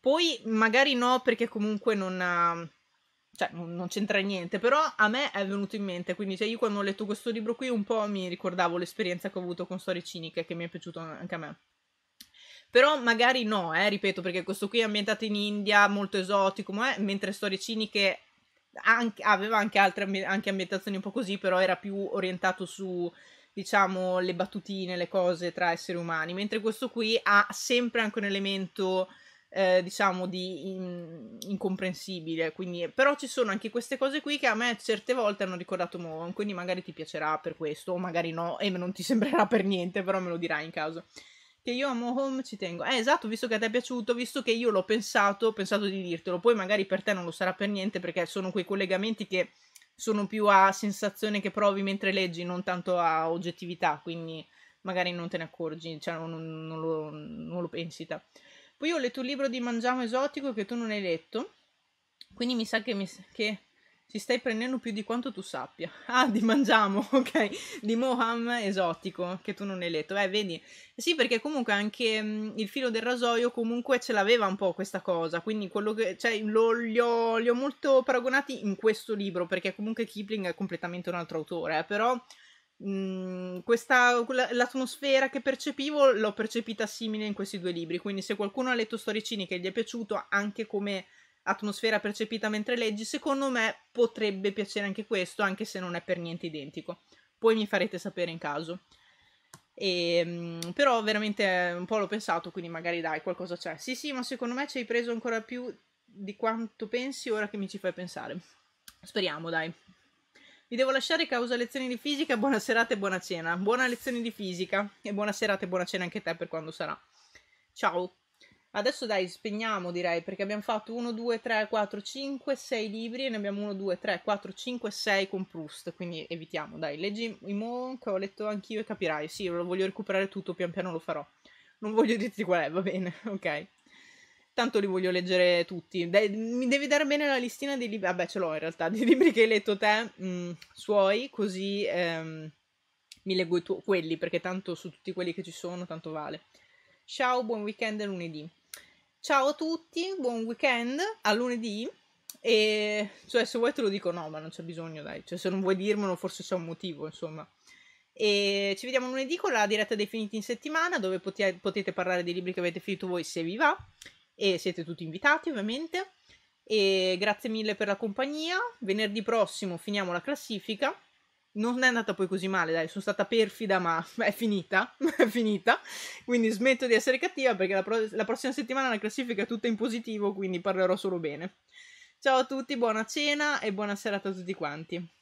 [SPEAKER 1] Poi magari no, perché comunque non ha. Cioè, non c'entra niente, però a me è venuto in mente, quindi cioè, io quando ho letto questo libro qui un po' mi ricordavo l'esperienza che ho avuto con storie ciniche, che mi è piaciuto anche a me. Però magari no, eh, ripeto, perché questo qui è ambientato in India, molto esotico, ma, eh, mentre storie ciniche anche, aveva anche altre anche ambientazioni un po' così, però era più orientato su diciamo le battutine, le cose tra esseri umani, mentre questo qui ha sempre anche un elemento eh, diciamo di in, incomprensibile, quindi però ci sono anche queste cose qui che a me certe volte hanno ricordato Moon, quindi magari ti piacerà per questo o magari no e non ti sembrerà per niente, però me lo dirai in caso che io amo Home ci tengo. Eh, esatto, visto che a te è piaciuto, visto che io l'ho pensato, ho pensato di dirtelo. Poi magari per te non lo sarà per niente perché sono quei collegamenti che sono più a sensazione che provi mentre leggi, non tanto a oggettività, quindi magari non te ne accorgi, cioè non, non, lo, non lo pensi. Ta. Poi ho letto il libro di Mangiamo Esotico che tu non hai letto, quindi mi sa che, mi, che ci stai prendendo più di quanto tu sappia. Ah, di Mangiamo, ok. Di Moham esotico, che tu non hai letto. Eh, vedi? Sì, perché comunque anche mh, mm, il filo del rasoio comunque ce l'aveva un po' questa cosa. Quindi quello che... Cioè, lo, li, ho, li ho molto paragonati in questo libro, perché comunque Kipling è completamente un altro autore. Eh, però... Mm, questa, l'atmosfera che percepivo l'ho percepita simile in questi due libri. Quindi, se qualcuno ha letto Storicini che gli è piaciuto anche come atmosfera percepita mentre leggi, secondo me potrebbe piacere anche questo, anche se non è per niente identico. Poi mi farete sapere in caso. E, ehm, però veramente un po' l'ho pensato, quindi magari dai, qualcosa c'è. Sì, sì, ma secondo me ci hai preso ancora più di quanto pensi ora che mi ci fai pensare. Speriamo, dai. Vi devo lasciare causa lezioni di fisica, buona serata e buona cena. Buona lezione di fisica e buona serata e buona cena anche a te per quando sarà. Ciao! Adesso dai, spegniamo direi, perché abbiamo fatto 1, 2, 3, 4, 5, 6 libri e ne abbiamo 1, 2, 3, 4, 5, 6 con Proust, quindi evitiamo, dai, leggi i Monk, ho letto anch'io e capirai, sì, lo voglio recuperare tutto, pian piano lo farò. Non voglio dirti qual è, va bene, ok. Tanto li voglio leggere tutti. Dai, mi devi dare bene la listina dei libri, vabbè ce l'ho in realtà, dei libri che hai letto te, mh, mm, suoi, così ehm, mi leggo tu- quelli, perché tanto su tutti quelli che ci sono, tanto vale. Ciao, buon weekend lunedì. Ciao a tutti, buon weekend a lunedì. E cioè, se vuoi te lo dico, no, ma non c'è bisogno, dai. Cioè, se non vuoi dirmelo, forse c'è un motivo, insomma. E ci vediamo lunedì con la diretta dei finiti in settimana, dove potete parlare dei libri che avete finito voi se vi va. E siete tutti invitati, ovviamente. E grazie mille per la compagnia. Venerdì prossimo finiamo la classifica non è andata poi così male, dai, sono stata perfida, ma è finita, è finita. Quindi smetto di essere cattiva perché la, pro- la, prossima settimana la classifica è tutta in positivo, quindi parlerò solo bene. Ciao a tutti, buona cena e buona serata a tutti quanti.